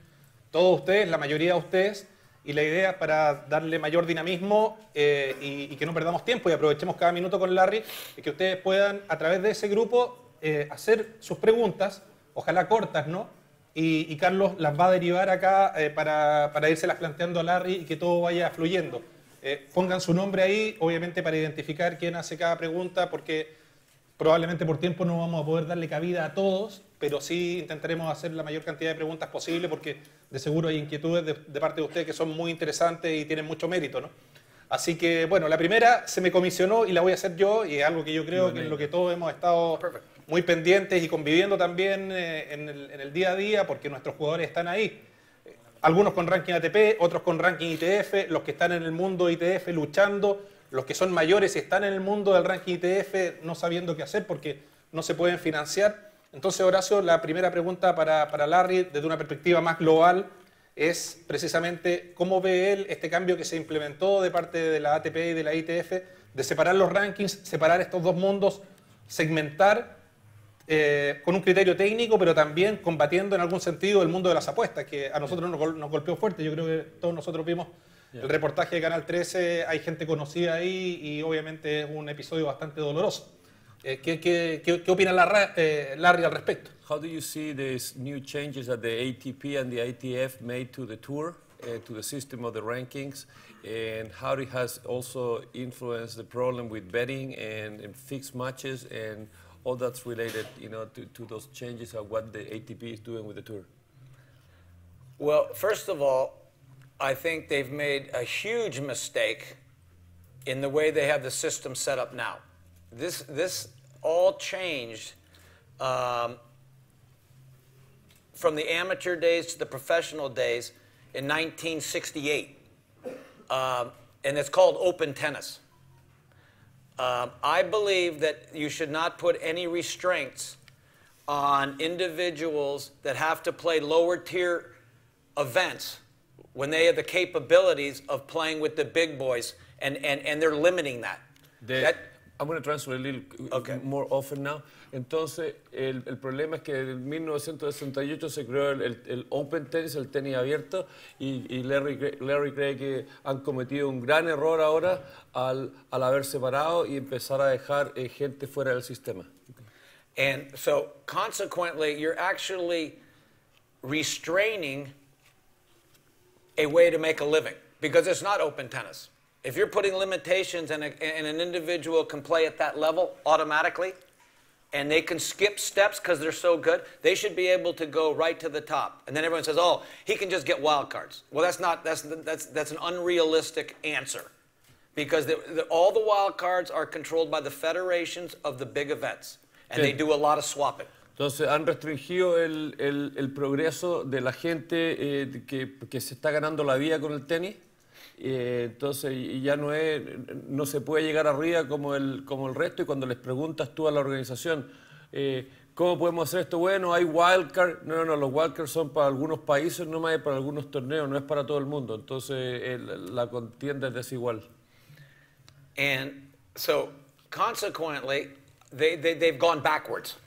todos ustedes, la mayoría de ustedes, y la idea es para darle mayor dinamismo eh, y, que no perdamos tiempo y aprovechemos cada minuto con Larry, y que ustedes puedan, a través de ese grupo, eh, hacer sus preguntas, ojalá cortas, ¿no? Y, Carlos las va a derivar acá para, para las planteando a Larry y que todo vaya fluyendo. pongan su nombre ahí, obviamente para identificar quién hace cada pregunta, porque Probablemente por tiempo no vamos a poder darle cabida a todos, pero sí intentaremos hacer la mayor cantidad de preguntas posible porque de seguro hay inquietudes de, parte de ustedes que son muy interesantes y tienen mucho mérito, ¿no? Así que, bueno, la primera se me comisionó y la voy a hacer yo y es algo que yo creo que en lo que todos hemos estado muy pendientes y conviviendo también eh, en, el, día a día porque nuestros jugadores están ahí. Algunos con ranking ATP, otros con ranking ITF, los que están en el mundo ITF luchando los que son mayores están en el mundo del ranking ITF no sabiendo qué hacer porque no se pueden financiar. Entonces, Horacio, la primera pregunta para, para Larry, desde una perspectiva más global, es precisamente cómo ve él este cambio que se implementó de parte de la ATP y de la ITF, de separar los rankings, separar estos dos mundos, segmentar eh, con un criterio técnico, pero también combatiendo en algún sentido el mundo de las apuestas, que a nosotros nos, nos golpeó fuerte. Yo creo que todos nosotros vimos Yeah. El reportaje de Canal 13, hay gente conocida ahí y obviamente es un episodio bastante doloroso. Eh, ¿qué, qué, qué, qué, opina Larry, eh, Larry al respecto? How do you see these new changes that the ATP and the ITF made to the tour? Uh, to the system of the rankings and how it has also influenced the problem with betting and, and fixed matches and all that's related, you know, to, to those changes of what the ATP is doing with the tour. Well, first of all, I think they've made a huge mistake in the way they have the system set up now. This, this all changed um, from the amateur days to the professional days in 1968. Um, and it's called open tennis. Um, I believe that you should not put any restraints on individuals that have to play lower tier events when they have the capabilities of playing with the big boys and, and, and they're limiting that. The, that I'm going to translate a little uh, okay. more often now. Entonces, el, el, problema es que en 1968 se creó el, el, el Open Tennis, el tenis abierto, y, y Larry, Larry cree eh, que han cometido un gran error ahora al, al haber separado y empezar a dejar eh, gente fuera del sistema. And so, consequently, you're actually restraining a way to make a living because it's not open tennis. If you're putting limitations and, an individual can play at that level automatically, and they can skip steps because they're so good, they should be able to go right to the top. And then everyone says, "Oh, he can just get wild cards." Well, that's not that's that's that's an unrealistic answer, because the, the, all the wild cards are controlled by the federations of the big events, and they do a lot of swapping. Entonces, han restringido el, el, progreso de la gente eh, que, que, se está ganando la vida con el tenis. Eh, entonces, ya no, es, no se puede llegar arriba como el, como el resto. Y cuando les preguntas tú a la organización, eh, ¿cómo podemos hacer esto? Bueno, hay wildcard. No, no, no, los wildcards son para algunos países, no más para algunos torneos, no es para todo el mundo. Entonces, la contienda es desigual. And so, consequently, they, they, they've gone backwards.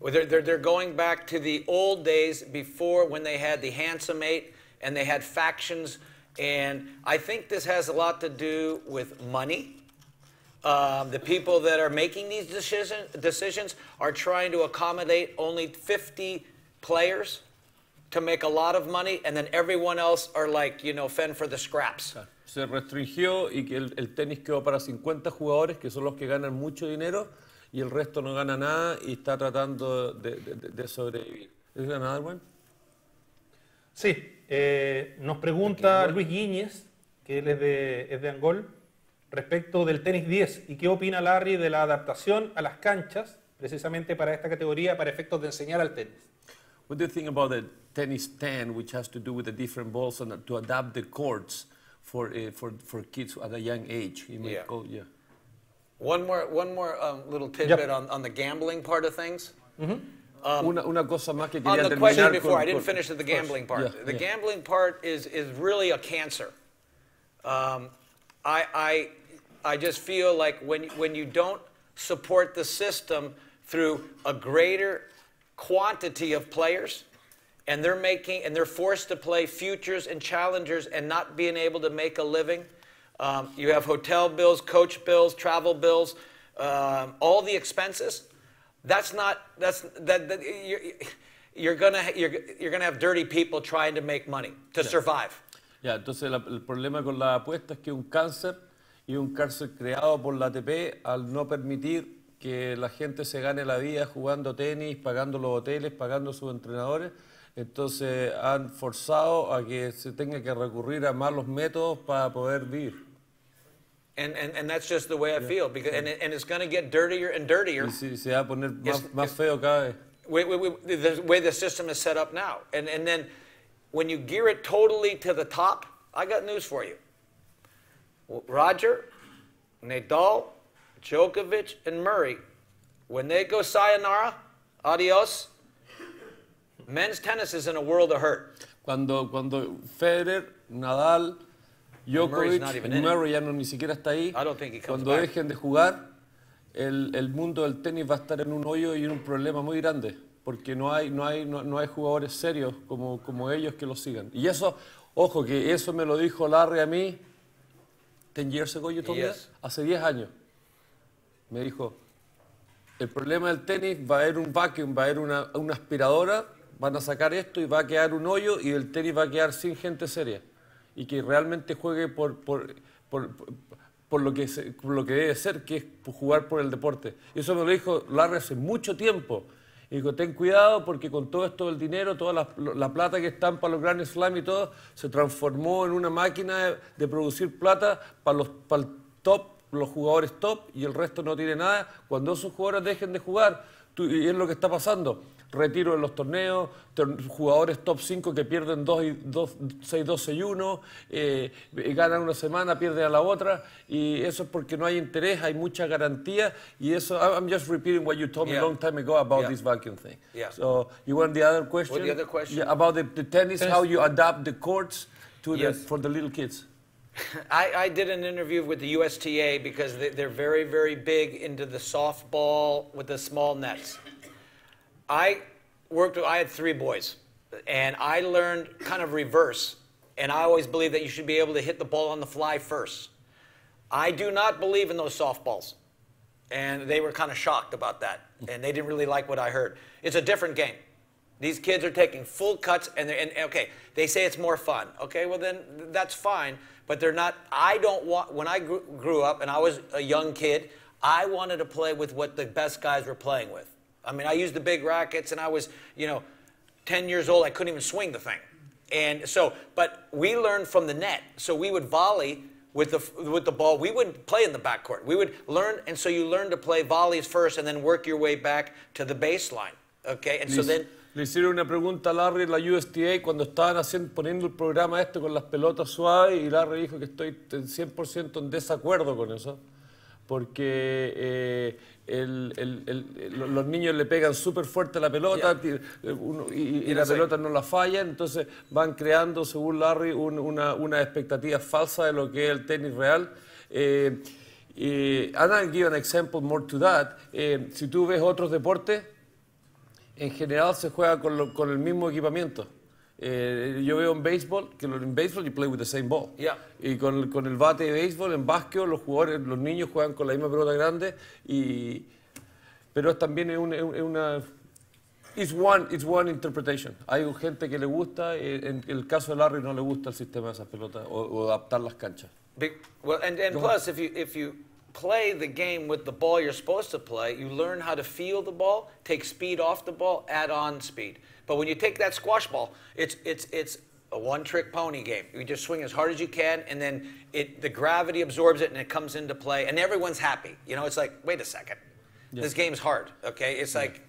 Well, they're, they're, they're going back to the old days before when they had the handsome eight and they had factions. And I think this has a lot to do with money. Um, the people that are making these decision, decisions are trying to accommodate only 50 players to make a lot of money, and then everyone else are like, you know, fend for the scraps. Se restringió y que el, el tenis quedó para 50 jugadores, que son los que ganan mucho dinero. y el resto no gana nada y está tratando de, de, de sobrevivir. ¿Es otra? one? Sí, eh, nos pregunta Luis Guiñez, que él es de, es de Angol, respecto del tenis 10 y qué opina Larry de la adaptación a las canchas precisamente para esta categoría para efectos de enseñar al tenis. What do you think about the tennis 10, which has to do with the different balls and to adapt the courts for uh, for for kids at a young age? You yeah. Call, One more, one more um, little tidbit yep. on, on the gambling part of things. Mm -hmm. um, una, una, cosa más que on the question before, con, I didn't finish the gambling part. Yeah, the yeah. gambling part is, is really a cancer. Um, I, I, I just feel like when, when you don't support the system through a greater quantity of players, and they're making and they're forced to play futures and challengers and not being able to make a living – Um, you have hotel bills, coach bills, travel bills, um, all the expenses. That's not, you're, gonna, have dirty people trying to make money, to survive. Ya, entonces el problema con la apuesta es que un cáncer y un cáncer creado por la ATP al no permitir que la gente se gane la vida jugando tenis, pagando los hoteles, pagando sus entrenadores. Entonces han forzado a que se tenga que recurrir a malos métodos para poder vivir. And, and, and that's just the way I yeah. feel because and, and it's going to get dirtier and dirtier. Y se, se va a poner más, más feo cada we, we, we, the way the system is set up now. And, and then when you gear it totally to the top, I got news for you. Roger, Nadal, Djokovic, and Murray, when they go sayonara, adios, men's tennis is in a world of hurt. Cuando, cuando Federer, Nadal, y Murray ya ni siquiera está ahí. Cuando dejen de jugar, el, el, mundo del tenis va a estar en un hoyo y en un problema muy grande, porque no hay, no hay, no, hay jugadores serios como, como ellos que lo sigan. Y eso, ojo, que eso me lo dijo Larry a mí, ten years hace 10 años. Me dijo, el problema del tenis va a haber un vacuum, va a haber una, una aspiradora, van a sacar esto y va a quedar un hoyo y el tenis va a quedar sin gente seria y que realmente juegue por, por, lo, que lo que debe ser, que es jugar por el deporte. Y eso me lo dijo Larry hace mucho tiempo. Y dijo, ten cuidado porque con todo esto del dinero, toda la, plata que están para los Grand Slam y todo, se transformó en una máquina de, producir plata para los top, los jugadores top, y el resto no tiene nada. Cuando esos jugadores dejen de jugar, y es lo que está pasando. retiro en los torneos, jugadores top 5 que pierden 2 y 6, 2, 6, 1, eh, ganan una semana, pierden a la otra, y eso es porque no hay interés, hay mucha garantía, y eso, I'm just repeating what you told me a long time ago about yeah. this vacuum thing. Yeah. So, you want the other question? What the other question? Yeah, about the, the tennis, tennis, how you adapt the courts to yes. the, for the little kids. [LAUGHS] I, I, did an interview with the USTA because they, they're very, very big into the softball with the small nets. I worked with, I had three boys, and I learned kind of reverse. And I always believe that you should be able to hit the ball on the fly first. I do not believe in those softballs. And they were kind of shocked about that. And they didn't really like what I heard. It's a different game. These kids are taking full cuts, and, they and okay, they say it's more fun. Okay, well, then that's fine. But they're not, I don't want, when I grew, grew up and I was a young kid, I wanted to play with what the best guys were playing with. I mean, I used the big rackets, and I was, you know, 10 years old. I couldn't even swing the thing. And so, but we learned from the net. So we would volley with the with the ball. We wouldn't play in the backcourt. We would learn, and so you learn to play volleys first, and then work your way back to the baseline. Okay, and so then. Le hicieron una pregunta a Larry en la USTA cuando estaban haciendo, poniendo el programa este con las pelotas suaves y Larry dijo que estoy 100% en desacuerdo con eso, porque eh, el, los niños le pegan súper fuerte la pelota eh, y, la pelota no la falla, entonces van creando, según Larry, una, expectativa falsa de lo que es el tenis real. Eh, eh and give an example more to that. Eh, si tú ves otros deportes, en general se juega con, con el mismo equipamiento. Eh, yo veo en béisbol que en béisbol you play with the same ball. Y con, el bate de béisbol, en básquet los jugadores, los niños juegan con la misma pelota grande. Y, pero también es, una... es una. It's one, it's one interpretation. Hay gente que le gusta, eh, en, el caso de Larry no le gusta el sistema de esas pelotas o, adaptar las canchas. well, and, and plus, if you, if you play the game with the ball you're supposed to play, you learn how to feel the ball, take speed off the ball, add on speed. But when you take that squash ball, it's it's it's a one-trick pony game. You just swing as hard as you can, and then it the gravity absorbs it, and it comes into play, and everyone's happy. You know, it's like, wait a second, yeah. this game's hard. Okay, it's yeah. like,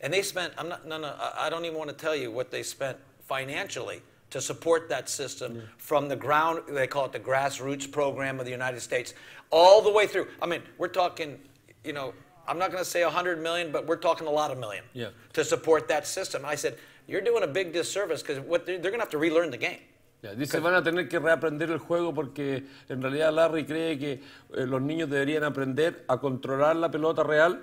and they spent. I'm not. No, no. I don't even want to tell you what they spent financially to support that system yeah. from the ground. They call it the grassroots program of the United States, all the way through. I mean, we're talking, you know, I'm not going to say 100 million, but we're talking a lot of million yeah. to support that system. I said, you're doing a big disservice because they're, they're going to have to relearn the game. Yeah, dice, van a tener que reaprender el juego porque en realidad Larry cree que eh, los niños deberían aprender a controlar la pelota real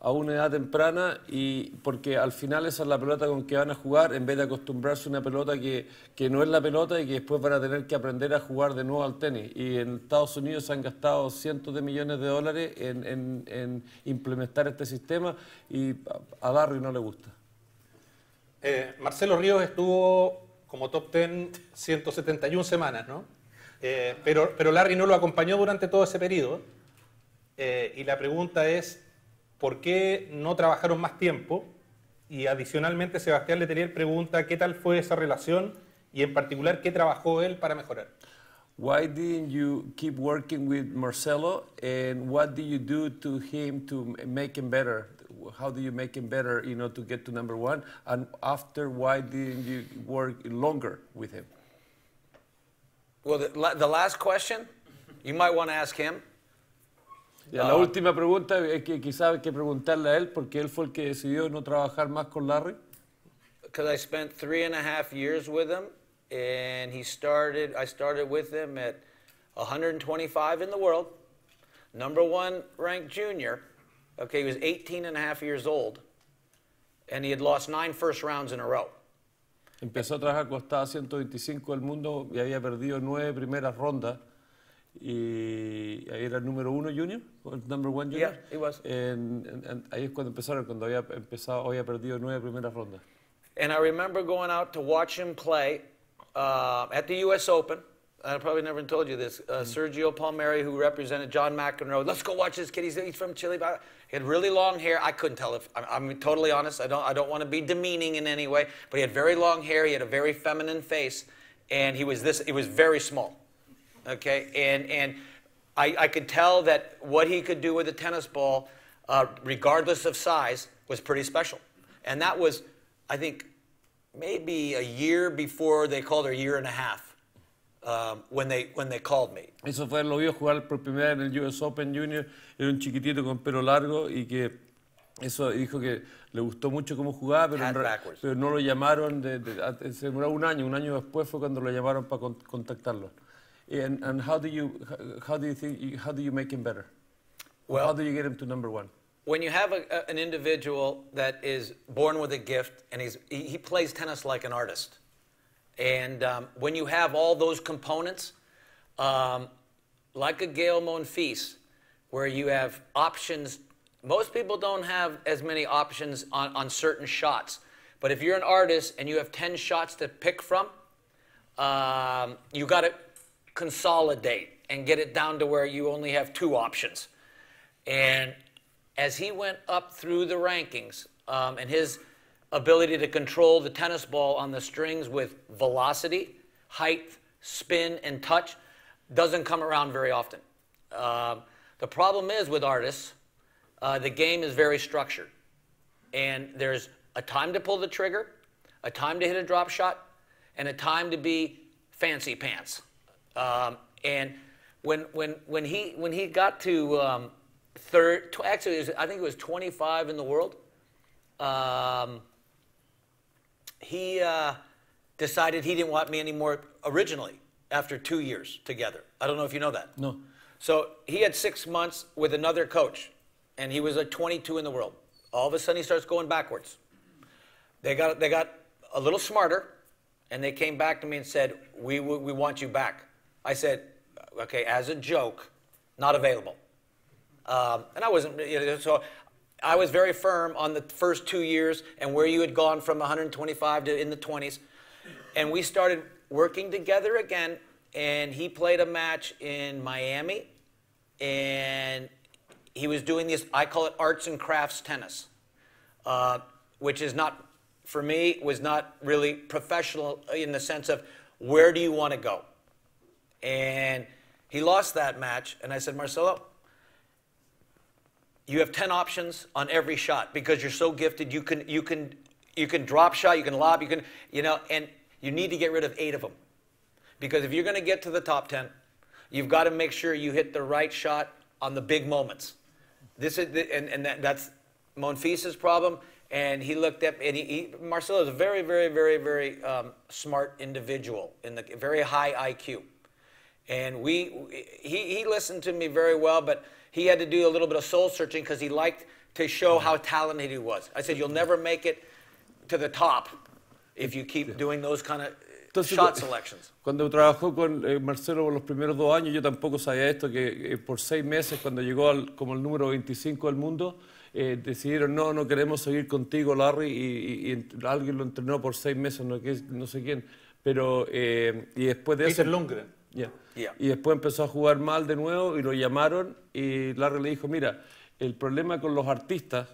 a una edad temprana y porque al final esa es la pelota con que van a jugar en vez de acostumbrarse a una pelota que, no es la pelota y que después van a tener que aprender a jugar de nuevo al tenis. Y en Estados Unidos se han gastado cientos de millones de dólares en, implementar este sistema y a Larry no le gusta. Eh, Marcelo Ríos estuvo como top ten 171 semanas, ¿no? Eh, pero, pero Larry no lo acompañó durante todo ese periodo. Eh, y la pregunta es, por qué no trabajaron más tiempo. Y adicionalmente, Sebastián Letelier pregunta qué tal fue esa relación y en particular qué trabajó él para mejorar. Why didn't you keep working with Marcelo and what did you do to him to make him better? How do you make him better, you know, to get to number one? And after, why didn't you work longer with him? Well, the, the last question, you might want to ask him. La ah. última pregunta es eh, que quizás hay que preguntarle a él porque él fue el que decidió no trabajar más con Larry. Because I spent three and a half years with him, and he started. I started with him at 125 in the world, number one ranked junior. Okay, he was 18 and a half years old, and he had lost nine first rounds in a row. Empezó a trabajar, 125 del mundo y había perdido nueve primeras rondas. y era número uno junior, number one junior. Yeah, it was. ahí es cuando empezaron, cuando había empezado, había perdido nueve primeras rondas. And I remember going out to watch him play uh, at the U.S. Open. I probably never told you this. Uh, mm-hmm. Sergio Palmieri, who represented John McEnroe, let's go watch this kid. He's, he's from Chile. He had really long hair. I couldn't tell if I'm, I'm totally honest. I don't. I don't want to be demeaning in any way. But he had very long hair. He had a very feminine face, and he was this. He was very small. Okay, and and I, I could tell that what he could do with a tennis ball, uh, regardless of size, was pretty special, and that was, I think, maybe a year before they called her a year and a half. Um, when they, when they called me. Eso fue, lo vio jugar por primera vez en el US Open Junior, era un chiquitito con pelo largo y que Eso dijo que le gustó mucho cómo jugaba, pero, pero no lo llamaron, de, de, de, se demoró un año, un año después fue cuando lo llamaron para con, contactarlo. And, and how do you how do you think how do you make him better? Well, how do you get him to number one? When you have a, a, an individual that is born with a gift and he's he, he plays tennis like an artist, and um, when you have all those components, um, like a Gail Monfils, where you have options. Most people don't have as many options on, on certain shots. But if you're an artist and you have 10 shots to pick from, um, you got to consolidate and get it down to where you only have two options. And as he went up through the rankings um, and his ability to control the tennis ball on the strings with velocity, height, spin, and touch doesn't come around very often. Um, the problem is with artists, uh, the game is very structured. And there's a time to pull the trigger, a time to hit a drop shot, and a time to be fancy pants. Um, and when, when, when, he, when he got to um, third, actually, was, I think it was 25 in the world, um, he uh, decided he didn't want me anymore originally after two years together. I don't know if you know that. No. So he had six months with another coach, and he was a 22 in the world. All of a sudden, he starts going backwards. They got, they got a little smarter, and they came back to me and said, we, we, we want you back. I said, okay, as a joke, not available. Um, and I wasn't, you know, so I was very firm on the first two years and where you had gone from 125 to in the 20s. And we started working together again. And he played a match in Miami. And he was doing this, I call it arts and crafts tennis, uh, which is not, for me, was not really professional in the sense of where do you want to go? And he lost that match. And I said, Marcelo, you have 10 options on every shot because you're so gifted. You can, you can, you can drop shot, you can lob, you can, you know, and you need to get rid of eight of them. Because if you're going to get to the top 10, you've got to make sure you hit the right shot on the big moments. This is, the, and, and that, that's Monfils' problem. And he looked up, and he, he Marcelo is a very, very, very, very um, smart individual in the very high IQ. And we, he, he listened to me very well, but he had to do a little bit of soul searching because he liked to show how talented he was. I said, You'll never make it to the top if you keep doing those kind of uh, Entonces, shot selections. Cuando trabajó con eh, Marcelo por los primeros dos años, yo tampoco sabía esto, que eh, por seis meses, cuando llegó al, como el número 25 del mundo, eh, decidieron, no, no queremos seguir contigo, Larry, y, y, y alguien lo entrenó por seis meses, no, no sé quién. Pero, eh, y después de Peter eso... Lundgren. Y después empezó a jugar mal de nuevo y lo llamaron y Larry le dijo, mira, el problema con los artistas,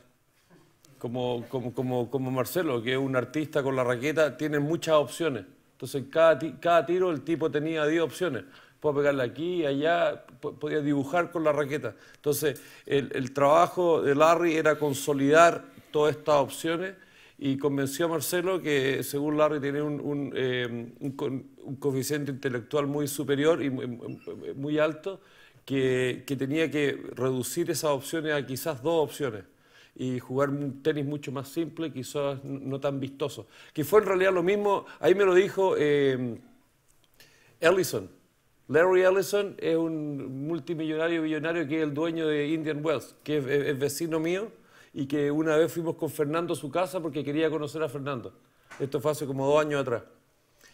como, como, Marcelo, que es un artista con la raqueta, tiene muchas opciones. Entonces cada, tiro el tipo tenía 10 opciones. Puedo pegarle aquí, allá, podía dibujar con la raqueta. Entonces el trabajo de Larry era consolidar todas estas opciones y convenció a Marcelo que, según Larry, tiene un, eh, coeficiente intelectual muy superior y muy, alto, que, tenía que reducir esas opciones a quizás dos opciones y jugar un tenis mucho más simple, quizás no tan vistoso. Que fue en realidad lo mismo, ahí me lo dijo eh, Ellison. Larry Ellison es un multimillonario billonario que es el dueño de Indian Wells, que es vecino mío y que una vez fuimos con Fernando a su casa porque quería conocer a Fernando. Esto fue hace como dos años atrás.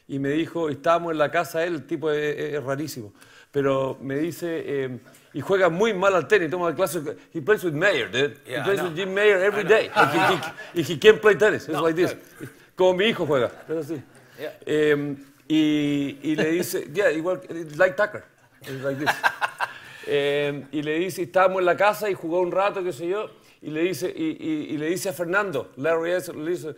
Y me dijo, estábamos en la casa él, el tipo es, rarísimo, pero me dice, eh, y juega muy mal al tenis, toma clases, he juega con Mayer, dude. Yeah, he plays Jim Mayer every day. And he, he, tenis, he, can't play tennis, it's Como mi hijo juega, es así. Em, y, le dice, yeah, igual, like Tucker, it's like this. [LAUGHS] Em, y le dice, estábamos en la casa y jugó un rato, qué sé yo, y le dice, y, le dice a Fernando, Larry le dice,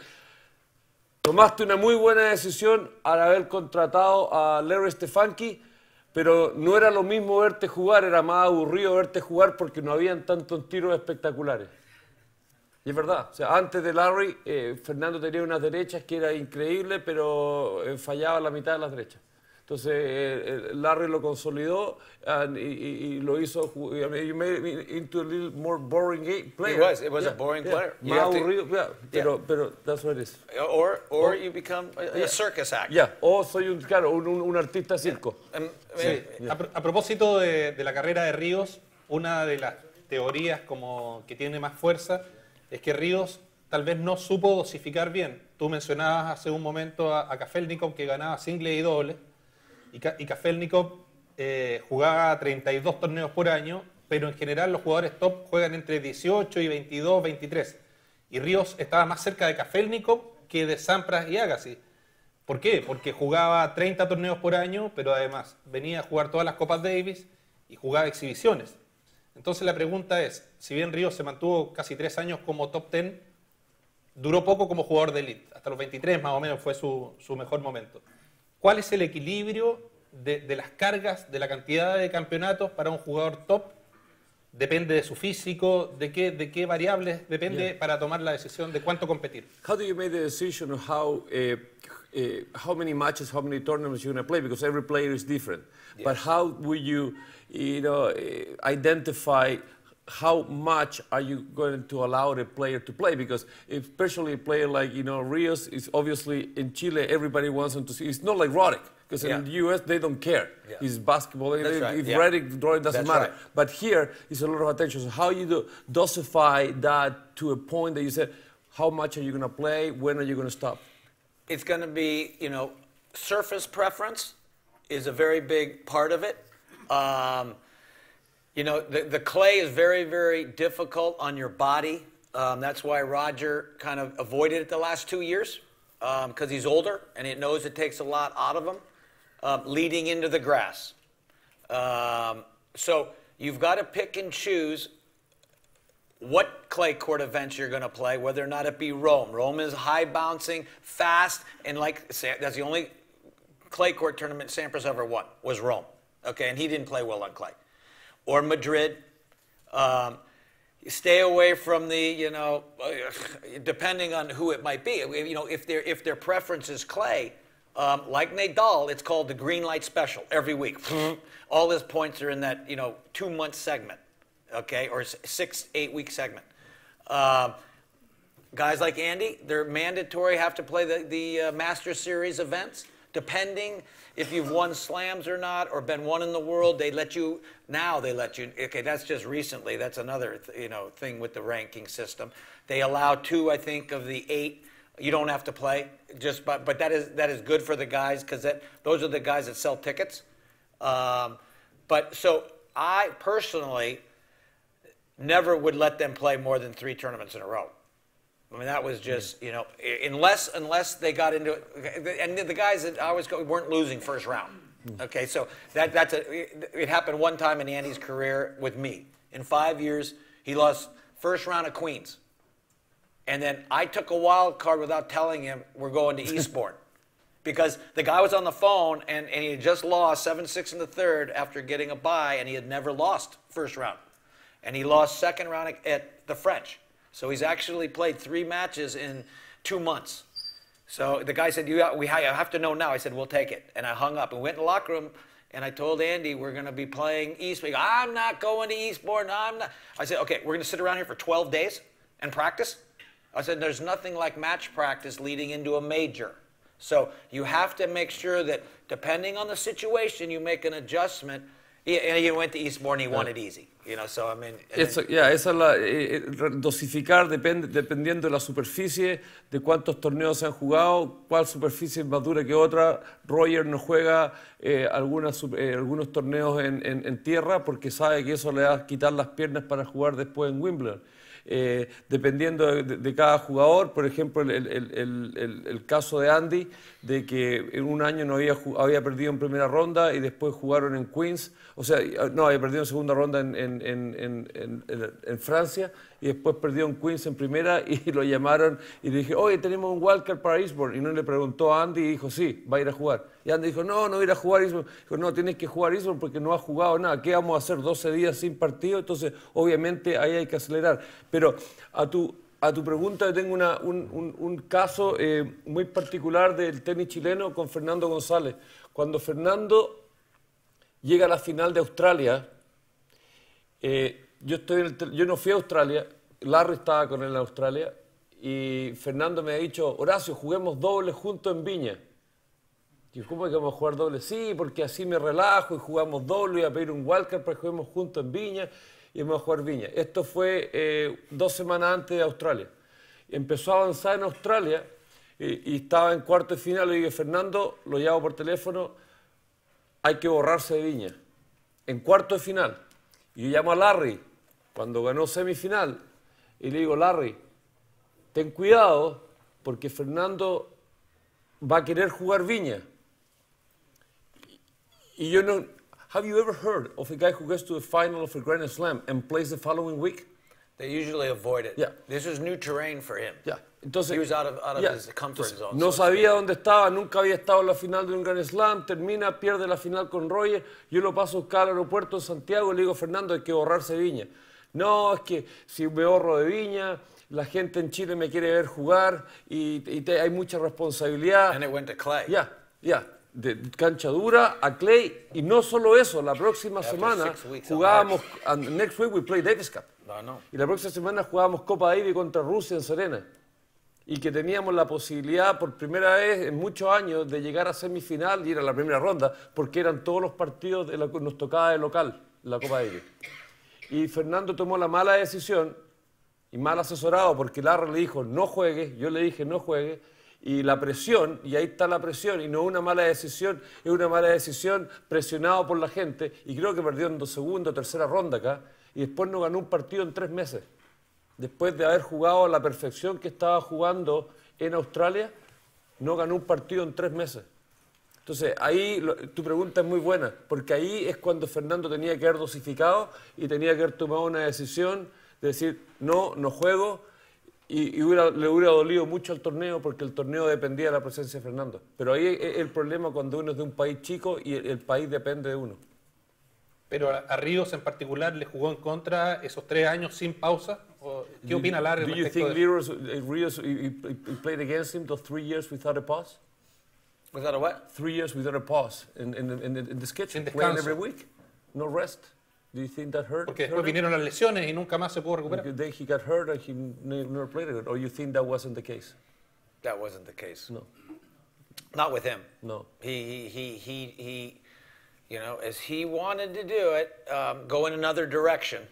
tomaste una muy buena decisión al haber contratado a Larry Stefanki, pero no era lo mismo verte jugar, era más aburrido verte jugar porque no habían tantos tiros espectaculares. Y es verdad, antes de Larry, eh, Fernando tenía unas derechas que era increíble, pero eh, fallaba la mitad de las derechas. Entonces eh, eh, Larry lo consolidó y, lo hizo. you made it into a little more boring player. It was. It was a boring player. aburrido. Pero, pero that's what it is. Uh, or, or, oh. you become a, circus act. Yeah. O oh, soy un, un, artista circo. Um, um, eh, a, propósito de, la carrera de Ríos, una de las teorías como que tiene más fuerza es que Ríos tal vez no supo dosificar bien. Tú mencionabas hace un momento a, a Kafelnikov que ganaba single y doble y, Kafelnikov eh, jugaba 32 torneos por año, pero en general los jugadores top juegan entre 18 y 22, 23. Y Ríos estaba más cerca de Kafelnikov que de Sampras y Agassi. ¿Por qué? Porque jugaba 30 torneos por año, pero además venía a jugar todas las Copas Davis y jugaba exhibiciones. Entonces la pregunta es, si bien Ríos se mantuvo casi tres años como top 10, duró poco como jugador de elite, hasta los 23 más o menos fue su, su mejor momento cuál es el equilibrio de, de, las cargas, de la cantidad de campeonatos para un jugador top. Depende de su físico, de qué, de qué variables depende para tomar la decisión de cuánto competir. How do you make the decision of how eh, eh, how many matches, how many tournaments you're going to play? Because every player is different. But how would you, you know, eh, identify how much are you going to allow the player to play? Because especially a player like you know Rios is obviously in Chile, everybody wants him to see. It's not like Roddick because yeah. in the U.S. they don't care. Yeah. He's basketball. That's if right. if yeah. Roddick it doesn't That's matter. Right. But here it's a lot of attention. So how you do, dosify that to a point that you said, how much are you going to play? When are you going to stop? It's going to be you know surface preference is a very big part of it. Um, you know, the, the clay is very, very difficult on your body. Um, that's why Roger kind of avoided it the last two years because um, he's older and it knows it takes a lot out of him um, leading into the grass. Um, so you've got to pick and choose what clay court events you're going to play, whether or not it be Rome. Rome is high bouncing, fast, and like that's the only clay court tournament Sampras ever won was Rome. Okay, and he didn't play well on clay or Madrid. Um, stay away from the, you know, uh, depending on who it might be. You know, if, if their preference is clay, um, like Nadal, it's called the green light special every week. Mm-hmm. All his points are in that, you know, two month segment, okay, or six, eight week segment. Um, guys like Andy, they're mandatory, have to play the, the uh, Master Series events depending if you've won slams or not or been one in the world. They let you now. They let you. Okay, that's just recently. That's another you know thing with the ranking system. They allow two, I think, of the eight. You don't have to play. Just but but that is that is good for the guys because that those are the guys that sell tickets. Um, but so I personally never would let them play more than three tournaments in a row. I mean, that was just you know, unless unless they got into it, and the guys that I always going weren't losing first round. Okay, so that that's a it happened one time in Andy's career with me. In five years, he lost first round of Queens, and then I took a wild card without telling him we're going to Eastbourne. [LAUGHS] because the guy was on the phone and, and he had just lost 7 6 in the third after getting a bye, and he had never lost first round. And he lost second round at the French. So he's actually played three matches in two months. So the guy said, you, we have to know now. I said, we'll take it. And I hung up and went in the locker room and I told Andy, we're going to be playing Eastbourne. I'm not going to Eastbourne. I'm not. I said, okay, we're going to sit around here for 12 days and practice. I said, there's nothing like match practice leading into a major. So you have to make sure that depending on the situation, you make an adjustment. He, and he went to Eastbourne, he won it easy. You eso, yeah, esa es la, eh, eh, dosificar dependiendo de la superficie, de cuántos torneos se han jugado, cuál superficie es más dura que otra. Roger no juega eh, algunas, algunos torneos en, en, tierra porque sabe que eso le va a quitar las piernas para jugar después en Wimbledon. dependiendo de, cada jugador, por ejemplo, el, el, el, el caso de Andy de que en un año no había, había perdido en primera ronda y después jugaron en Queens, o sea, ah, no, había perdido en segunda ronda en, en, Francia y después perdió en Queens en primera y [LAUGHS] lo llamaron y le dije, oye, tenemos un Walker para Eastbourne. Y no le preguntó a Andy y dijo, sí, va a ir a jugar. Y Andy dijo, no, no voy a ir a jugar Eastbourne. Dijo, no, tienes que jugar Eastbourne porque no ha jugado nada. ¿Qué vamos a hacer 12 días sin partido? Entonces, obviamente ahí hay que acelerar. Pero a tu, a tu pregunta, tengo un, caso eh, muy particular del tenis chileno con Fernando González. Cuando Fernando llega a la final de Australia, eh, yo, no fui a Australia, Larry estaba con él en Australia, y Fernando me ha dicho, Horacio, juguemos doble junto en Viña. Yo, ¿cómo que vamos a jugar doble? Sí, porque así me relajo y jugamos doble y a pedir un Walker para que juguemos junto en Viña y íbamos a jugar Viña. Esto fue eh, dos semanas antes de Australia. Empezó a avanzar en Australia y, estaba en cuarto de final. Le dije, Fernando, lo llamo por teléfono, hay que borrarse de Viña. En cuarto de final. Y yo llamo a Larry, cuando ganó semifinal, y le digo, Larry, ten cuidado porque Fernando va a querer jugar Viña. Y yo no, Have you ever heard of a guy who goes to the final of a Grand Slam and plays the following week? They usually avoid it. Yeah. This is new terrain for him. Yeah. Entonces, He was out of, out of his comfort zone, no sabía dónde estaba, nunca había estado en la final de un Grand Slam, termina, pierde la final con Roger, yo lo paso a buscar al aeropuerto en Santiago y le digo, Fernando, hay que borrarse Viña. No, es que si me ahorro de Viña, la gente en Chile me quiere ver jugar y, hay mucha responsabilidad. And it went to Clay. Yeah, yeah de cancha dura a clay y no solo eso, la próxima semana jugábamos next week we play Davis Cup. Y la próxima semana jugábamos Copa Davis contra Rusia en Serena. Y que teníamos la posibilidad por primera vez en muchos años de llegar a semifinal y ir a la primera ronda, porque eran todos los partidos de que nos tocaba de local la Copa Davis. Y Fernando tomó la mala decisión y mal asesorado porque Larry le dijo no juegue, yo le dije no juegue y la presión, y ahí está la presión, y no una mala decisión, es una mala decisión presionado por la gente, y creo que perdió en dos o tercera ronda acá, y después no ganó un partido en tres meses. Después de haber jugado a la perfección que estaba jugando en Australia, no ganó un partido en tres meses. Entonces, ahí tu pregunta es muy buena, porque ahí es cuando Fernando tenía que haber dosificado y tenía que haber tomado una decisión de decir, no, no juego, y, y le hubiera dolido mucho al torneo porque el torneo dependía de la presencia de Fernando. Pero ahí es el problema cuando uno es de un país chico y el, país depende de uno. Pero a, Ríos en particular le jugó en contra esos tres años sin pausa. ¿Qué opina Larry? Do you think de... Eh, Ríos, Ríos he, he played against him those three years without a pause? Without a what? Three years without a pause in, in, in, in the sketch, playing every week, no rest. Do you think that hurt? Porque después vinieron las lesiones y nunca más se pudo recuperar. Because then he got hurt and he never played again. Or you think that wasn't the case? That wasn't the case. No. Not with him. No. He he he he. You know, as he wanted to do it, um, go in another direction,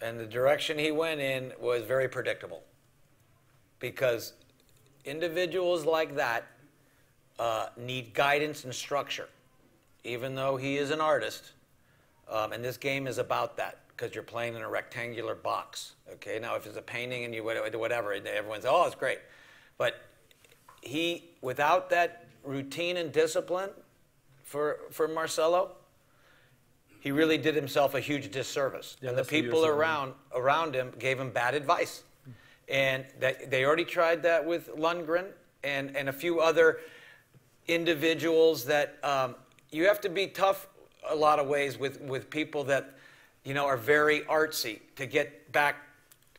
and the direction he went in was very predictable. Because individuals like that uh, need guidance and structure. Even though he is an artist, um, and this game is about that because you're playing in a rectangular box. Okay, now if it's a painting and you uh, whatever, everyone's oh, it's great, but he without that routine and discipline for for Marcelo, he really did himself a huge disservice, yeah, and the people the around around him gave him bad advice, and that, they already tried that with Lundgren and and a few other individuals that um, you have to be tough a lot of ways with, people that, you know, are very artsy to get back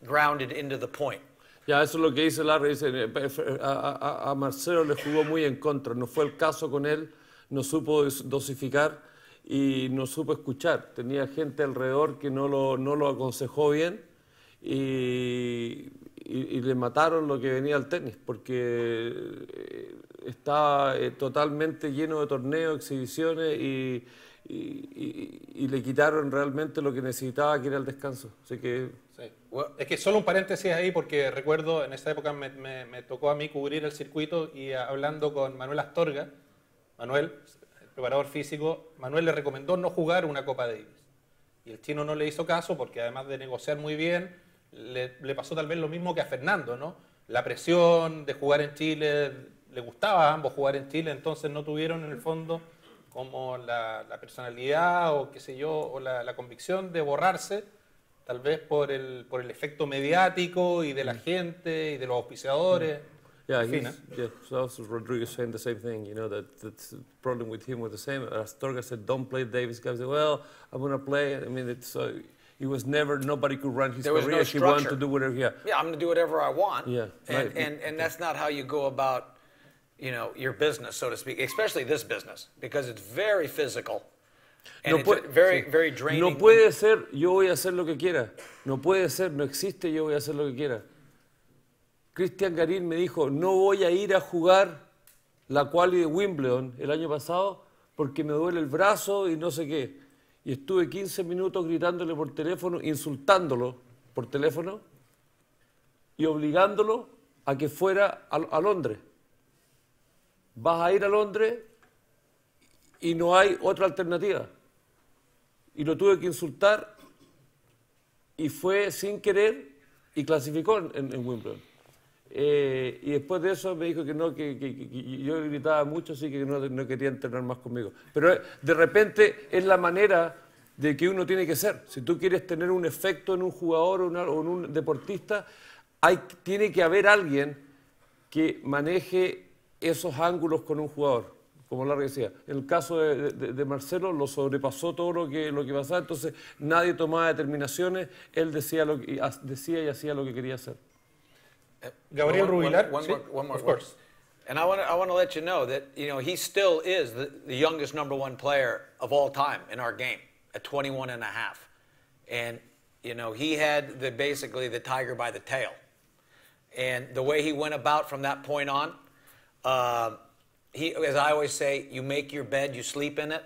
grounded into the point. Ya, eso es lo que dice Larry. Eh, eh, eh, a, Marcelo le jugó muy en contra. No fue el caso con él. No supo dosificar y no supo escuchar. Tenía gente alrededor que no lo, no lo aconsejó bien y, y, y le mataron lo que venía al tenis porque estaba totalmente lleno de torneos, exhibiciones y y, le quitaron realmente lo que necesitaba, que era el descanso. Así que... es que solo un paréntesis ahí, porque recuerdo en esa época me, tocó a mí cubrir el circuito y hablando con Manuel Astorga, Manuel, preparador físico, Manuel le recomendó no jugar una Copa Davis. Y el chino no le hizo caso porque además de negociar muy bien, le, le pasó tal vez lo mismo que a Fernando, ¿no? La presión de jugar en Chile, le gustaba a ambos jugar en Chile, entonces no tuvieron en el fondo como la, la personalidad o qué sé yo, o la, la, convicción de borrarse, tal vez por el, por el efecto mediático y de la mm. gente y de los auspiciadores. Mm. Yeah, en ¿eh? yeah. So also Rodriguez saying the same thing. You know that the problem with him was the same. Astorga said, "Don't play Davis guy said, "Well, I'm gonna play." I mean, it so uh, he was never nobody could run his there career. Was no he wanted to do whatever. Yeah, yeah, I'm gonna do whatever I want. Yeah, and right. and, and that's not how you go about you know, your business, so to speak, especially this business, because it's very physical. no puede, ser, yo voy a hacer lo que quiera. No puede ser, no existe, yo voy a hacer lo que quiera. Cristian Garín me dijo, no voy a ir a jugar la quali de Wimbledon el año pasado porque me duele el brazo y no sé qué. Y estuve 15 minutos gritándole por teléfono, insultándolo por teléfono y obligándolo a que fuera a Londres vas a ir a Londres y no hay otra alternativa. Y lo tuve que insultar y fue sin querer y clasificó en, Wimbledon. Eh, y después de eso me dijo que no, que, yo gritaba mucho, así que no, no, quería entrenar más conmigo. Pero eh, de repente es la manera de que uno tiene que ser. Si tú quieres tener un efecto en un jugador o, o en un deportista, hay, tiene que haber alguien que maneje esos ángulos con un jugador, como Larga decía. En el caso de, de, de, Marcelo lo sobrepasó todo lo que, lo que pasaba, entonces nadie tomaba determinaciones, él decía, lo que, decía y hacía lo que quería hacer. Eh, Gabriel Rubilar. more, of course. And I want to I want to let you know that you know he still is the, the, youngest number one player of all time in our game at 21 and a half, and you know he had the basically the tiger by the tail, and the way he went about from that point on, um, he, as I always say, you make your bed, you sleep in it.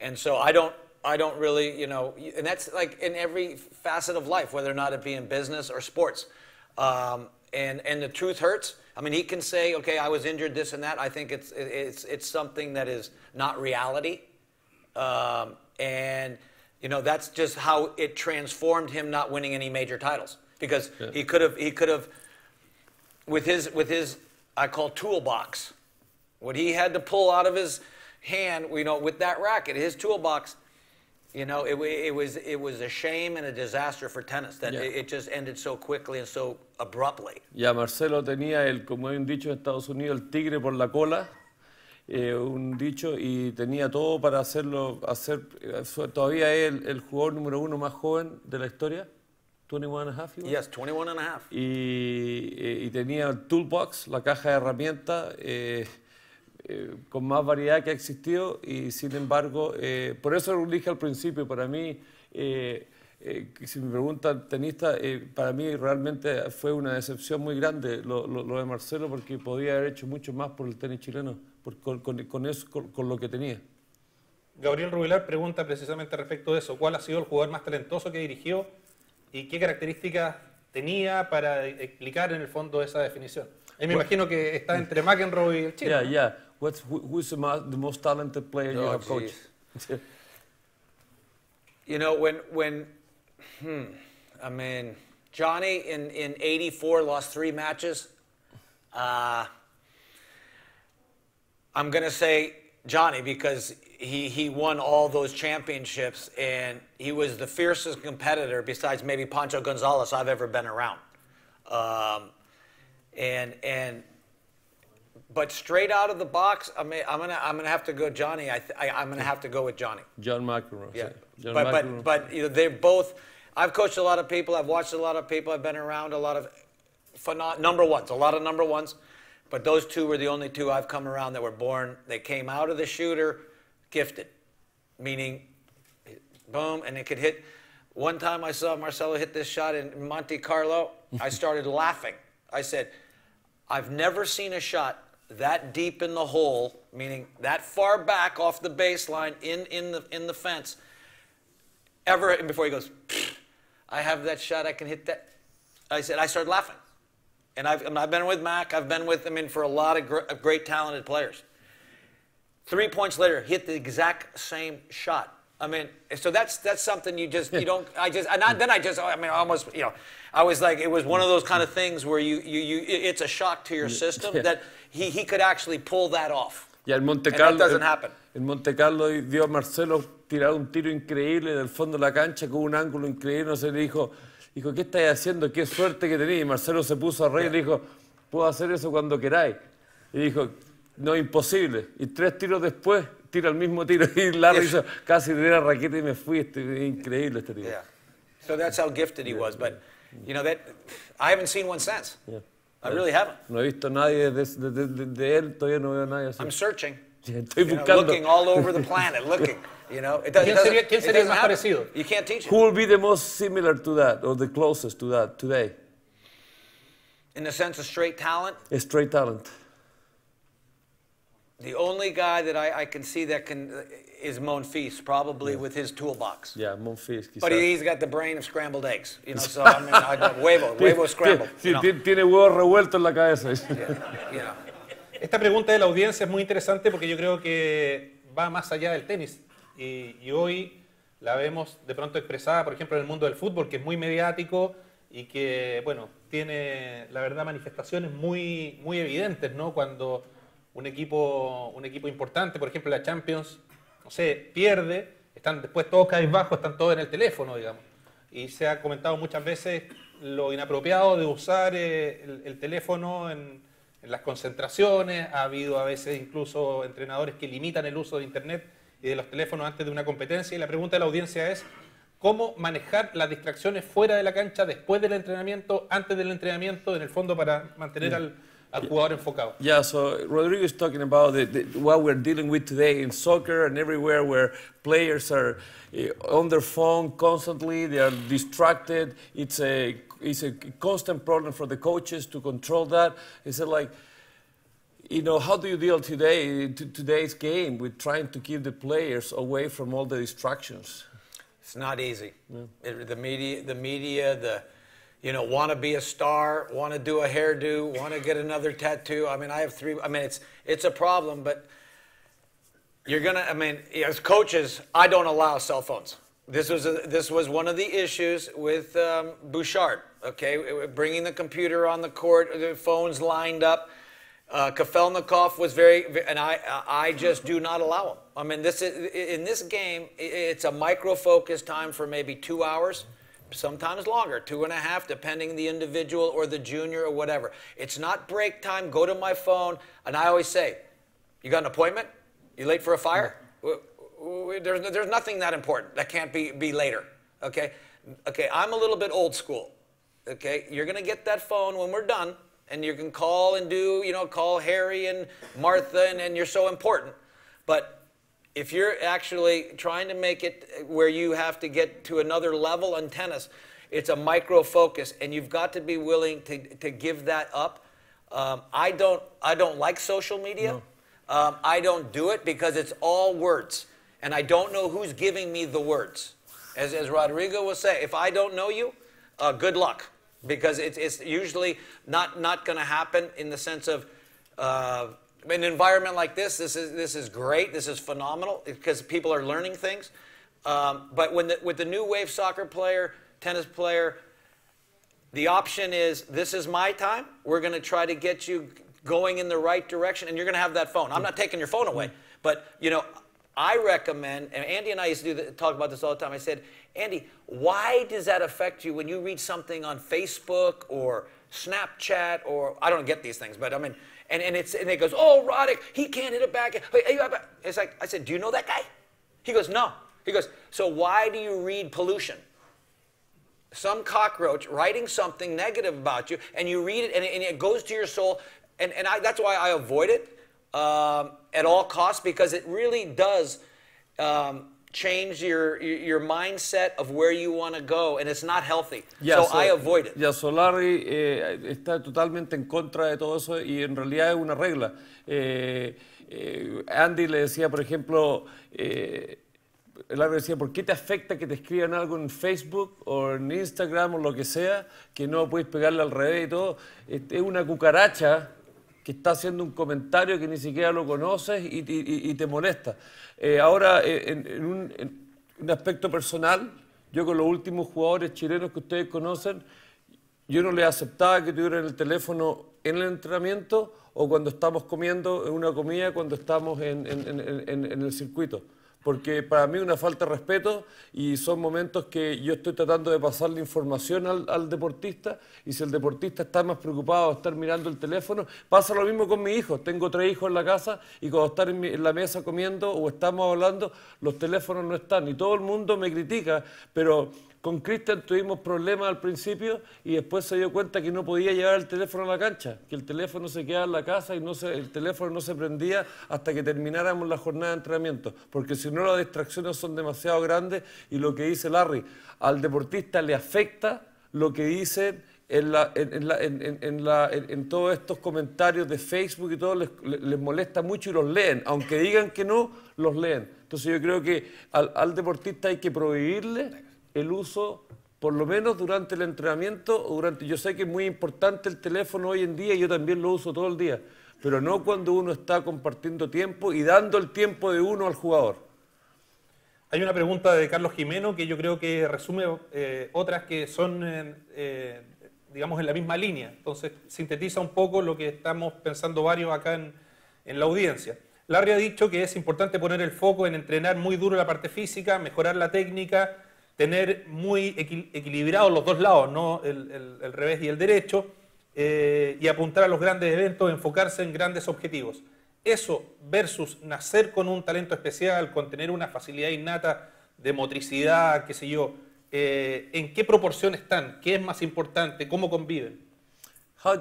And so I don't, I don't really, you know, and that's like in every facet of life, whether or not it be in business or sports. Um, and and the truth hurts. I mean, he can say, okay, I was injured, this and that. I think it's it's it's something that is not reality, um, and you know that's just how it transformed him not winning any major titles because yeah. he could have he could have with his with his I call toolbox. What he had to pull out of his hand, you know, with that racket, his toolbox, you know, it, it was it was a shame and a disaster for tennis that yeah. it, it, just ended so quickly and so abruptly. Yeah, Marcelo tenía el, como hay un dicho en Estados Unidos, el tigre por la cola. Eh, un dicho y tenía todo para hacerlo, hacer, eh, todavía es el, el jugador número uno más joven de la historia, 21 yes, 21 and a half. Eh, y, tenía el toolbox, la caja de herramientas, eh, eh, con más variedad que ha existido y sin embargo, por eso lo dije al principio, para mí, si me preguntan tenista, para mí realmente fue una decepción muy grande lo, de Marcelo porque podía haber hecho mucho más por el tenis chileno, con, con, con lo que tenía. Gabriel Rubilar pregunta precisamente respecto de eso, ¿cuál ha sido el jugador más talentoso que dirigió y qué características tenía para explicar en el fondo esa definición. me imagino que está entre [LAUGHS] McEnroe y el Chile. Yeah, yeah. What's, who's the, most, the most talented player oh, you have coached? you know, when, when, hmm, I mean, Johnny in, in 84 lost three matches. Uh, I'm going to say Johnny because he, he won all those championships, and he was the fiercest competitor besides maybe Pancho Gonzalez I've ever been around. Um, and and but straight out of the box, I mean, I'm gonna I'm gonna have to go Johnny. I, I am gonna have to go with Johnny. John McEnroe. Yeah, John but but but you know they're both. I've coached a lot of people. I've watched a lot of people. I've been around a lot of phenom- number ones. A lot of number ones. But those two were the only two I've come around that were born. They came out of the shooter gifted, meaning boom, and it could hit. One time I saw Marcelo hit this shot in Monte Carlo. I [LAUGHS] started laughing. I said, I've never seen a shot that deep in the hole, meaning that far back off the baseline in, in, the, in the fence, ever. And before he goes, I have that shot, I can hit that. I said, I started laughing. And I've, I've been with Mac, I've been with, I mean, for a lot of, gr of great talented players. Three points later, hit the exact same shot. I mean, so that's that's something you just you don't. I just and I, then I just I mean almost you know I was like it was one of those kind of things where you you you it's a shock to your system [LAUGHS] yeah. that he he could actually pull that off. Yeah, in Monte Carlo. And that doesn't happen. In Monte Carlo dio Marcelo tirado un tiro increíble en el fondo de la cancha con un ángulo increíble. No se le dijo dijo qué estáis haciendo qué suerte que tenéis. Y Marcelo se puso a reír y dijo puedo hacer eso cuando queráis. Y dijo no, imposible. Y tres tiros después, tira el mismo tiro. Y Larry hizo, casi tiré la raqueta y me fui. Este, increíble este tío. Yeah. So that's how gifted he was. But, you know, that, I haven't seen one since. Yeah. I really haven't. No he visto nadie de, de, de, de él, todavía no veo nadie así. I'm searching. [LAUGHS] Estoy buscando. You know, looking all over the planet, looking. You know, it doesn't, You can't teach it. Who will be the most similar to that, or the closest to that today? In the sense of straight talent? A straight talent. The only guy that I, I can see that can is Monfils, probably with his toolbox. Yeah, Monfils. Quizás. But he's got the brain of scrambled eggs, you know. [LAUGHS] So I mean, I, huevo, huevo scrambled. Sí, tiene huevos revueltos en la cabeza. Esta pregunta de la audiencia es muy interesante porque yo creo que va más allá del tenis y, y hoy la vemos de pronto expresada, por ejemplo, en el mundo del fútbol, que es muy mediático y que, bueno, tiene, la verdad, manifestaciones muy, muy evidentes, ¿no? Cuando un equipo, un equipo importante, por ejemplo la Champions, no sé, pierde, están después todos caen bajos están todos en el teléfono, digamos. Y se ha comentado muchas veces lo inapropiado de usar eh, el, teléfono en, las concentraciones, ha habido a veces incluso entrenadores que limitan el uso de Internet y de los teléfonos antes de una competencia. Y la pregunta de la audiencia es, ¿cómo manejar las distracciones fuera de la cancha, después del entrenamiento, antes del entrenamiento, en el fondo para mantener al Yeah, so Rodrigo is talking about the, the, what we're dealing with today in soccer and everywhere where players are eh, on their phone constantly, they are distracted. It's a, it's a constant problem for the coaches to control that. It's like, you know, how do you deal today, today's game with trying to keep the players away from all the distractions? It's not easy. Yeah. It, the media, the media, the you know, want to be a star, want to do a hairdo, want to get another tattoo. I mean, I have three. I mean, it's it's a problem, but you're gonna. I mean, as coaches, I don't allow cell phones. This was a, this was one of the issues with um, Bouchard. Okay, bringing the computer on the court, the phones lined up. Uh, Kafelnikov was very, and I I just do not allow him. I mean, this is in this game, it's a micro focus time for maybe two hours sometimes longer, two and a half, depending the individual or the junior or whatever. It's not break time. Go to my phone. And I always say, you got an appointment? You late for a fire? Mm. There's, there's nothing that important that can't be, be later, okay? Okay, I'm a little bit old school, okay? You're going to get that phone when we're done, and you can call and do, you know, call Harry and Martha, and, and you're so important. But if you're actually trying to make it where you have to get to another level in tennis, it's a micro focus, and you've got to be willing to, to give that up. Um, I don't I don't like social media. No. Um, I don't do it because it's all words, and I don't know who's giving me the words. As, as Rodrigo will say, if I don't know you, uh, good luck, because it's, it's usually not not going to happen in the sense of. Uh, in an environment like this, this is, this is great, this is phenomenal because people are learning things. Um, but when the, with the new wave soccer player, tennis player, the option is this is my time. We're going to try to get you going in the right direction, and you're going to have that phone. I'm not taking your phone away, but you know, I recommend. And Andy and I used to the, talk about this all the time. I said, Andy, why does that affect you when you read something on Facebook or Snapchat or I don't get these things, but I mean and, and, it's, and it goes, oh, Roddick, he can't hit a back. It's like, I said, do you know that guy? He goes, no. He goes, so why do you read pollution? Some cockroach writing something negative about you, and you read it, and it, and it goes to your soul. And, and I, that's why I avoid it um, at all costs, because it really does um, change your your mindset of where you want to go and it's not healthy. so, I avoid it. Yeah, Solari eh, está totalmente en contra de todo eso y en realidad es una regla. Eh, eh, Andy le decía, por ejemplo, Larry decía, ¿por qué te afecta que te escriban algo en Facebook o en Instagram o lo que sea, que no puedes pegarle al revés y todo? Este, es una cucaracha que está haciendo un comentario que ni siquiera lo conoces y, te molesta. Eh, ahora, eh, en, un, aspecto personal, yo con los últimos jugadores chilenos que ustedes conocen, yo no les aceptaba que tuvieran el teléfono en el entrenamiento o cuando estamos comiendo en una comida, cuando estamos en el circuito porque para mí es una falta de respeto y son momentos que yo estoy tratando de pasar la información al, deportista y si el deportista está más preocupado de estar mirando el teléfono, pasa lo mismo con mis hijos. Tengo tres hijos en la casa y cuando están en, en la mesa comiendo o estamos hablando, los teléfonos no están y todo el mundo me critica, pero con Cristian tuvimos problemas al principio y después se dio cuenta que no podía llevar el teléfono a la cancha, que el teléfono se quedaba en la casa y no el teléfono no se prendía hasta que termináramos la jornada de entrenamiento, porque si no las distracciones son demasiado grandes y lo que dice Larry, al deportista le afecta lo que dice en, todos estos comentarios de Facebook y todo les, molesta mucho y los leen. Aunque digan que no, los leen. Entonces yo creo que al deportista hay que prohibirle el uso, por lo menos durante el entrenamiento, o durante, yo sé que es muy importante el teléfono hoy en día, ...y yo también lo uso todo el día, pero no cuando uno está compartiendo tiempo y dando el tiempo de uno al jugador. Hay una pregunta de Carlos Jimeno que yo creo que resume eh, otras que son, eh, eh, digamos, en la misma línea. Entonces, sintetiza un poco lo que estamos pensando varios acá en, en la audiencia. Larry ha dicho que es importante poner el foco en entrenar muy duro la parte física, mejorar la técnica, tener muy equilibrados los dos lados, ¿no? el, el, revés y el derecho, eh, y apuntar a los grandes eventos, enfocarse en grandes objetivos. Eso versus nacer con un talento especial, con tener una facilidad innata de motricidad, qué sé yo, eh, ¿en qué proporción están? ¿Qué es más importante? ¿Cómo conviven? How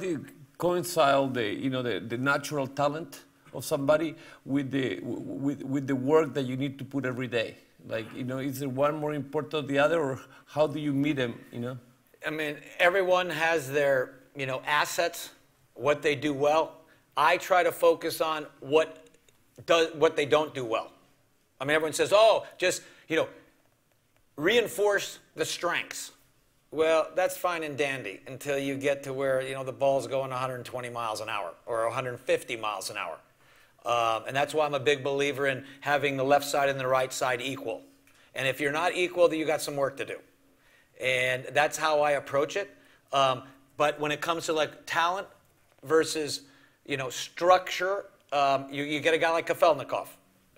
coincide natural talent of somebody with the, with, with the work that you need to put every day? Like, you know, is it one more important than the other, or how do you meet them, you know? I mean, everyone has their, you know, assets, what they do well. I try to focus on what, does, what they don't do well. I mean, everyone says, oh, just, you know, reinforce the strengths. Well, that's fine and dandy until you get to where, you know, the ball's going 120 miles an hour or 150 miles an hour. Uh, and that's why I'm a big believer in having the left side and the right side equal. And if you're not equal, then you got some work to do. And that's how I approach it. Um, but when it comes to like talent versus, you know, structure, um, you, you get a guy like Kafelnikov.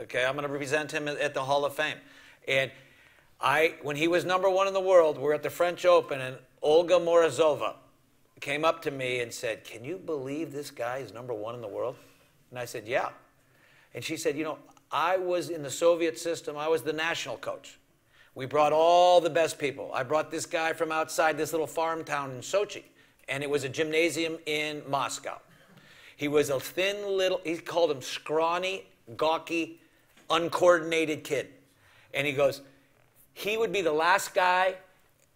Okay, I'm going to represent him at the Hall of Fame. And I, when he was number one in the world, we we're at the French Open, and Olga Morozova came up to me and said, "Can you believe this guy is number one in the world?" And I said, Yeah. And she said, You know, I was in the Soviet system, I was the national coach. We brought all the best people. I brought this guy from outside this little farm town in Sochi, and it was a gymnasium in Moscow. He was a thin little, he called him scrawny, gawky, uncoordinated kid. And he goes, he would be the last guy,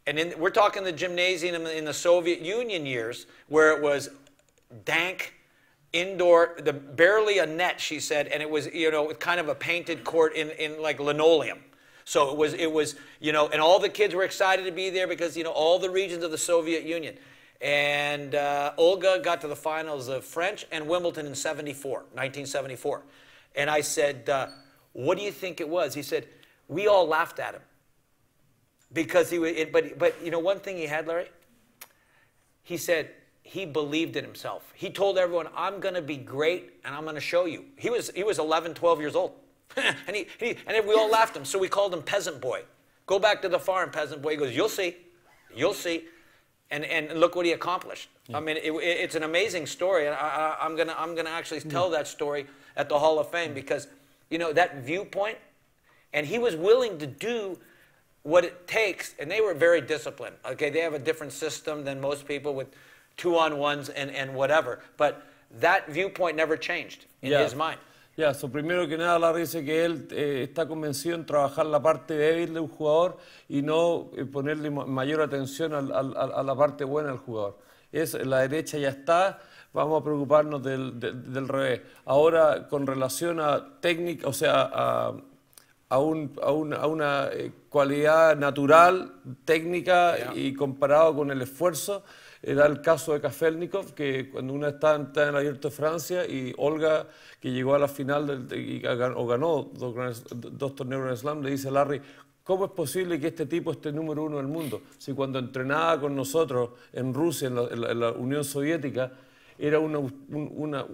and in, we're talking the gymnasium in the Soviet Union years, where it was dank, indoor, the barely a net, she said, and it was, you know, kind of a painted court in, in like linoleum. So it was, it was, you know, and all the kids were excited to be there because, you know, all the regions of the Soviet Union. And uh, Olga got to the finals of French and Wimbledon in 74, 1974. And I said, uh, what do you think it was? He said, we all laughed at him. Because he was, it, but, but you know, one thing he had, Larry? He said, he believed in himself. He told everyone, I'm going to be great and I'm going to show you. He was, he was 11, 12 years old. [LAUGHS] and, he, he, and we all laughed him, so we called him Peasant Boy. Go back to the farm, Peasant Boy. He goes, You'll see. You'll see. And, and look what he accomplished. Yeah. I mean, it, it's an amazing story. And I, am going to I'm gonna actually tell that story at the Hall of Fame because, you know, that viewpoint, and he was willing to do what it takes. And they were very disciplined. Okay, they have a different system than most people with two on ones and, and whatever. But that viewpoint never changed in his mind. Ya, yeah, so primero que nada, Larry dice que él eh, está convencido en trabajar la parte débil de un jugador y no eh, ponerle mayor atención a la parte buena del jugador. Es, la derecha ya está, vamos a preocuparnos del, revés. Ahora, con relación a técnica, o sea, a, a, un, a, una eh, cualidad natural, técnica y comparado con el esfuerzo, era eh, el caso de Kafelnikov, que cuando una está, en el Abierto de Francia y Olga, que llegó a la final del, y, o ganó dos, torneos en Slam, le dice a Larry, ¿cómo es posible que este tipo esté número uno del mundo? Si cuando entrenaba con nosotros en Rusia, en la, Unión Soviética, era una, una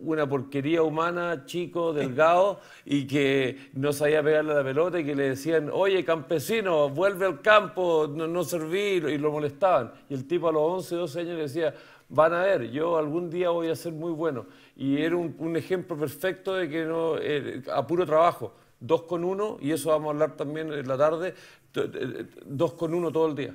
una porquería humana, chico, delgado, y que no sabía pegarle la pelota y que le decían, oye, campesino, vuelve al campo, no, no serví, y lo molestaban. Y el tipo a los 11, 12 años le decía, van a ver, yo algún día voy a ser muy bueno. Y era un, ejemplo perfecto de que no, eh, a puro trabajo, dos con uno, y eso vamos a hablar también en la tarde, dos con uno todo el día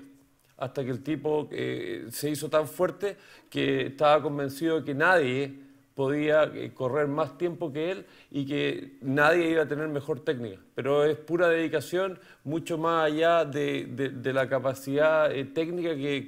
hasta que el tipo eh, se hizo tan fuerte que estaba convencido de que nadie podía eh, correr más tiempo que él y que nadie iba a tener mejor técnica. Pero es pura dedicación, mucho más allá de, de, de la capacidad eh, técnica que,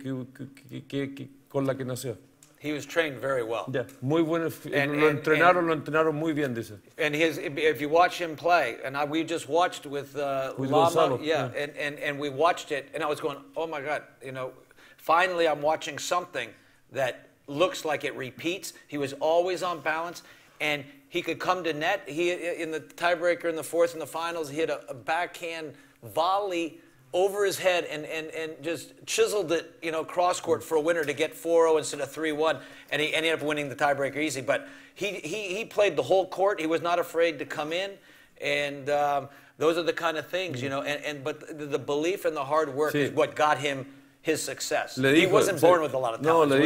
que, con la que nació. He was trained very well. Yeah, muy bueno. Eh, lo entrenaron, lo entrenaron muy bien, dice. And his, if you watch him play, and I, we just watched with, uh, Lama, yeah. And, and, and we watched it, and I was going, oh my God, you know, finally I'm watching something that looks like it repeats. He was always on balance, and he could come to net. He in the tiebreaker in the fourth in the finals, he hit a, a backhand volley over his head and, and, and just chiseled it, you know, cross court for a winner to get 4-0 instead of 3-1, and he ended up winning the tiebreaker easy. But he, he, he played the whole court. He was not afraid to come in, and um, those are the kind of things, you mm. know. And, and but the, the belief and the hard work See, is what got him his Le dijo, he wasn't born with a lot of talent. No,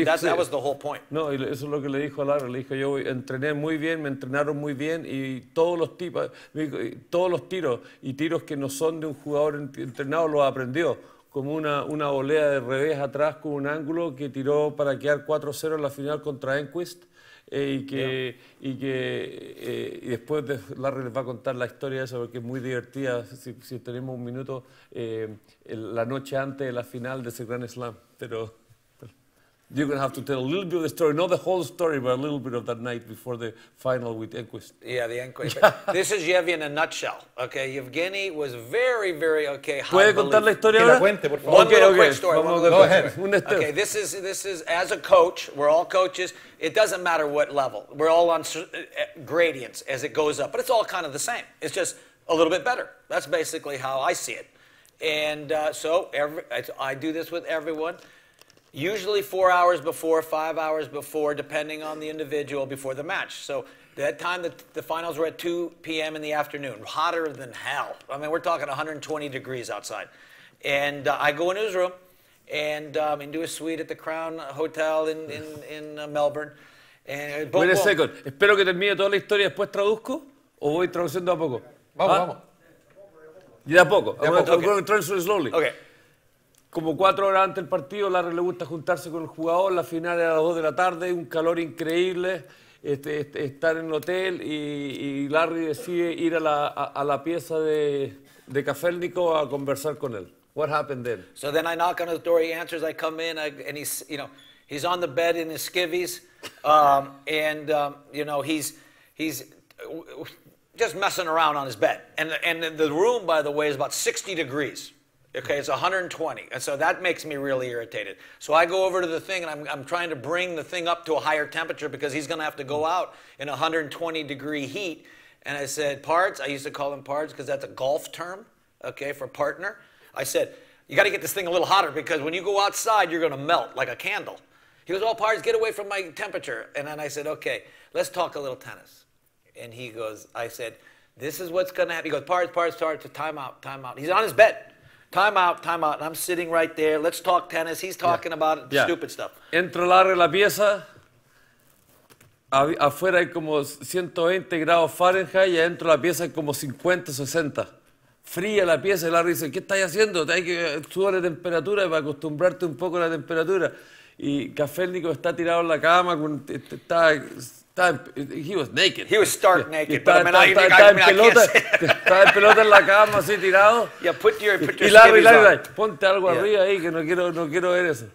No, eso es lo que le dijo a Lara, Le dijo, yo entrené muy bien, me entrenaron muy bien y todos los tipos, todos los tiros y tiros que no son de un jugador entrenado los aprendió como una, una volea de revés atrás con un ángulo que tiró para quedar 4-0 en la final contra Enquist eh, y que, y que eh, después de Larry les va a contar la historia de esa porque es muy divertida, si, tenemos un minuto, eh, la noche antes de la final de ese gran slam. Pero... you're going to have to tell a little bit of the story, not the whole story, but a little bit of that night before the final with Enquist. Yeah, the Enquist. [LAUGHS] this is Yevgeny in a nutshell. Okay, Yevgeny was very, very okay. ¿Puede contar la historia ahora? Cuente, por favor. One okay, little okay. quick story. Vamos, go ahead. Okay, this is this is as a coach. We're all coaches. It doesn't matter what level. We're all on eh, eh, gradients as it goes up, but it's all kind of the same. It's just a little bit better. That's basically how I see it. And uh, so every, I do this with everyone usually four hours before, five hours before, depending on the individual before the match. So that time the, the finals were at 2 p.m. in the afternoon, hotter than hell. I mean, we're talking 120 degrees outside. And uh, I go in his room and um, into a suite at the Crown Hotel in, in, in uh, Melbourne. And, uh, Wait a second. Espero que termine toda la historia después traduzco o voy traduciendo a poco. Vamos, ¿Ah? vamos. Y de a poco. De I'm going to translate slowly. Okay. como cuatro horas antes del partido, Larry le gusta juntarse con el jugador, la final era a las dos de la tarde, un calor increíble, este, este estar en el hotel y, y Larry decide ir a la, a, la pieza de, de Nico a conversar con él. What happened then? So then I knock on the door, he answers, I come in, and he's, you know, he's on the bed in his skivvies, um, and, um, you know, he's, he's just messing around on his bed. And, and the room, by the way, is about 60 degrees. Okay, it's 120. And so that makes me really irritated. So I go over to the thing and I'm, I'm trying to bring the thing up to a higher temperature because he's going to have to go out in 120 degree heat. And I said, "Parts," I used to call him parts because that's a golf term, okay, for partner. I said, You got to get this thing a little hotter because when you go outside, you're going to melt like a candle. He goes, Oh, parts, get away from my temperature. And then I said, Okay, let's talk a little tennis. And he goes, I said, This is what's going to happen. He goes, parts, parts, parts, time out, time out. He's on his bed. Time out, time out. I'm sitting right there. Let's talk tennis. He's talking about stupid stuff. la pieza. Afuera hay como 120 grados Fahrenheit y adentro la pieza como 50, 60. Fría la pieza y Larry dice, ¿qué estás haciendo? Hay que eh, subir la temperatura para acostumbrarte un poco a la temperatura. Y Nico está tirado en la cama, este, está Estaban, he was naked. He was stark naked. Estaba, but I mean, estaba, I, I, [LAUGHS] pelota, en la cama, así tirado. Yeah, put your, put your y Larry, Larry, Larry, ponte algo arriba ahí que no quiero, no quiero ver eso.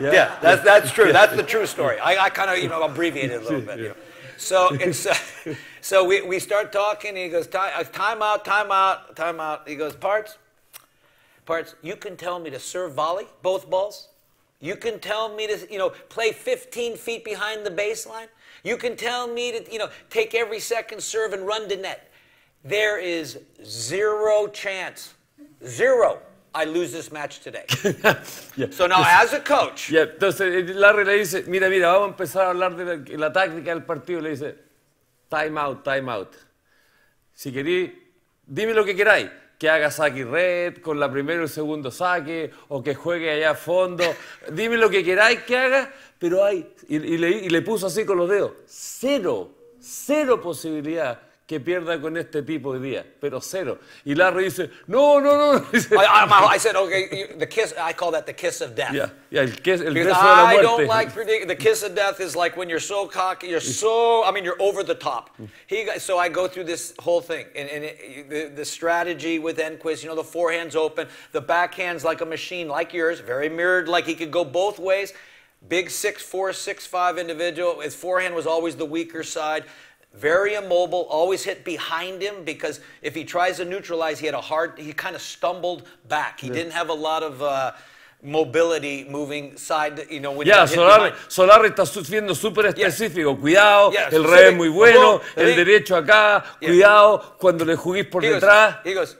Yeah, yeah that's, that's true. That's the true story. I, I kind of, you know, abbreviated a little [LAUGHS] bit. You know. So it's, uh, [LAUGHS] so we, we start talking, he goes, uh, time out, time out, time out. He goes, parts, parts, you can tell me to serve volley, both balls. You can tell me to, you know, play 15 feet behind the baseline. You can tell me to, you know, take every second serve and run to net. There is zero chance, zero. I lose this match today. [LAUGHS] So now, as a coach. Entonces eh, Larry le dice, mira, mira, vamos a empezar a hablar de la, táctica del partido. Le dice, time out, time out. Si queréis, dime lo que queráis. Que haga saque red con la primera y el segundo saque, o que juegue allá a fondo. Dime lo que queráis que haga, Pero hay, y, y, le, y le puso así con los dedos, cero, cero posibilidad que pierda con este tipo hoy día, pero cero. Y Larry dice, no, no, no. [LAUGHS] I, I, I, said, okay, you, the kiss, I call that the kiss of death. Yeah, yeah el, kiss, el beso de la muerte. I don't like predict, the kiss of death is like when you're so cocky, you're so, I mean, you're over the top. He, so I go through this whole thing, and, and it, the, the, strategy with Enquist, you know, the forehand's open, the backhand's like a machine, like yours, very mirrored, like he could go both ways. Big six four, six five individual. His forehand was always the weaker side. Very immobile, always hit behind him because if he tries to neutralize, he had a hard, he kind of stumbled back. He yeah. didn't have a lot of. Uh, mobility moving side, you know, when yeah, Solari, Solari está sufriendo súper específico. Yeah. Cuidado, yeah, el revés es muy bueno, well, el derecho acá, yeah. cuidado cuando le juguís por he detrás. Goes, he goes,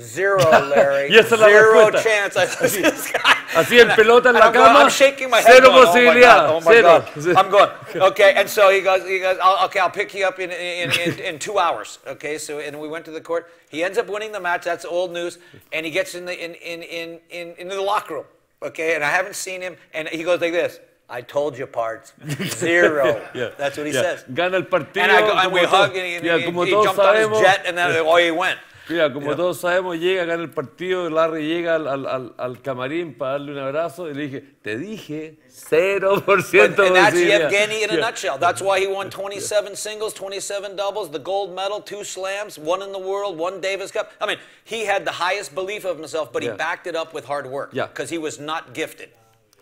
zero, [LAUGHS] Larry. zero chance I [LAUGHS] this guy. Así pelota en la I'm cama. I'm shaking my head. going, Oh my God. Oh my God. I'm going. Okay, and so he goes. He goes. I'll, okay, I'll pick you up in in, in in two hours. Okay, so and we went to the court. He ends up winning the match. That's old news. And he gets in the in in in in in the locker room. Okay, and I haven't seen him. And he goes like this. I told you parts. [LAUGHS] Zero. yeah, yeah, That's what he yeah. says. Gana el partido. And, I go, and we hug and he, yeah, he, he jumped sabemos. on his jet and then yeah. away he went. Mira, como todos sabemos, llega acá en el partido, Larry llega al, al, al, camarín para darle un abrazo y le dije, te dije, 0% But, And that's Evgeny in a nutshell. That's why he won 27 singles, 27 doubles, the gold medal, two slams, one in the world, one Davis Cup. I mean, he had the highest belief of himself, but yeah. he backed it up with hard work because yeah. he was not gifted.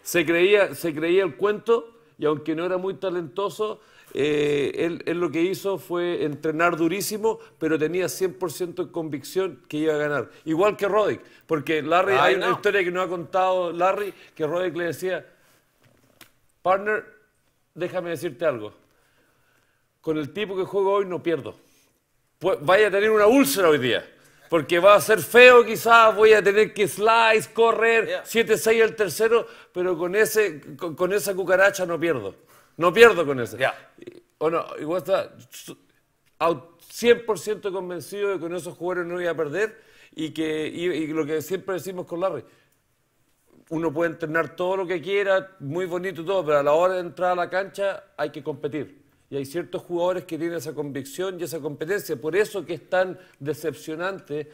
Se creía, se creía el cuento y aunque no era muy talentoso, eh, él, lo que hizo fue entrenar durísimo, pero tenía 100% de convicción que iba a ganar. Igual que Roddick, porque Larry, hay una historia que nos ha contado Larry, que Roddick le decía, partner, déjame decirte algo, con el tipo que juego hoy no pierdo. Pues, vaya a tener una úlcera hoy día porque va a ser feo quizás, voy a tener que slice, correr, 7-6 el tercero, pero con, ese, con, esa cucaracha no pierdo. No pierdo con eso. Ya. O no, igual está 100% convencido de que con esos jugadores no voy a perder y que lo que siempre decimos con Larry, uno puede entrenar todo lo que quiera, muy bonito y todo, pero a la hora de entrar a la cancha hay que competir. Y hay ciertos jugadores que tienen esa convicción y esa competencia. Por eso que es tan decepcionante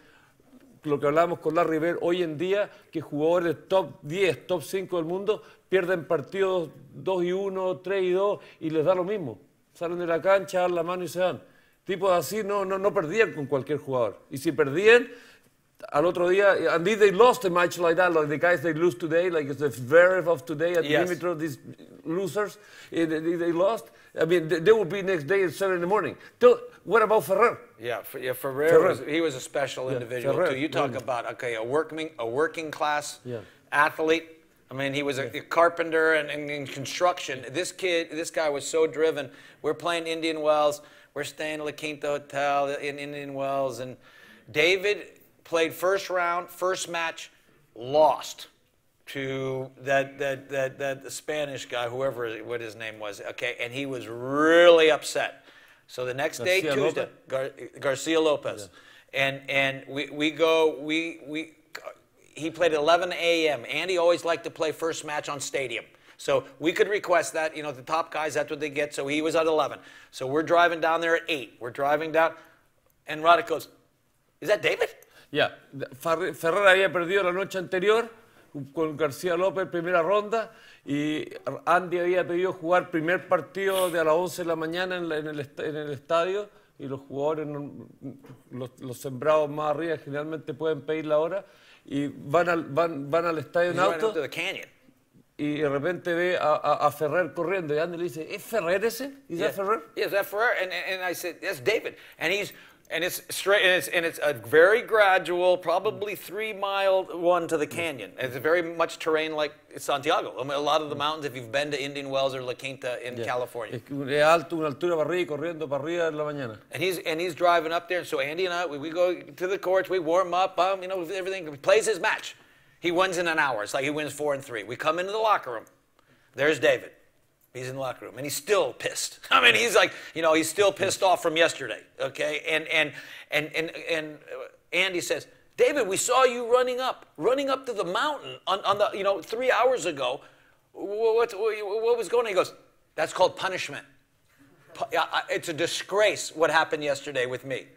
lo que hablábamos con Larry Ver hoy en día, que jugadores top 10, top 5 del mundo pierden partidos 2 y 1, 3 y 2 y les da lo mismo. Salen de la cancha, dan la mano y se dan. Tipos así no, no, no perdían con cualquier jugador. Y si perdían, al otro día, and if they lost a match like that, like the guys they lose today, like it's the very of today at yes. of these losers, eh, they, they, lost. I mean, they, will be next day at 7 in the morning. So, what about Ferrer? Yeah, for, yeah Ferrer, Ferrer. Was, he was a special yeah, individual, Ferrer, too. You talk yeah. about, okay, a working, a working class athlete, I mean, he was a, a carpenter and in construction. This kid, this guy was so driven. We're playing Indian Wells. We're staying at La Quinta Hotel in Indian Wells. And David played first round, first match, lost to that, that, that, that Spanish guy, whoever what his name was. Okay, and he was really upset. So the next Garcia day, Tuesday, Lopez. Gar Garcia Lopez. Yeah. And, and we, we go, we, we, he played at 11 a.m. Andy always liked to play first match on Stadium. So we could request that. You know, the top guys, that's what they get. So he was at 11. So we're driving down there at 8. We're driving down, and Roddick goes, Is that David? Yeah. Ferrer había perdido la noche anterior con García López primera ronda y Andy había pedido jugar primer partido de a las 11 de la mañana en, la, en, el, en el estadio y los jugadores, los, los sembrados más arriba generalmente pueden pedir la hora y van al, van, van al estadio en auto. Y de repente ve a, a, a Ferrer corriendo y Andy le dice, ¿es Ferrer ese? ¿Es yeah. Ferrer? es yeah, Ferrer. And, and I said, that's David. And he's And it's straight, and it's, and it's a very gradual, probably three mile one to the canyon. it's very much terrain like Santiago. I mean, a lot of the mountains, if you've been to Indian Wells or La Quinta in yeah. California. Es alto, una altura para arriba, corriendo para arriba en la mañana. And he's and he's driving up there. so Andy and I, we, we go to the courts, we warm up, um, you know, everything. He plays his match. He wins in an hour. It's like he wins four and three. We come into the locker room. There's David. He's in the locker room and he's still pissed. [LAUGHS] I mean, he's like, you know, he's still pissed off from yesterday. Okay, and and and and and uh, Andy says, David, we saw you running up, running up to the mountain on, on the, you know, three hours ago. What, what, what was going on? He goes, that's called punishment. It's a disgrace what happened yesterday with me.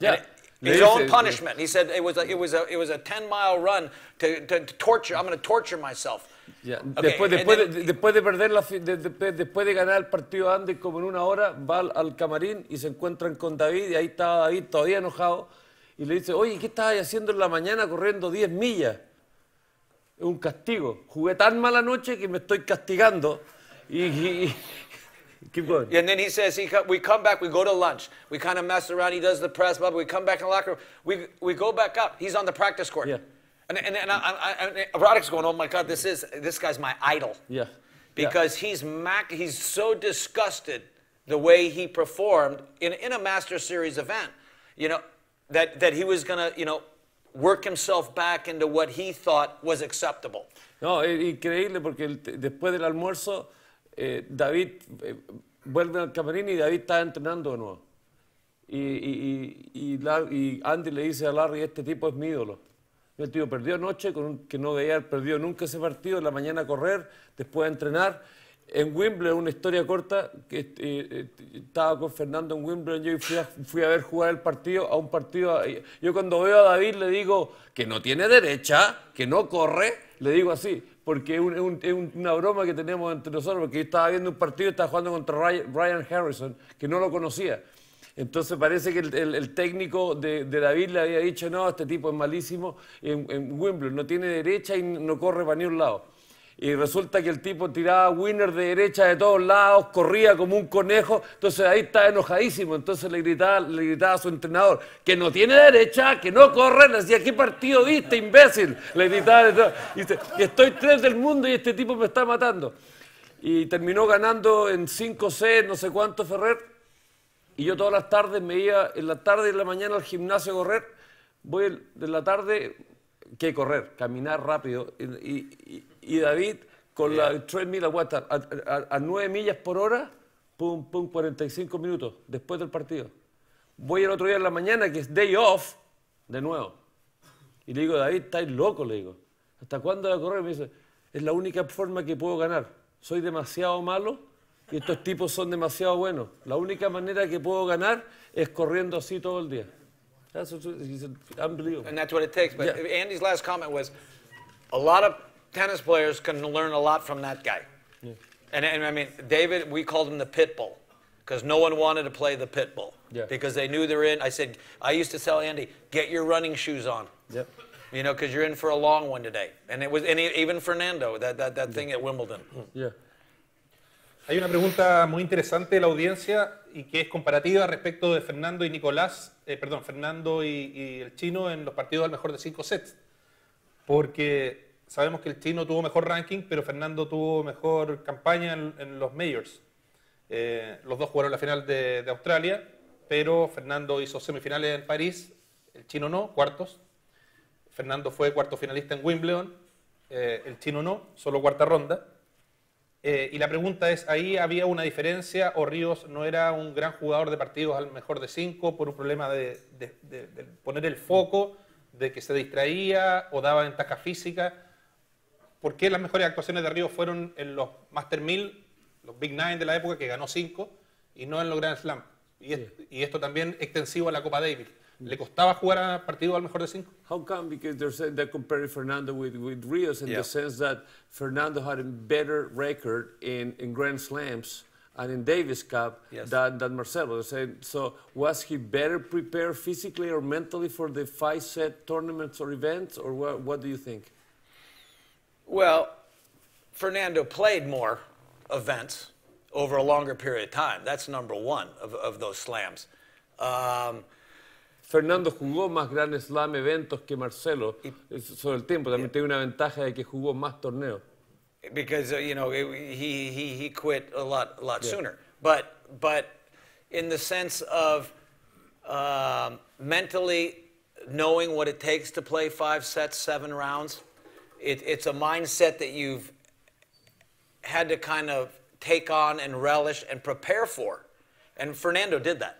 Yeah. his own punishment. He said it was a, it was a, it was a 10 mile run to, to, to torture. I'm going to torture myself. Ya. Después, después, de, después, de, perder la, de, después de ganar el partido Andes como en una hora, va al, al, camarín y se encuentran con David y ahí está David todavía enojado y le dice, oye, ¿qué estabas haciendo en la mañana corriendo 10 millas? Es un castigo. Jugué tan mala noche que me estoy castigando. Y, y, y [LAUGHS] keep going. And then he says, he, we come back, we go to lunch. We kind of mess around, he does the press, but we come back in the locker room. We, we go back up, he's on the practice court. And, and, and, I, I, and Roddick's going, oh my God, this is this guy's my idol. Yeah. Because yeah. he's mac, he's so disgusted the way he performed in, in a Master Series event, you know, that, that he was going to, you know, work himself back into what he thought was acceptable. No, es increíble porque el, después del almuerzo, eh, David eh, vuelve al camarín y David está entrenando de nuevo. Y, y, y, y, y Andy le dice a Larry, este tipo es mi ídolo. El tío perdió anoche, con que no veía perdió nunca ese partido, en la mañana a correr, después a entrenar. En Wimbledon, una historia corta, que eh, eh, estaba con Fernando en Wimbledon, yo fui a, ver jugar el partido, a un partido, yo cuando veo a David le digo que no tiene derecha, que no corre, le digo así, porque es, una broma que tenemos entre nosotros, porque yo estaba viendo un partido, estaba jugando contra Ryan Harrison, que no lo conocía. Entonces parece que el, técnico de, David le había dicho, no, este tipo es malísimo en, Wimbledon, no tiene derecha y no corre para ni un lado. Y resulta que el tipo tiraba winner de derecha de todos lados, corría como un conejo, entonces ahí estaba enojadísimo, entonces le gritaba, le gritaba a su entrenador, que no tiene derecha, que no corre, le decía, ¿qué partido viste, imbécil? Le gritaba, de y dice, estoy tres del mundo y este tipo me está matando. Y terminó ganando en 5 sets, no sé cuánto Ferrer, y yo todas las tardes me iba, en la tarde y en la mañana al gimnasio a correr, voy de la tarde, que correr, caminar rápido. Y, David con las la treadmill a, 9 millas por hora, pum, pum, 45 minutos después del partido. Voy el otro día en la mañana, que es day off, de nuevo. Y le digo, David, estáis loco, le digo. ¿Hasta cuándo voy a correr? Me dice, es la única forma que puedo ganar. Soy demasiado malo y estos tipos son demasiado buenos. La única manera que puedo ganar es corriendo así todo el día. That's what he's unbelievable. And that's what it takes. But yeah. Andy's last comment was, a lot of tennis players can learn a lot from that guy. Yeah. And, and I mean, David, we called him the pit bull because no one wanted to play the pit bull yeah. because they knew they're in. I said, I used to tell Andy, get your running shoes on. Yep. You know, because you're in for a long one today. And it was, and even Fernando, that, that, that yeah. thing at Wimbledon. Yeah. Hay una pregunta muy interesante de la audiencia y que es comparativa respecto de Fernando y Nicolás, eh, perdón, Fernando y, el chino en los partidos al mejor de cinco sets. Porque sabemos que el chino tuvo mejor ranking, pero Fernando tuvo mejor campaña en, los majors. Eh, los dos jugaron la final de, Australia, pero Fernando hizo semifinales en París, el chino no, cuartos. Fernando fue cuarto finalista en Wimbledon, eh, el chino no, solo cuarta ronda. Eh, y la pregunta es, ¿ahí había una diferencia o Ríos no era un gran jugador de partidos al mejor de cinco por un problema de, poner el foco, de que se distraía o daba ventaja física? ¿Por qué las mejores actuaciones de Ríos fueron en los Master 1000, los Big Nine de la época, que ganó cinco, y no en los Grand Slam? Y, y esto también extensivo a la Copa Davis. le costaba jugar a partido al mejor de cinco. How come? Because there's a, they're Fernando with, with Rios in yeah. the sense that Fernando had a better record in, in Grand Slams and in Davis Cup yes. than, than Marcelo. They're saying, so was he better prepared physically or mentally for the five-set tournaments or events, or what, what do you think? Well, Fernando played more events over a longer period of time. That's number one of, of those slams. Um, Fernando jugó más Grand Slam eventos que Marcelo y, sobre el tiempo. También yeah. tiene una ventaja de que jugó más torneos. Because uh, you know he, he, he quit a lot a lot yeah. sooner. But but in the sense of uh, mentally knowing what it takes to play five sets, seven rounds, it, it's a mindset that you've had to kind of take on and relish and prepare for. And Fernando did that.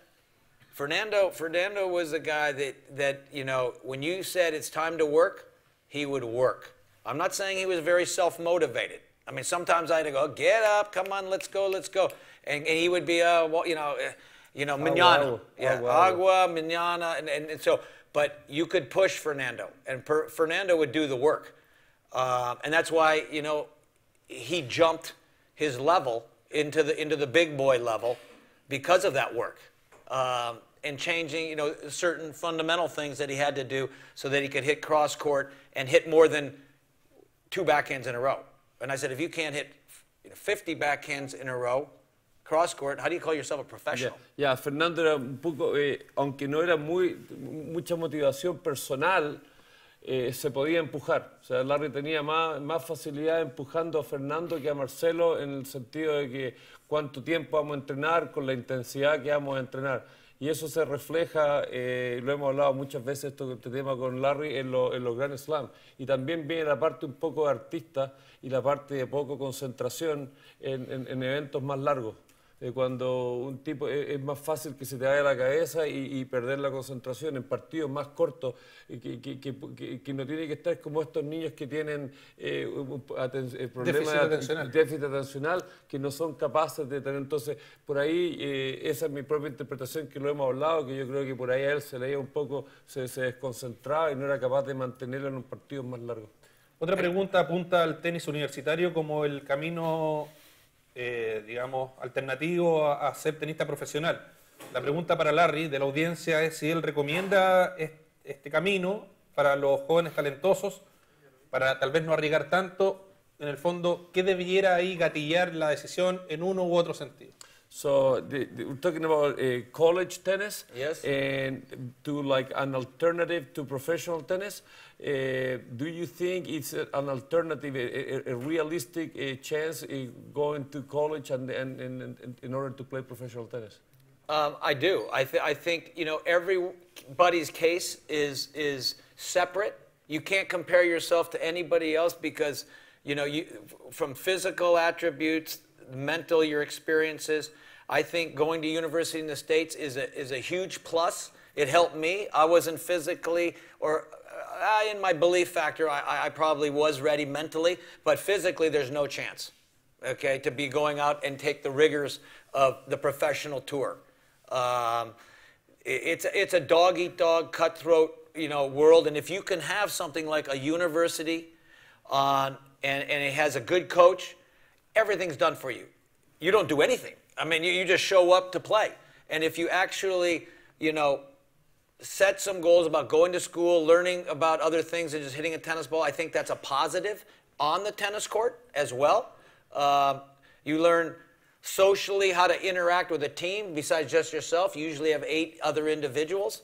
Fernando Fernando was a guy that that you know when you said it's time to work, he would work. I'm not saying he was very self-motivated. I mean, sometimes I had to go, get up, come on, let's go, let's go, and, and he would be, uh, well, you know, uh, you know, oh, manana, oh, agua, yeah, agua, agua manana, and, and, and, so, but you could push Fernando, and per, Fernando would do the work, uh, and that's why you know he jumped his level into the into the big boy level because of that work. Um, and changing you know certain fundamental things that he had to do so that he could hit cross court and hit more than two backhands in a row. And I said, if you can't hit you know, 50 backhands in a row, cross court, how do you call yourself a professional? Yeah, yeah Fernando era un poco, eh, aunque no era muy, mucha motivación personal, eh, se podía empujar. O sea, Larry tenía más, más facilidad empujando a Fernando que a Marcelo en el sentido de que cuánto tiempo vamos a entrenar, con la intensidad que vamos a entrenar. Y eso se refleja, eh, lo hemos hablado muchas veces esto, este tema con Larry, en, los Grand Slam. Y también viene la parte un poco de artista y la parte de poco concentración en eventos más largos. Eh, cuando un tipo eh, es, más fácil que se te vaya la cabeza y, perder la concentración en partidos más cortos, que, no tiene que estar como estos niños que tienen eh, problemas de atencional. déficit atencional, que no son capaces de tener. Entonces, por ahí, esa es mi propia interpretación que lo hemos hablado, que yo creo que por ahí a él se leía un poco, se, se desconcentraba y no era capaz de mantenerlo en un partido más largo. Otra pregunta apunta al tenis universitario como el camino eh, digamos, alternativo a, ser tenista profesional. La pregunta para Larry de la audiencia es si él recomienda este camino para los jóvenes talentosos, para tal vez no arriesgar tanto, en el fondo, ¿qué debiera ahí gatillar la decisión en uno u otro sentido? So we're talking about eh, college tennis yes. and to like an alternative to professional tennis. Uh, do you think it's a, an alternative, a, a, a realistic uh, chance uh, going to college and, and, and, and, in order to play professional tennis? Um, I do. I, th I think you know everybody's case is is separate. You can't compare yourself to anybody else because you know you from physical attributes, mental, your experiences. I think going to university in the states is a is a huge plus. It helped me. I wasn't physically or I, in my belief factor, I, I probably was ready mentally, but physically, there's no chance, okay, to be going out and take the rigors of the professional tour. Um, it's, it's a dog eat dog, cutthroat, you know, world. And if you can have something like a university on, um, and, and it has a good coach, everything's done for you. You don't do anything. I mean, you, you just show up to play. And if you actually, you know, set some goals about going to school, learning about other things, and just hitting a tennis ball. I think that's a positive on the tennis court as well. Uh, you learn socially how to interact with a team besides just yourself. You usually have eight other individuals.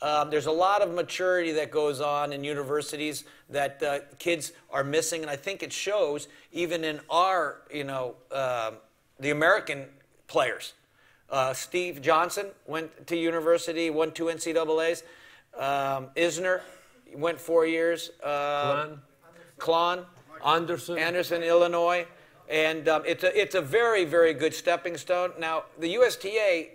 Um, there's a lot of maturity that goes on in universities that uh, kids are missing, and I think it shows even in our, you know, uh, the American players. Uh, Steve Johnson went to university, won two NCAA's. Um, Isner went four years. Uh, um, Klon. Anderson. Anderson, Illinois. And um, it's, a, it's a very, very good stepping stone. Now, the USTA,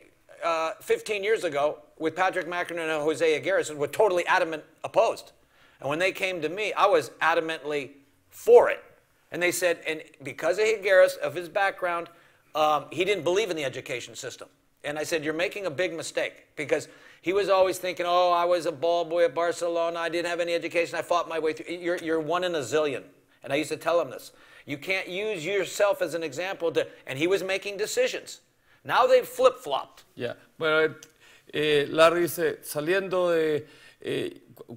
uh, 15 years ago, with Patrick McEnroe and Jose Garrison, were totally adamant opposed. And when they came to me, I was adamantly for it. And they said, and because of Higueras, of his background, um, he didn't believe in the education system. And I said, You're making a big mistake because he was always thinking, Oh, I was a ball boy at Barcelona. I didn't have any education. I fought my way through. You're, you're one in a zillion. And I used to tell him this. You can't use yourself as an example to, and he was making decisions. Now they've flip flopped. Yeah. Bueno, eh, uh, Larry dice, saliendo de. Eh,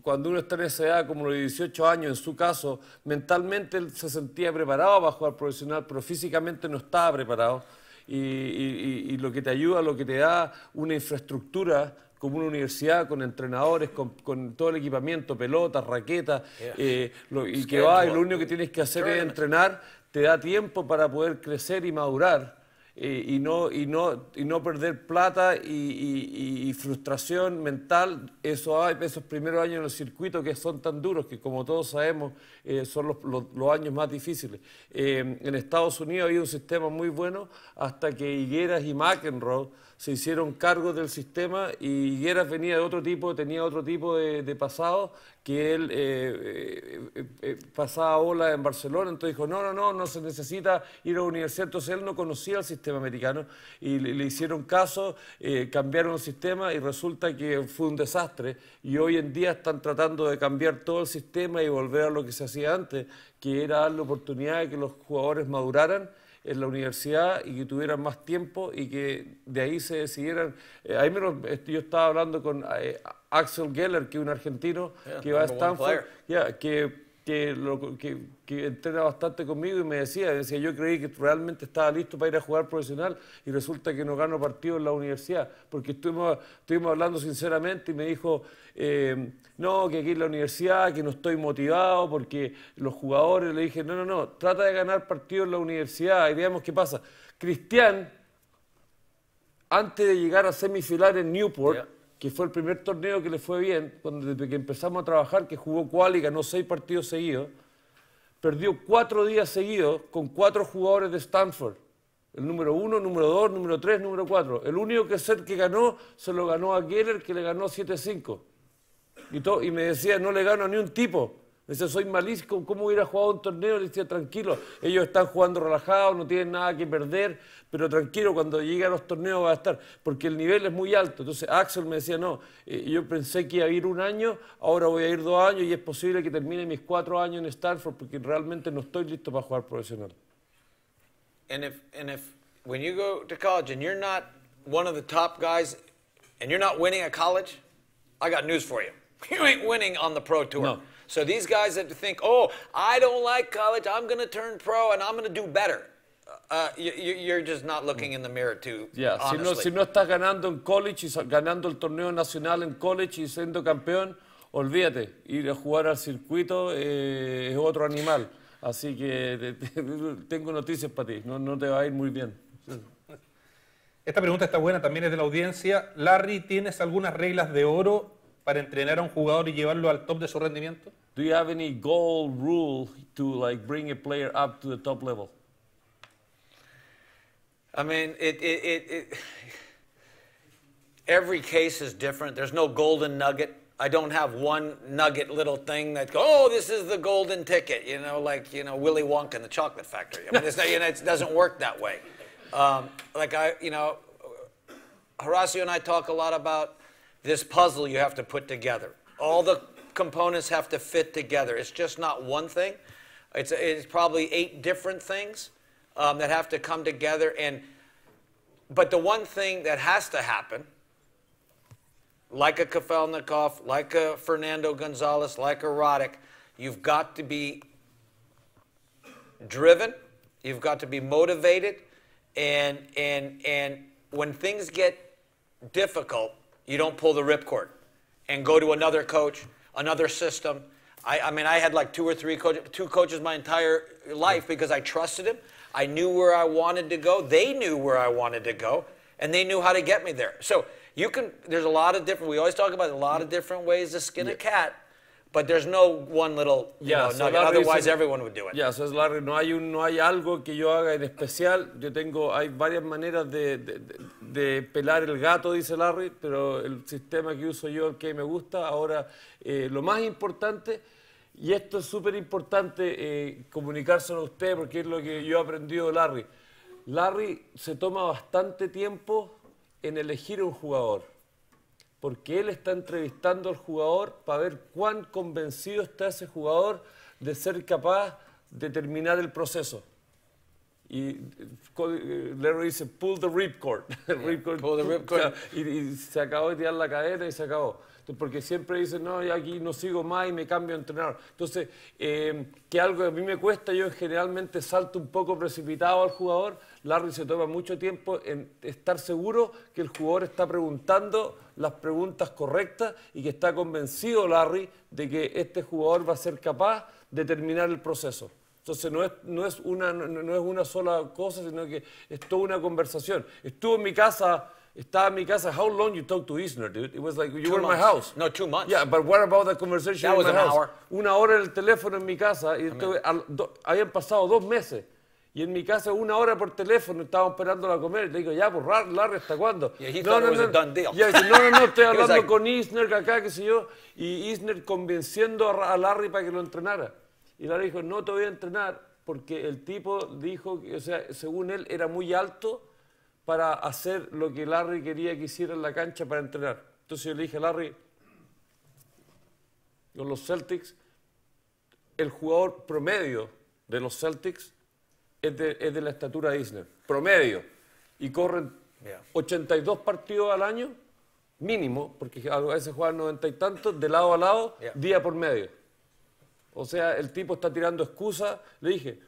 cuando uno está en esa edad, como los 18 años en su caso, mentalmente se sentía preparado para jugar profesional, pero físicamente no estaba preparado. Y, lo que te ayuda, lo que te da una infraestructura como una universidad con entrenadores, con, todo el equipamiento, pelotas, raquetas, eh, y que va, y lo único que tienes que hacer es entrenar, te da tiempo para poder crecer y madurar y, no, y, no, y no perder plata y, frustración mental eso, esos primeros años en el circuito que son tan duros, que como todos sabemos eh, son los, años más difíciles. Eh, en Estados Unidos había un sistema muy bueno hasta que Higueras y McEnroe se hicieron cargo del sistema y Higueras venía de otro tipo, tenía otro tipo de, pasado, que él eh, eh, eh, pasaba ola en Barcelona, entonces dijo, no, no, no, no se necesita ir a la universidad, entonces él no conocía el sistema americano y le, hicieron caso, cambiaron el sistema y resulta que fue un desastre y hoy en día están tratando de cambiar todo el sistema y volver a lo que se hacía antes, que era la oportunidad de que los jugadores maduraran en la universidad y que tuvieran más tiempo y que de ahí se decidieran. Eh, ahí menos, este, yo estaba hablando con eh, Axel Geller, que es un argentino que va a Stanford, que que, lo, entrena bastante conmigo y me decía, decía, yo creí que realmente estaba listo para ir a jugar profesional y resulta que no gano partido en la universidad, porque estuvimos, estuvimos hablando sinceramente y me dijo, eh, no, que aquí en la universidad, que no estoy motivado porque los jugadores, le dije, no, no, no, trata de ganar partido en la universidad y veamos qué pasa. Cristian, antes de llegar a semifinal en Newport, que fue el primer torneo que le fue bien, cuando desde que empezamos a trabajar, que jugó cual y ganó seis partidos seguidos, perdió cuatro días seguidos con cuatro jugadores de Stanford. El número uno, número dos, número tres, número cuatro. El único que set que ganó se lo ganó a Geller, que le ganó 7-5. Y, y me decía, no le gano a ni un tipo. Me decía, soy malísimo, ¿cómo hubiera jugado un torneo? Le decía, tranquilo, ellos están jugando relajados, no tienen nada que perder pero tranquilo, cuando llegue a los torneos va a estar, porque el nivel es muy alto. Entonces Axel me decía, no, eh, yo pensé que iba a ir un año, ahora voy a ir dos años y es posible que termine mis cuatro años en Stanford porque realmente no estoy listo para jugar profesional. And if, and if when you go to college and you're not one of the top guys and you're not winning at college, I got news for you. [LAUGHS] You ain't winning on the pro tour. No. So these guys have to think, oh, I don't like college, I'm going to turn pro and I'm going to do better. Uh, you're just not looking in the mirror too, si, no, estás ganando en college, y ganando el torneo nacional en college y siendo campeón, olvídate, ir a jugar al circuito eh, es otro animal. Así que tengo noticias para ti, no, no te va a ir muy bien. Esta pregunta está buena, también es de la audiencia. Larry, ¿tienes algunas reglas de oro para entrenar a un jugador y llevarlo al top de su rendimiento? Do you have any oro rule to like bring a player up to the top level? I mean, it, it, it, it, every case is different. There's no golden nugget. I don't have one nugget little thing that go, oh, this is the golden ticket, you know, like, you know, Willy Wonka and the Chocolate Factory. I mean, it's not, you know, it doesn't work that way. Um, like I, you know, Horacio and I talk a lot about this puzzle you have to put together. All the components have to fit together. It's just not one thing. It's, it's probably eight different things um, that have to come together. And but the one thing that has to happen, like a Kafelnikov, like a Fernando Gonzalez, like a Roddick, you've got to be driven. You've got to be motivated, and and and when things get difficult, you don't pull the ripcord and go to another coach, another system. I, I mean, I had like two or three coach, two coaches my entire life because I trusted him. I knew where I wanted to go. They knew where I wanted to go, and they knew how to get me there. So you can. There's a lot of different. We always talk about a lot of different ways to skin yeah. a cat. But there's no one little, you yeah, know, so nugget. Otherwise, reason, everyone would do it. Yeah, so es la, no hay un, no hay algo que yo haga en especial. Yo tengo, hay varias maneras de, de, de pelar el gato, dice Larry, pero el sistema que uso yo, el que me gusta, ahora eh, lo más importante Y esto es súper importante eh, comunicárselo a usted porque es lo que yo he aprendido de Larry. Larry se toma bastante tiempo en elegir un jugador porque él está entrevistando al jugador para ver cuán convencido está ese jugador de ser capaz de terminar el proceso. Y eh, eh, Larry dice, pull the ripcord. [LAUGHS] rip [LAUGHS] Y, se acabó de tirar la cadena y se acabó porque siempre dicen, no, ya aquí no sigo más y me cambio de entrenador. Entonces, em, que algo que a mí me cuesta, yo generalmente salto un poco precipitado al jugador, Larry se toma mucho tiempo en estar seguro que el jugador está preguntando las preguntas correctas y que está convencido Larry de que este jugador va a ser capaz de terminar el proceso. Entonces no es, no es, una, no es una sola cosa, sino que es toda una conversación. Estuvo en mi casa estaba en mi casa. How long you talk to Isner, dude? It was like you two were in my house. No, two months. Yeah, but what about the conversation that in was an Hour. Una hora en el teléfono en mi casa y estuve, habían pasado dos meses. Y en mi casa una hora por teléfono estaba esperando la comer. le digo, ya, pues Larry, ¿hasta cuándo? Yeah, no, no, no. dice, no, no, no, estoy [LAUGHS] hablando con Isner acá, qué sé yo. Y Isner convenciendo a Larry para que lo entrenara. Y Larry dijo, no te voy a entrenar porque el tipo dijo, o sea, según él era muy alto para hacer lo que Larry quería que hiciera en la cancha para entrenar. Entonces yo le dije a Larry, con los Celtics, el jugador promedio de los Celtics es de, la estatura de Isner, promedio, y corren 82 partidos al año, mínimo, porque a veces juegan 90 y tantos, de lado a lado, día por medio. O sea, el tipo está tirando excusas, le dije,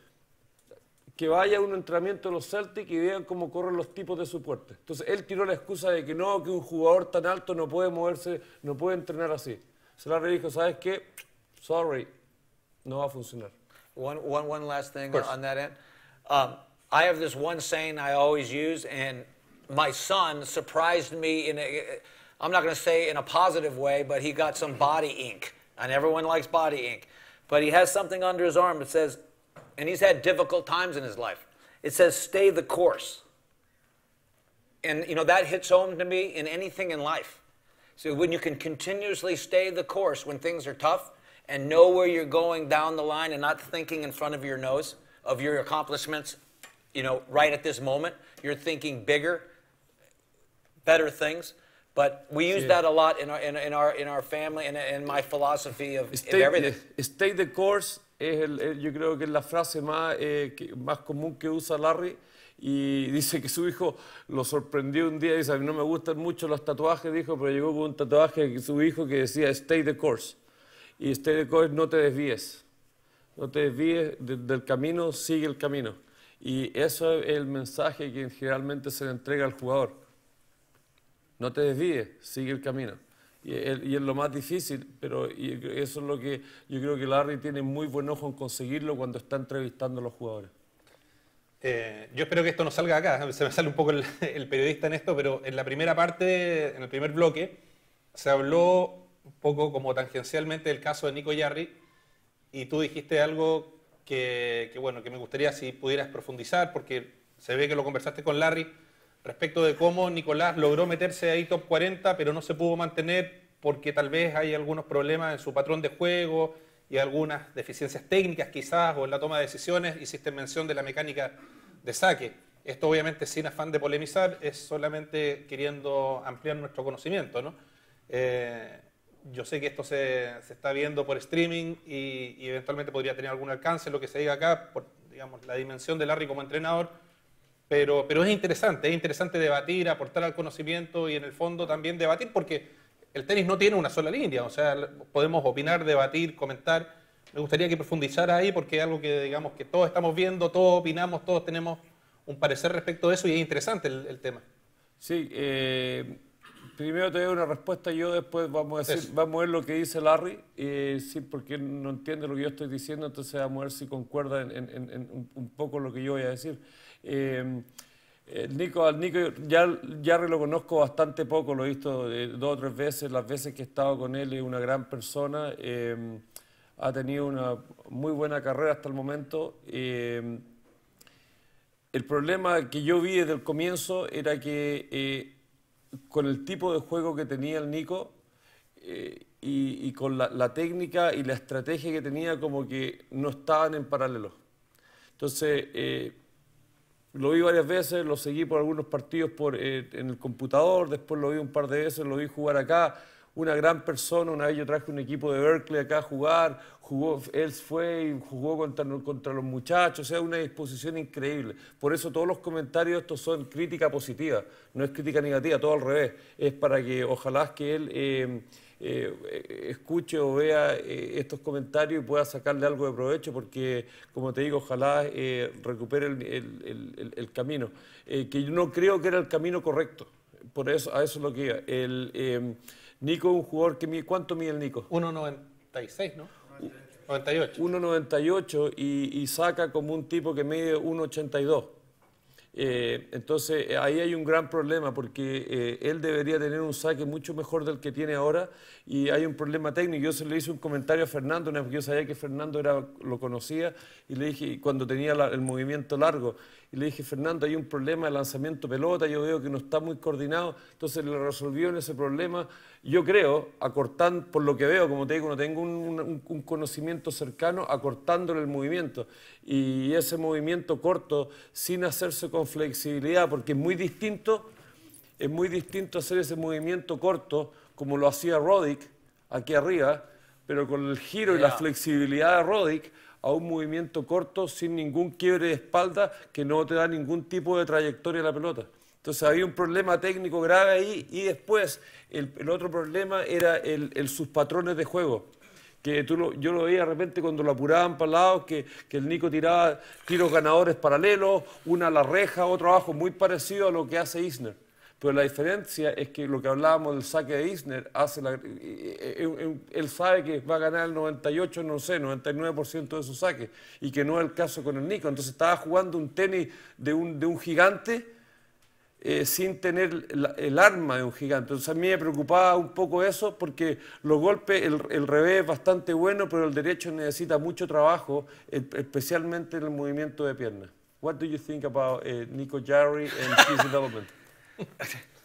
que vaya a un entrenamiento de los Celtics y vean cómo corren los tipos de su puerta. Entonces él tiró la excusa de que no, que un jugador tan alto no puede moverse, no puede entrenar así. Se la dijo, ¿sabes qué? Sorry, no va a funcionar. One, one, one last thing on that end. Um, I have this one saying I always use, and my son surprised me in a, I'm not going to say in a positive way, but he got some body ink, and everyone likes body ink. But he has something under his arm that says and he's had difficult times in his life. It says, stay the course. And, you know, that hits home to me in anything in life. So when you can continuously stay the course when things are tough and know where you're going down the line and not thinking in front of your nose of your accomplishments, you know, right at this moment, you're thinking bigger, better things. But we use yeah. that a lot in our in, in, our in our family and in my philosophy of, stay, everything. Stay the course Eh, yo creo que es la frase más, eh, más común que usa Larry y dice que su hijo lo sorprendió un día, y dice, a mí no me gustan mucho los tatuajes, dijo, pero llegó con un tatuaje de su hijo que decía, stay the course. Y stay the course, no te desvíes, no te desvíes del camino, sigue el camino. Y eso es el mensaje que generalmente se le entrega al jugador. No te desvíes, sigue el camino y es, lo más difícil, pero eso es lo que yo creo que Larry tiene muy buen ojo en conseguirlo cuando está entrevistando a los jugadores. Eh, yo espero que esto no salga acá, [LAUGHS] se me sale un poco el, periodista en esto, pero en la primera parte, en el primer bloque, se habló un poco como tangencialmente del caso de Nico Yarri y tú dijiste algo que, bueno, que me gustaría si pudieras profundizar, porque se ve que lo conversaste con Larry respecto de cómo Nicolás logró meterse ahí top 40, pero no se pudo mantener porque tal vez hay algunos problemas en su patrón de juego y algunas deficiencias técnicas quizás o en la toma de decisiones. Hiciste mención de la mecánica de saque. Esto obviamente sin afán de polemizar, es solamente queriendo ampliar nuestro conocimiento. Eh, yo sé que esto se, está viendo por streaming y, eventualmente podría tener algún alcance lo que se diga acá, por digamos, la dimensión de Larry como entrenador pero, pero es interesante, es interesante debatir, aportar al conocimiento y en el fondo también debatir, porque el tenis no tiene una sola línea, o sea, podemos opinar, debatir, comentar. Me gustaría que profundizara ahí porque es algo que digamos que todos estamos viendo, todos opinamos, todos tenemos un parecer respecto de eso y es interesante el, tema. Sí, eh, primero te doy una respuesta yo, después vamos a, vamos a ver lo que dice Larry, sí, porque no entiende lo que yo estoy diciendo, entonces vamos a ver si concuerda en un poco lo que yo voy a decir. Em, eh, Nico, Nico ya, ya lo conozco bastante poco, lo he visto eh, dos o tres veces, las veces que he estado con él es una gran persona, em, ha tenido una muy buena carrera hasta el momento. Em, el problema que yo vi desde el comienzo era que eh, con el tipo de juego que tenía el Nico eh, y, con la, técnica y la estrategia que tenía como que no estaban en paralelo. Entonces, eh, lo vi varias veces, lo seguí por algunos partidos por, eh, en el computador, después lo vi un par de veces, lo vi jugar acá. Una gran persona, una vez yo traje un equipo de Berkeley acá a jugar, jugó, él fue y jugó contra, contra los muchachos, o sea, una disposición increíble. Por eso todos los comentarios estos son crítica positiva, no es crítica negativa, todo al revés. Es para que ojalá que él... Eh, eh, escuche o vea eh, estos comentarios y pueda sacarle algo de provecho, porque, como te digo, ojalá eh, recupere el, el, camino, que yo no creo que era el camino correcto. Por eso, a eso es lo que iba. El, em, Nico es un jugador que mide, ¿cuánto mide el Nico? 1,96, ¿no? 98. 1,98 y, y saca como un tipo que mide 1,82. Eh, entonces eh, ahí hay un gran problema porque eh, él debería tener un saque mucho mejor del que tiene ahora y hay un problema técnico. Yo se le hice un comentario a Fernando, porque yo sabía que Fernando era, lo conocía y le dije, cuando tenía el movimiento largo, y le dije, Fernando, hay un problema de lanzamiento pelota, yo veo que no está muy coordinado, entonces le resolvió ese problema, yo creo, acortando, por lo que veo, como te digo, no tengo un conocimiento cercano, acortándole el movimiento y ese movimiento corto sin hacerse con flexibilidad, porque es muy distinto, es muy distinto hacer ese movimiento corto como lo hacía Roddick aquí arriba, pero con el giro y la flexibilidad de Roddick a un movimiento corto sin ningún quiebre de espalda que no te da ningún tipo de trayectoria a la pelota. Entonces había un problema técnico grave ahí y después el, otro problema era el, sus patrones de juego que yo lo veía de repente cuando lo apuraban para lados, que, que, el Nico tiraba tiros ganadores paralelos, una a la reja, otro abajo, muy parecido a lo que hace Isner. Pero la diferencia es que lo que hablábamos del saque de Isner, hace él sabe que va a ganar el 98, no sé, 99% de su saques y que no es el caso con el Nico. Entonces estaba jugando un tenis de un, de un gigante eh, sin tener el arma de un gigante. Entonces a mí me preocupaba un poco eso porque los golpes, el, el revés es bastante bueno, pero el derecho necesita mucho trabajo, especialmente en el movimiento de piernas. What do you think about eh, Nico Jarry and his [LAUGHS] development?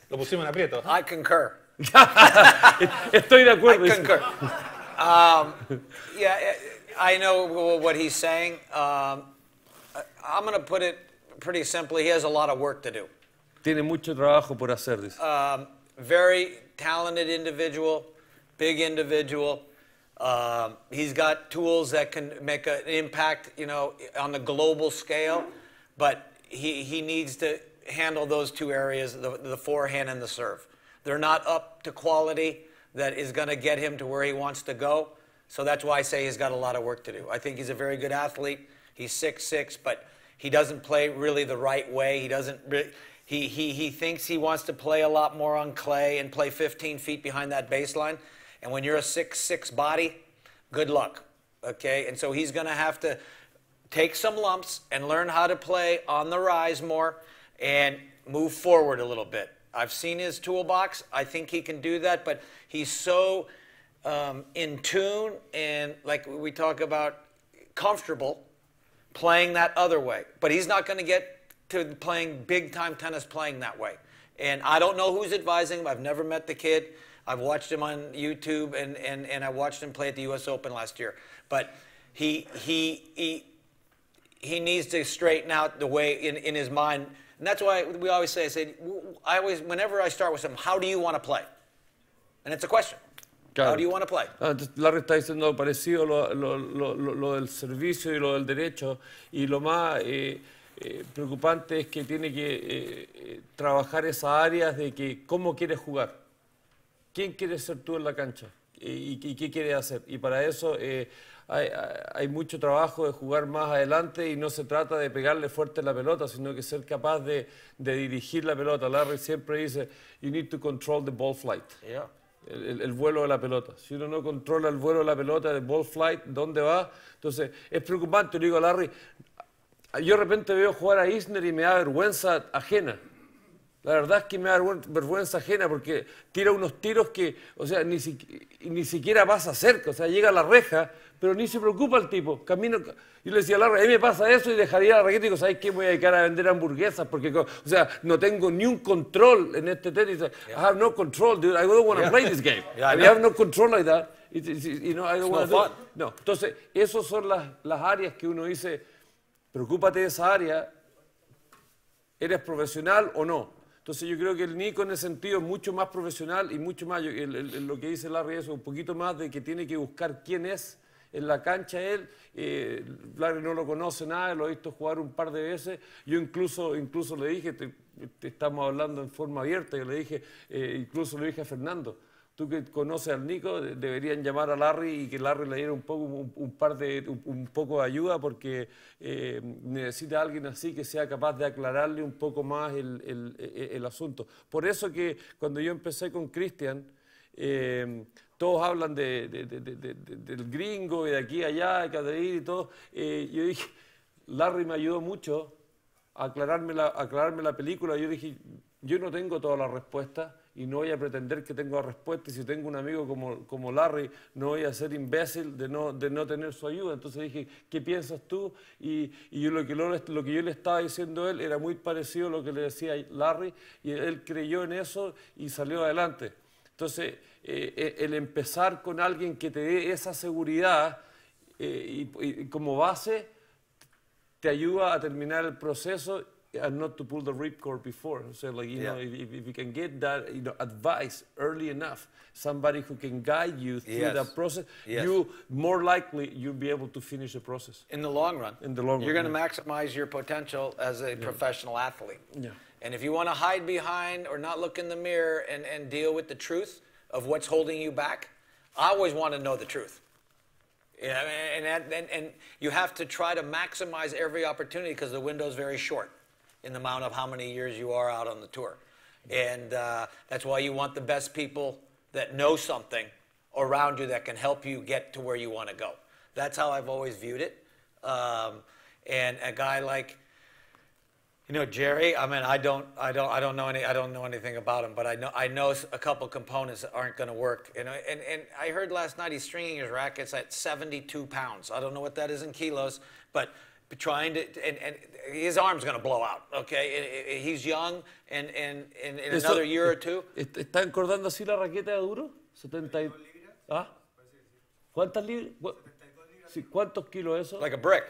Lo pusimos en aprieto. I concur. [LAUGHS] Estoy de acuerdo. I concur. Um, yeah, I know what he's saying. Um, I'm going to put it pretty simply. He has a lot of work to do. Tiene mucho trabajo por hacer, dice. Um, very talented individual, big individual. Um, he's got tools that can make an impact, you know, on the global scale, but he, he needs to handle those two areas, the, the forehand and the serve. They're not up to quality that is going to get him to where he wants to go. So that's why I say he's got a lot of work to do. I think he's a very good athlete. He's six six, but he doesn't play really the right way. He doesn't. Really, he, he, he thinks he wants to play a lot more on clay and play 15 feet behind that baseline. And when you're a six-six body, good luck. Okay? And so he's going to have to take some lumps and learn how to play on the rise more and move forward a little bit. I've seen his toolbox. I think he can do that, but he's so um, in tune and, like we talk about, comfortable playing that other way. But he's not going to get to playing big time tennis playing that way. And I don't know who's advising him. I've never met the kid. I've watched him on YouTube and, and, and I watched him play at the US Open last year. But he he he he needs to straighten out the way in, in his mind. And that's why we always say, I say, I always, whenever I start with him, how do you want to play? And it's a question. Claro. How do you want to play? Ah, Larry está diciendo parecido lo, lo, lo, lo, del servicio y lo del derecho y lo más... Eh, Eh, preocupante es que tiene que eh, eh, trabajar esas áreas de que cómo quieres jugar, quién quieres ser tú en la cancha y, qué quieres hacer. Y para eso hay, mucho trabajo de jugar más adelante y no se trata de pegarle fuerte la pelota, sino que ser capaz de, dirigir la pelota. Larry siempre dice, you need to control the ball flight. El, vuelo de la pelota. Si uno no controla el vuelo de la pelota, el ball flight, ¿dónde va? Entonces, es preocupante, le digo a Larry, yo de repente veo jugar a Isner y me da vergüenza ajena. La verdad es que me da vergüenza ajena porque tira unos tiros que, o sea, ni, ni siquiera pasa cerca, o sea, llega a la reja, pero ni se preocupa el tipo. Camino, yo le decía a Larra, a me pasa eso y dejaría la raqueta y digo, ¿sabes qué? voy a dedicar a vender hamburguesas porque, o sea, no tengo ni un control en este tenis. I have no control, dude. I don't want to play this game. I have no control like that. no, no, entonces, esas son las, las áreas que uno dice Preocúpate de esa área. ¿Eres profesional o no? Entonces yo creo que el Nico en ese sentido es mucho más profesional y mucho más, lo que dice Larry es un poquito más de que tiene que buscar quién es en la cancha él. Eh, Larry no lo conoce nada, lo he visto jugar un par de veces. Yo incluso, incluso le dije, estamos hablando en forma abierta, yo le dije, eh, incluso le dije a Fernando, tú que conoces al Nico, deberían llamar a Larry y que Larry le diera un poco, un, par de, un, poco de ayuda porque eh, necesita alguien así que sea capaz de aclararle un poco más el, el, asunto. Por eso que cuando yo empecé con Cristian, eh, todos hablan de, del gringo y de aquí allá, de ir y todo. Eh, yo dije, Larry me ayudó mucho a aclararme la, aclararme la película. Yo dije, yo no tengo todas las respuestas y no voy a pretender que tengo respuesta. Y si tengo un amigo como, como Larry, no voy a ser imbécil de no, de no tener su ayuda. Entonces dije, ¿qué piensas tú? Y, lo, que lo, que yo le estaba diciendo a él era muy parecido a lo que le decía Larry, y él creyó en eso y salió adelante. Entonces, eh, eh, el empezar con alguien que te dé esa seguridad eh, como base, te ayuda a terminar el proceso and not to pull the ripcord before. So like you yeah. know, if, if, you can get that you know advice early enough, somebody who can guide you through yes. that process, yes. you more likely you'll be able to finish the process in the long run. In the long run, you're going to yeah. maximize your potential as a yeah. professional athlete. Yeah. And if you want to hide behind or not look in the mirror and, and deal with the truth of what's holding you back, I always want to know the truth. Yeah, and, and, and you have to try to maximize every opportunity because the window is very short in the amount of how many years you are out on the tour. And uh, that's why you want the best people that know something around you that can help you get to where you want to go. That's how I've always viewed it. Um, and a guy like, you know, Jerry. I mean, I don't, I don't, I don't know any, I don't know anything about him, but I know, I know a couple components that aren't going to work. And, and and I heard last night he's stringing his rackets at 72 pounds. I don't know what that is in kilos, but trying to, and, and his arm's going to blow out, okay? And, and he's young, and, and, and in Eso, another year or two. Está encordando así la raqueta de duro? 70 ¿Ah? ¿Cuántas libras? Sí, ¿Cuántos kilos eso? Like a brick.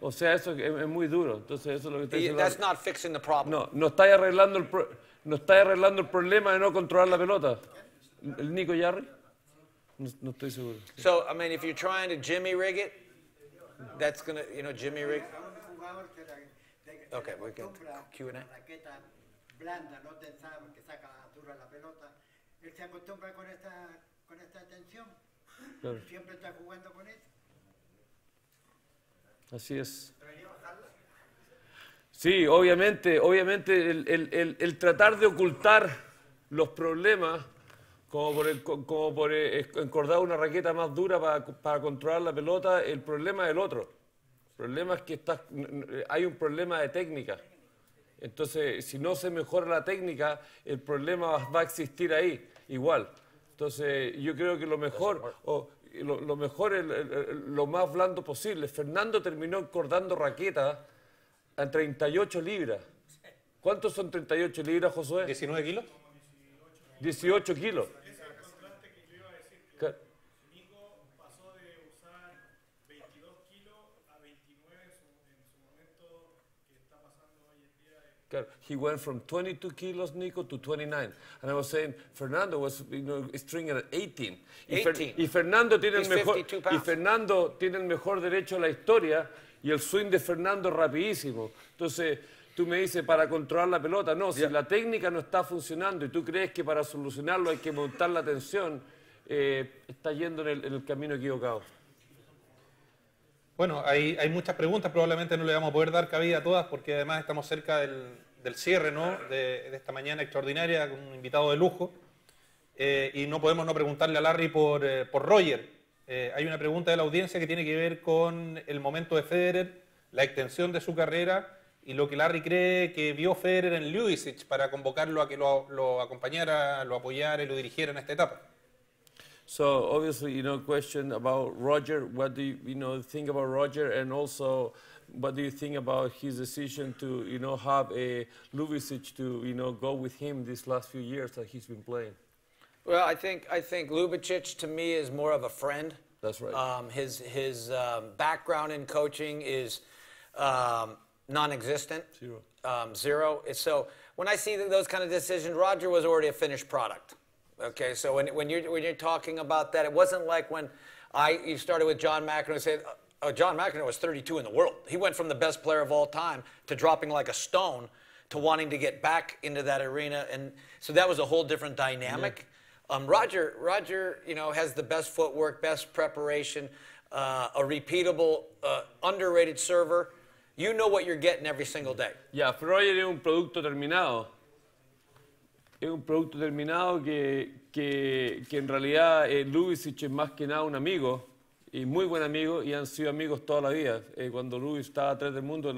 O sea, eso es, muy duro. Entonces, eso es lo que está diciendo. That's not fixing the problem. No, no está arreglando el, pro, no está arreglando el problema de no controlar la pelota. ¿El Nico Yarri? No, no estoy seguro. So, I mean, if you're trying to jimmy rig it, That's going you know, Jimmy Rick. Okay, we can Q&A. blanda, no tensada, porque saca dura la pelota. Él se acostumbra con esta, con esta tensión. Siempre está jugando con él Así es. Sí, obviamente, obviamente el, el, el tratar de ocultar los problemas como por, como por eh, encordar una raqueta más dura para, para, controlar la pelota, el problema es el otro. El problema es que estás, eh, hay un problema de técnica. Entonces, si no se mejora la técnica, el problema va a existir ahí, igual. Entonces, yo creo que lo mejor, o, lo, mejor es lo más blando posible. Fernando terminó encordando raqueta a 38 libras. ¿Cuántos son 38 libras, Josué? 19 kilos. 18 kilos. He went from 22 kilos, Nico, to 29. And I was saying, Fernando was, you know, stringing at 18. Y, Fernando tiene el mejor, Fernando tiene el mejor derecho a la historia y el swing de Fernando rapidísimo. Entonces, tú me dices, para controlar la pelota. No, si la técnica no está funcionando y tú crees que para solucionarlo hay que montar la tensión, eh, está yendo en el camino equivocado. Bueno, hay, muchas preguntas, probablemente no le vamos a poder dar cabida a todas porque además estamos cerca del, cierre ¿no? de, esta mañana extraordinaria con un invitado de lujo eh, y no podemos no preguntarle a Larry por, eh, Roger. Eh, hay una pregunta de la audiencia que tiene que ver con el momento de Federer, la extensión de su carrera y lo que Larry cree que vio Federer en Lewisich para convocarlo a que lo, lo acompañara, lo apoyara y lo dirigiera en esta etapa. So obviously, you know, question about Roger. What do you, you know think about Roger, and also, what do you think about his decision to, you know, have a Lubicic to, you know, go with him these last few years that he's been playing? Well, I think I think Lubicic to me is more of a friend. That's right. Um, his his um, background in coaching is um, non-existent. Zero. Um, zero. So when I see those kind of decisions, Roger was already a finished product. Okay, so when, when, you're, when you're talking about that, it wasn't like when I, you started with John McEnroe and said, oh, John McEnroe was 32 in the world. He went from the best player of all time to dropping like a stone to wanting to get back into that arena. And so that was a whole different dynamic. Yeah. Um, Roger, Roger, you know, has the best footwork, best preparation, uh, a repeatable, uh, underrated server. You know what you're getting every single day. Yeah, Roger is un producto terminado. es un producto terminado que, que, en realidad eh, LUIS es más que nada un amigo y muy buen amigo y han sido amigos toda la vida. Eh, cuando LUIS estaba atrás del mundo,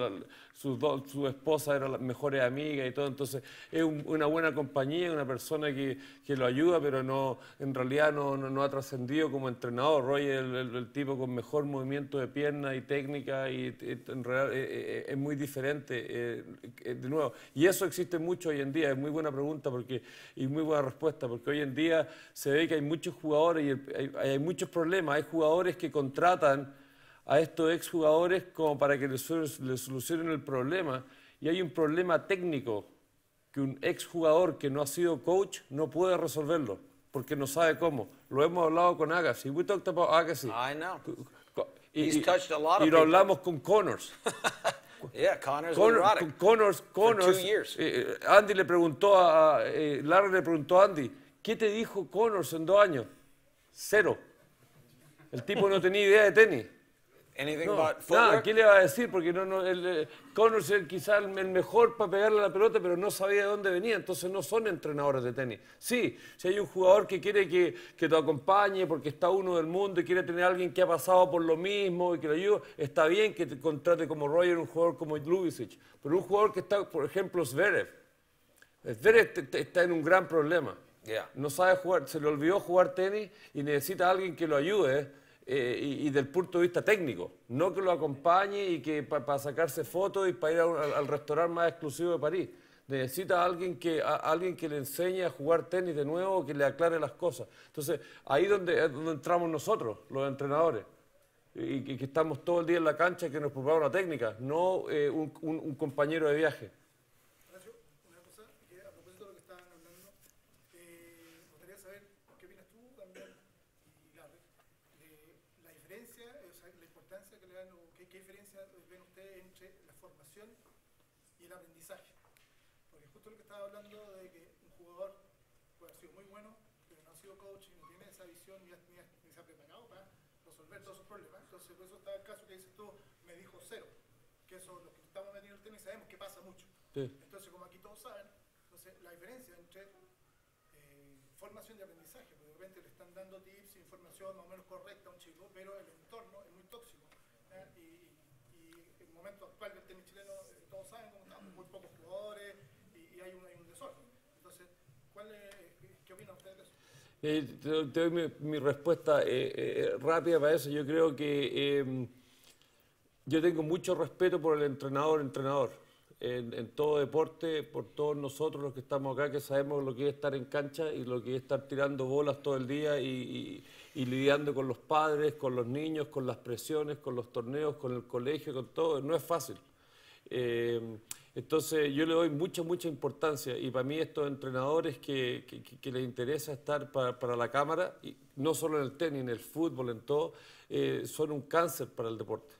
su, esposa era la mejor amiga y todo, entonces es una buena compañía, una persona que, lo ayuda, pero no, en realidad no, no, ha trascendido como entrenador. Roy es el, tipo con mejor movimiento de pierna y técnica y, en realidad eh, eh, eh, es, muy diferente, de nuevo. Y eso existe mucho hoy en día, es muy buena pregunta porque, y muy buena respuesta, porque hoy en día se ve que hay muchos jugadores y hay muchos problemas, hay jugadores que contratan a estos exjugadores como para que les, solucionen el problema. Y hay un problema técnico que un ex jugador que no ha sido coach no puede resolverlo porque no sabe cómo. Lo hemos hablado con Agassi. We talked about Agassi. I know. Y, He's touched a lot of y lo hablamos con Connors. [LAUGHS] yeah, Connors con Connors, Connors. Eh, eh, Andy le preguntó a eh, Larry le preguntó a Andy, ¿qué te dijo Connors en dos años? Cero. El tipo no tenía idea de tenis. Anything no. ¿Qué le va a decir? Porque no, es eh, quizá el, mejor para pegarle la pelota, pero no sabía de dónde venía. Entonces no son entrenadores de tenis. Sí, si hay un jugador que quiere que, te acompañe porque está uno del mundo y quiere tener alguien que ha pasado por lo mismo y que lo ayude, está bien que te contrate como Roger un jugador como Lubicic. Pero un jugador que está, por ejemplo, Zverev. Zverev está en un gran problema. No sabe jugar, se le olvidó jugar tenis y necesita alguien que lo ayude eh, y, del punto de vista técnico, no que lo acompañe y que para sacarse fotos y para ir al, al, restaurante más exclusivo de París. Necesita alguien, que, alguien que le enseñe a jugar tenis de nuevo, que le aclare las cosas. Entonces, ahí donde, es donde entramos nosotros, los entrenadores, y, que estamos todo el día en la cancha, que nos prepara una técnica, no eh, un compañero de viaje. coaching, coach y no tiene esa visión ni, ni, ni se ha preparado para resolver todos sus problemas. Entonces, por eso está el caso que dices tú, me dijo cero, que eso, lo que estamos metiendo en el tenis sabemos que pasa mucho. Entonces, como aquí todos saben, entonces la diferencia entre eh, formación y aprendizaje, porque de repente le están dando tips, información más o menos correcta a un chico, pero el entorno es muy tóxico. Y, en el momento actual del tenis chileno, eh, todos saben cómo estamos, muy pocos jugadores y, hay, un, hay, un, desorden. Entonces, ¿cuál es eh, te, doy mi, respuesta eh, eh, rápida para eso. Yo creo que em, yo tengo mucho respeto por el entrenador, entrenador. En, todo deporte, por todos nosotros los que estamos acá, que sabemos lo que es estar en cancha y lo que es estar tirando bolas todo el día y, y lidiando con los padres, con los niños, con las presiones, con los torneos, con el colegio, con todo. No es fácil. Em, entonces yo le doy mucha, mucha importancia y para mí estos entrenadores que, les interesa estar para, la cámara, y no solo en el tenis, en el fútbol, en todo, eh, son un cáncer para el deporte.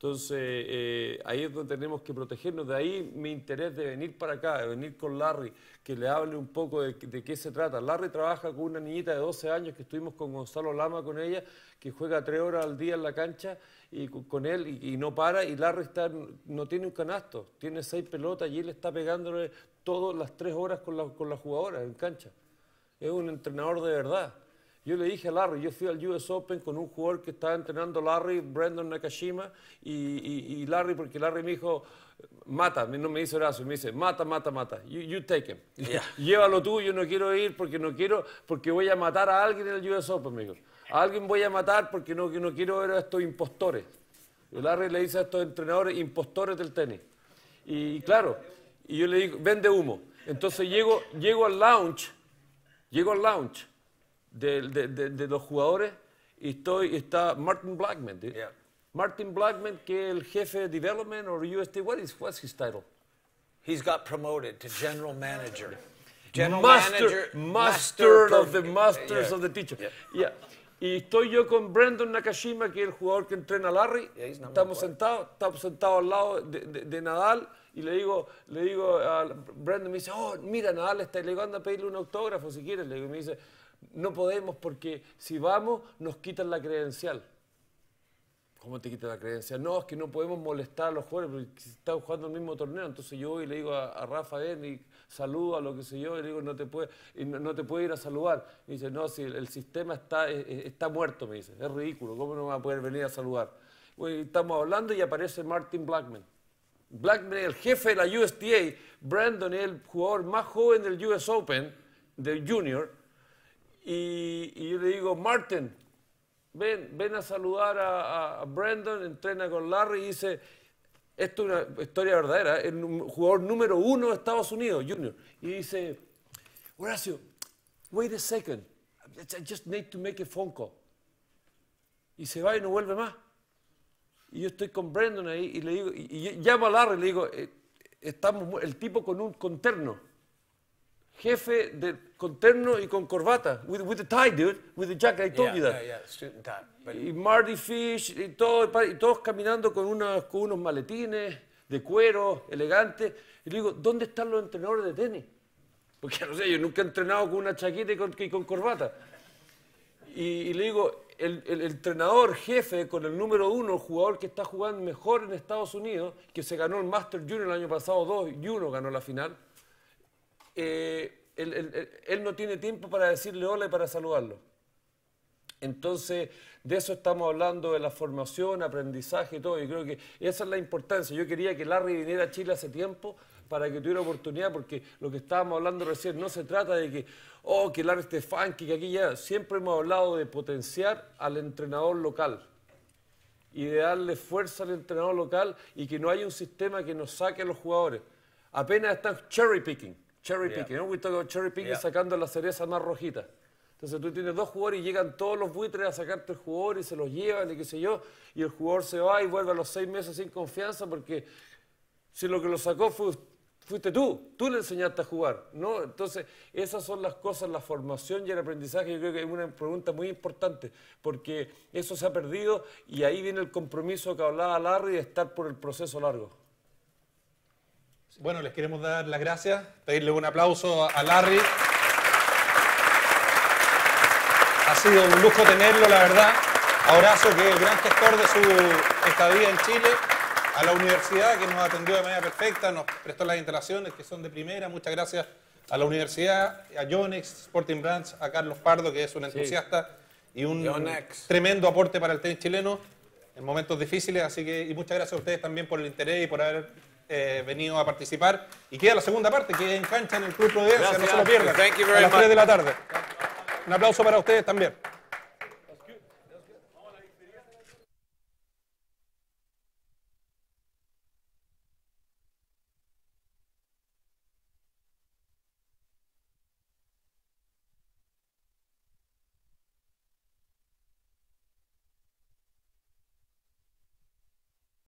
Entonces, eh, ahí es donde tenemos que protegernos. De ahí mi interés de venir para acá, de venir con Larry, que le hable un poco de, qué se trata. Larry trabaja con una niñita de 12 años que estuvimos con Gonzalo Lama, con ella, que juega tres horas al día en la cancha y con él y, no para. Y Larry está, no tiene un canasto, tiene seis pelotas y él está pegándole todas las tres horas con la, con la jugadora en cancha. Es un entrenador de verdad. Yo le dije a Larry, yo fui al US Open con un jugador que estaba entrenando Larry, Brandon Nakashima, y, Larry, porque Larry me dijo, mata, no me hizo Horacio, me dice, mata, mata, mata, you, take him. [LAUGHS] Llévalo tú, yo no quiero ir porque no quiero, porque voy a matar a alguien en el US Open, me dijo. A alguien voy a matar porque no, no quiero ver a estos impostores. Larry le dice a estos entrenadores, impostores del tenis. Y claro, y yo le digo, vende humo. Entonces llego, llego al lounge, llego al lounge, de, de, de, los jugadores y estoy, está Martin Blackman. Martin Blackman, que es el jefe de development o UST. What is what's his title? He's got promoted to general manager. General master, manager, master, of the masters of the teacher. Y estoy yo con Brandon Nakashima, que es el jugador que entrena a Larry. estamos sentados, estamos sentados al lado de, de, Nadal y le digo, le digo a Brandon, me dice, oh, mira, Nadal está, y le digo, a pedirle un autógrafo si quieres. Le digo, me dice, no podemos porque si vamos nos quitan la credencial. ¿Cómo te quitan la credencial? No, es que no podemos molestar a los jugadores porque están jugando el mismo torneo. Entonces yo voy y le digo a, Rafa saludo saluda, lo que sé yo, y le digo, no te puede, no, te ir a saludar. Y dice, no, si el sistema está, e, e, está muerto, me dice, es ridículo, ¿cómo no va a poder venir a saludar? estamos hablando y aparece Martin Blackman. Blackman, el jefe de la USTA, Brandon es el jugador más joven del US Open, del Junior, y, yo le digo, Martin, ven, ven a saludar a, Brandon, entrena con Larry y dice, esto es una historia verdadera, el jugador número uno de Estados Unidos, Junior. Y dice, Horacio, wait a second, I just need to make a phone call. Y se va y no vuelve más. Y yo estoy con Brandon ahí y le digo, y, llamo a Larry y le digo, eh, estamos, el tipo con un conterno, jefe de, con terno y con corbata. With, the tie, dude. With the jacket, I told you that. Yeah, yeah, Y Marty Fish, y, todo, todos caminando con, con unos maletines de cuero, elegante. Y le digo, ¿dónde están los entrenadores de tenis? Porque, [LAUGHS] no sé, yo nunca he entrenado con una chaqueta y con, corbata. Y, le digo, el, entrenador jefe con el número uno, el jugador que está jugando mejor en Estados Unidos, que se ganó el Master Junior el año pasado, dos y uno ganó la final, eh, él, no tiene tiempo para decirle hola y para saludarlo. Entonces, de eso estamos hablando, de la formación, aprendizaje y todo. Y creo que esa es la importancia. Yo quería que Larry viniera a Chile hace tiempo para que tuviera oportunidad, porque lo que estábamos hablando recién no se trata de que, oh, que Larry esté funky, que aquí ya. Siempre hemos hablado de potenciar al entrenador local y de darle fuerza al entrenador local y que no haya un sistema que nos saque a los jugadores. Apenas están cherry picking Cherry picking. ¿no? We talk cherry picking sacando la cereza más rojita. Entonces tú tienes dos jugadores y llegan todos los buitres a sacarte el jugador y se los llevan y qué sé yo. Y el jugador se va y vuelve a los seis meses sin confianza porque si lo que lo sacó fuiste tú, tú le enseñaste a jugar. ¿no? Entonces esas son las cosas, la formación y el aprendizaje. Yo creo que es una pregunta muy importante porque eso se ha perdido y ahí viene el compromiso que hablaba Larry de estar por el proceso largo. Bueno, les queremos dar las gracias, pedirle un aplauso a Larry. Ha sido un lujo tenerlo, la verdad. Abrazo que es el gran gestor de su estadía en Chile. A la universidad, que nos atendió de manera perfecta, nos prestó las instalaciones, que son de primera. Muchas gracias a la universidad, a Yonex, Sporting Brands, a Carlos Pardo, que es un entusiasta y un tremendo aporte para el tenis chileno en momentos difíciles. Así que, y muchas gracias a ustedes también por el interés y por haber eh, venido a participar. Y queda la segunda parte, que en cancha en el Club Providencia, no se lo pierdan. a las 3 de la tarde. Un aplauso para ustedes también.